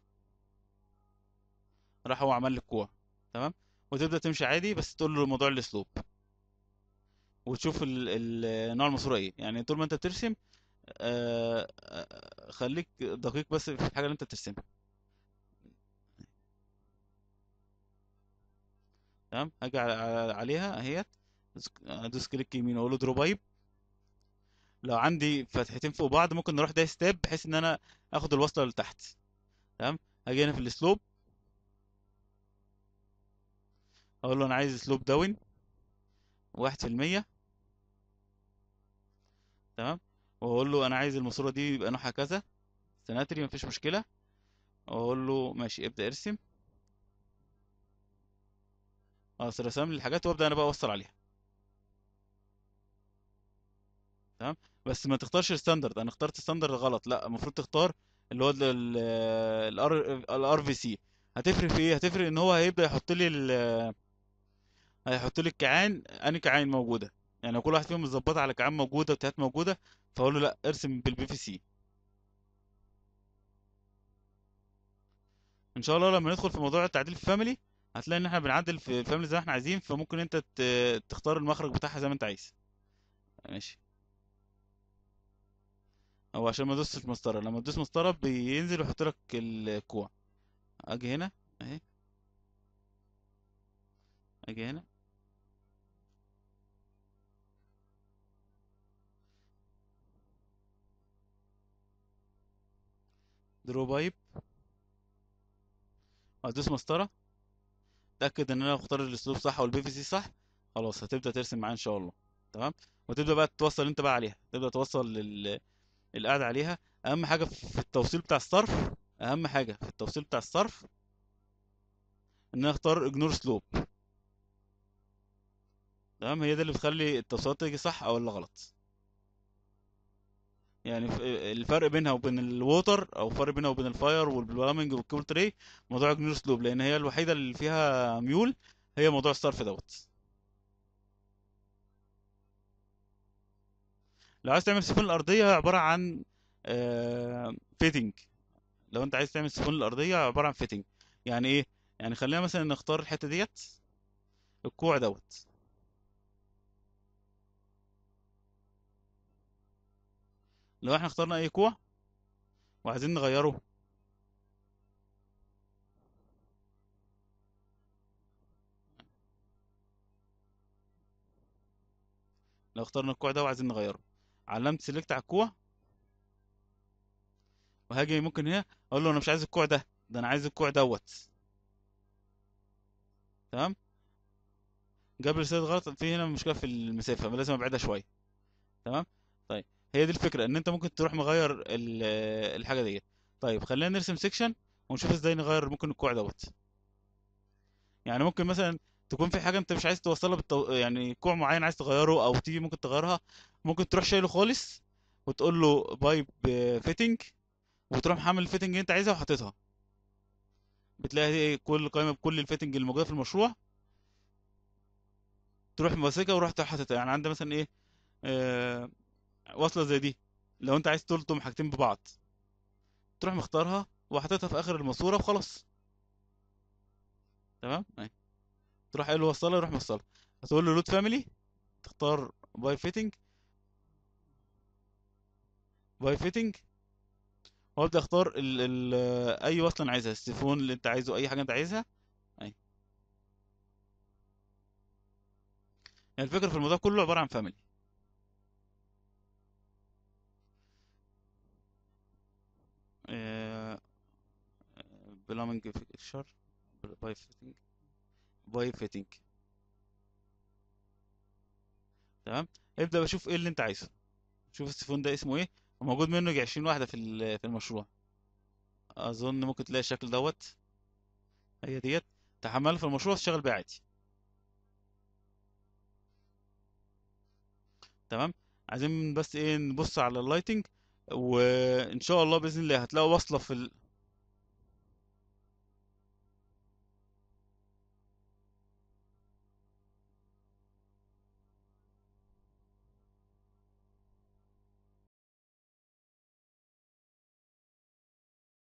راح هو عمل لي الكوع تمام وتبدا تمشي عادي بس تقول له موضوع الاسلوب وتشوف النوع المصوره نوع ايه يعني طول ما انت بترسم آه، آه، خليك دقيق بس في الحاجه اللي انت بترسمها تمام على عليها اهيت ادوس آه، كليك يمين واقول له بايب لو عندي فتحتين فوق بعض ممكن نروح ده ستيب بحيث ان انا اخد الوصله لتحت تمام اجي هنا في السلوب اقول له انا عايز سلوب داون واحد في المية تمام واقول له انا عايز الماسوره دي يبقى نوعها كذا سناتري مفيش مشكله واقول له ماشي ابدا ارسم خلاص رسم لي الحاجات وابدا انا بقى اوصل عليها تمام بس ما تختارش الستاندرد انا اخترت الستاندرد غلط لا المفروض تختار اللي هو ال الار في سي هتفرق في ايه هتفرق ان هو هيبدا يحط لي هيحط لي الكعان انهي كعان موجوده يعني لو كل واحد فيهم متظبطه على كعام موجوده وتهات موجوده فاقول له لا ارسم بالبي في سي ان شاء الله لما ندخل في موضوع التعديل في فاميلي هتلاقي ان احنا بنعدل في فاميلي زي ما احنا عايزين فممكن انت تختار المخرج بتاعها زي ما انت عايز ماشي او عشان ما تدوسش مسطره لما تدوس مسطره بينزل ويحط لك الكوع اجي هنا اهي اجي هنا درو بايب هدوس آه، مسطرة اتأكد ان انا اختار الاسلوب صح والبي في سي صح خلاص هتبدأ ترسم معايا ان شاء الله تمام وتبدأ بقى توصل انت بقى عليها تبدأ توصل لل القعد عليها اهم حاجة في التوصيل بتاع الصرف اهم حاجة في التوصيل بتاع الصرف ان انا اختار اجنور سلوب تمام هي دي اللي بتخلي التوصيلات تيجي صح او اللي غلط يعني الفرق بينها وبين الووتر او الفرق بينها وبين الفاير والبلوامنج والكول تري موضوع الجنور سلوب لان هي الوحيده اللي فيها ميول هي موضوع الصرف دوت لو عايز تعمل سفن الارضيه هي عباره عن فيتنج آه، لو انت عايز تعمل سفن الارضيه عباره عن فيتنج يعني ايه يعني خلينا مثلا نختار الحته ديت الكوع دوت لو احنا اخترنا اي كوع وعايزين نغيره لو اخترنا الكوع ده وعايزين نغيره علمت سيلكت على الكوع وهاجي ممكن هنا اقول له انا مش عايز الكوع ده ده انا عايز الكوع دوت تمام قبل سيد غلط في هنا مشكله في المسافه لازم ابعدها شويه تمام هي دي الفكره ان انت ممكن تروح مغير آه، الحاجه ديت طيب خلينا نرسم سيكشن ونشوف ازاي نغير ممكن الكوع دوت يعني ممكن مثلا تكون في حاجه انت مش عايز توصلها بالتو... يعني كوع معين عايز تغيره او تيجي ممكن تغيرها ممكن تروح شايله خالص وتقول له بايب فيتنج وتروح محمل الفيتنج اللي انت عايزها وحاططها بتلاقي كل قائمه بكل الفيتنج الموجوده في المشروع تروح ماسكها وروح حاططها يعني عندي مثلا ايه آه، واصله زي دي لو انت عايز تلطم حاجتين ببعض تروح مختارها وحاططها في اخر الماسوره وخلاص تمام اهي تروح قايل له وصلها يروح موصلها هتقول له لود فاميلي تختار باي فيتنج باي فيتنج وابدا اختار ال ال اي وصله انا عايزها السيفون اللي انت عايزه اي حاجه انت عايزها اهي يعني الفكره في الموضوع كله عباره عن فاميلي بلامنج فيكتشر باي فيتنج باي فيتنج تمام ابدا بشوف ايه اللي انت عايزه شوف السيفون ده اسمه ايه وموجود منه يجي 20 واحده في في المشروع اظن ممكن تلاقي الشكل دوت هي ديت تحمل في المشروع تشتغل بيه عادي تمام عايزين بس ايه نبص على اللايتنج وان شاء الله باذن الله هتلاقوا وصله في ال...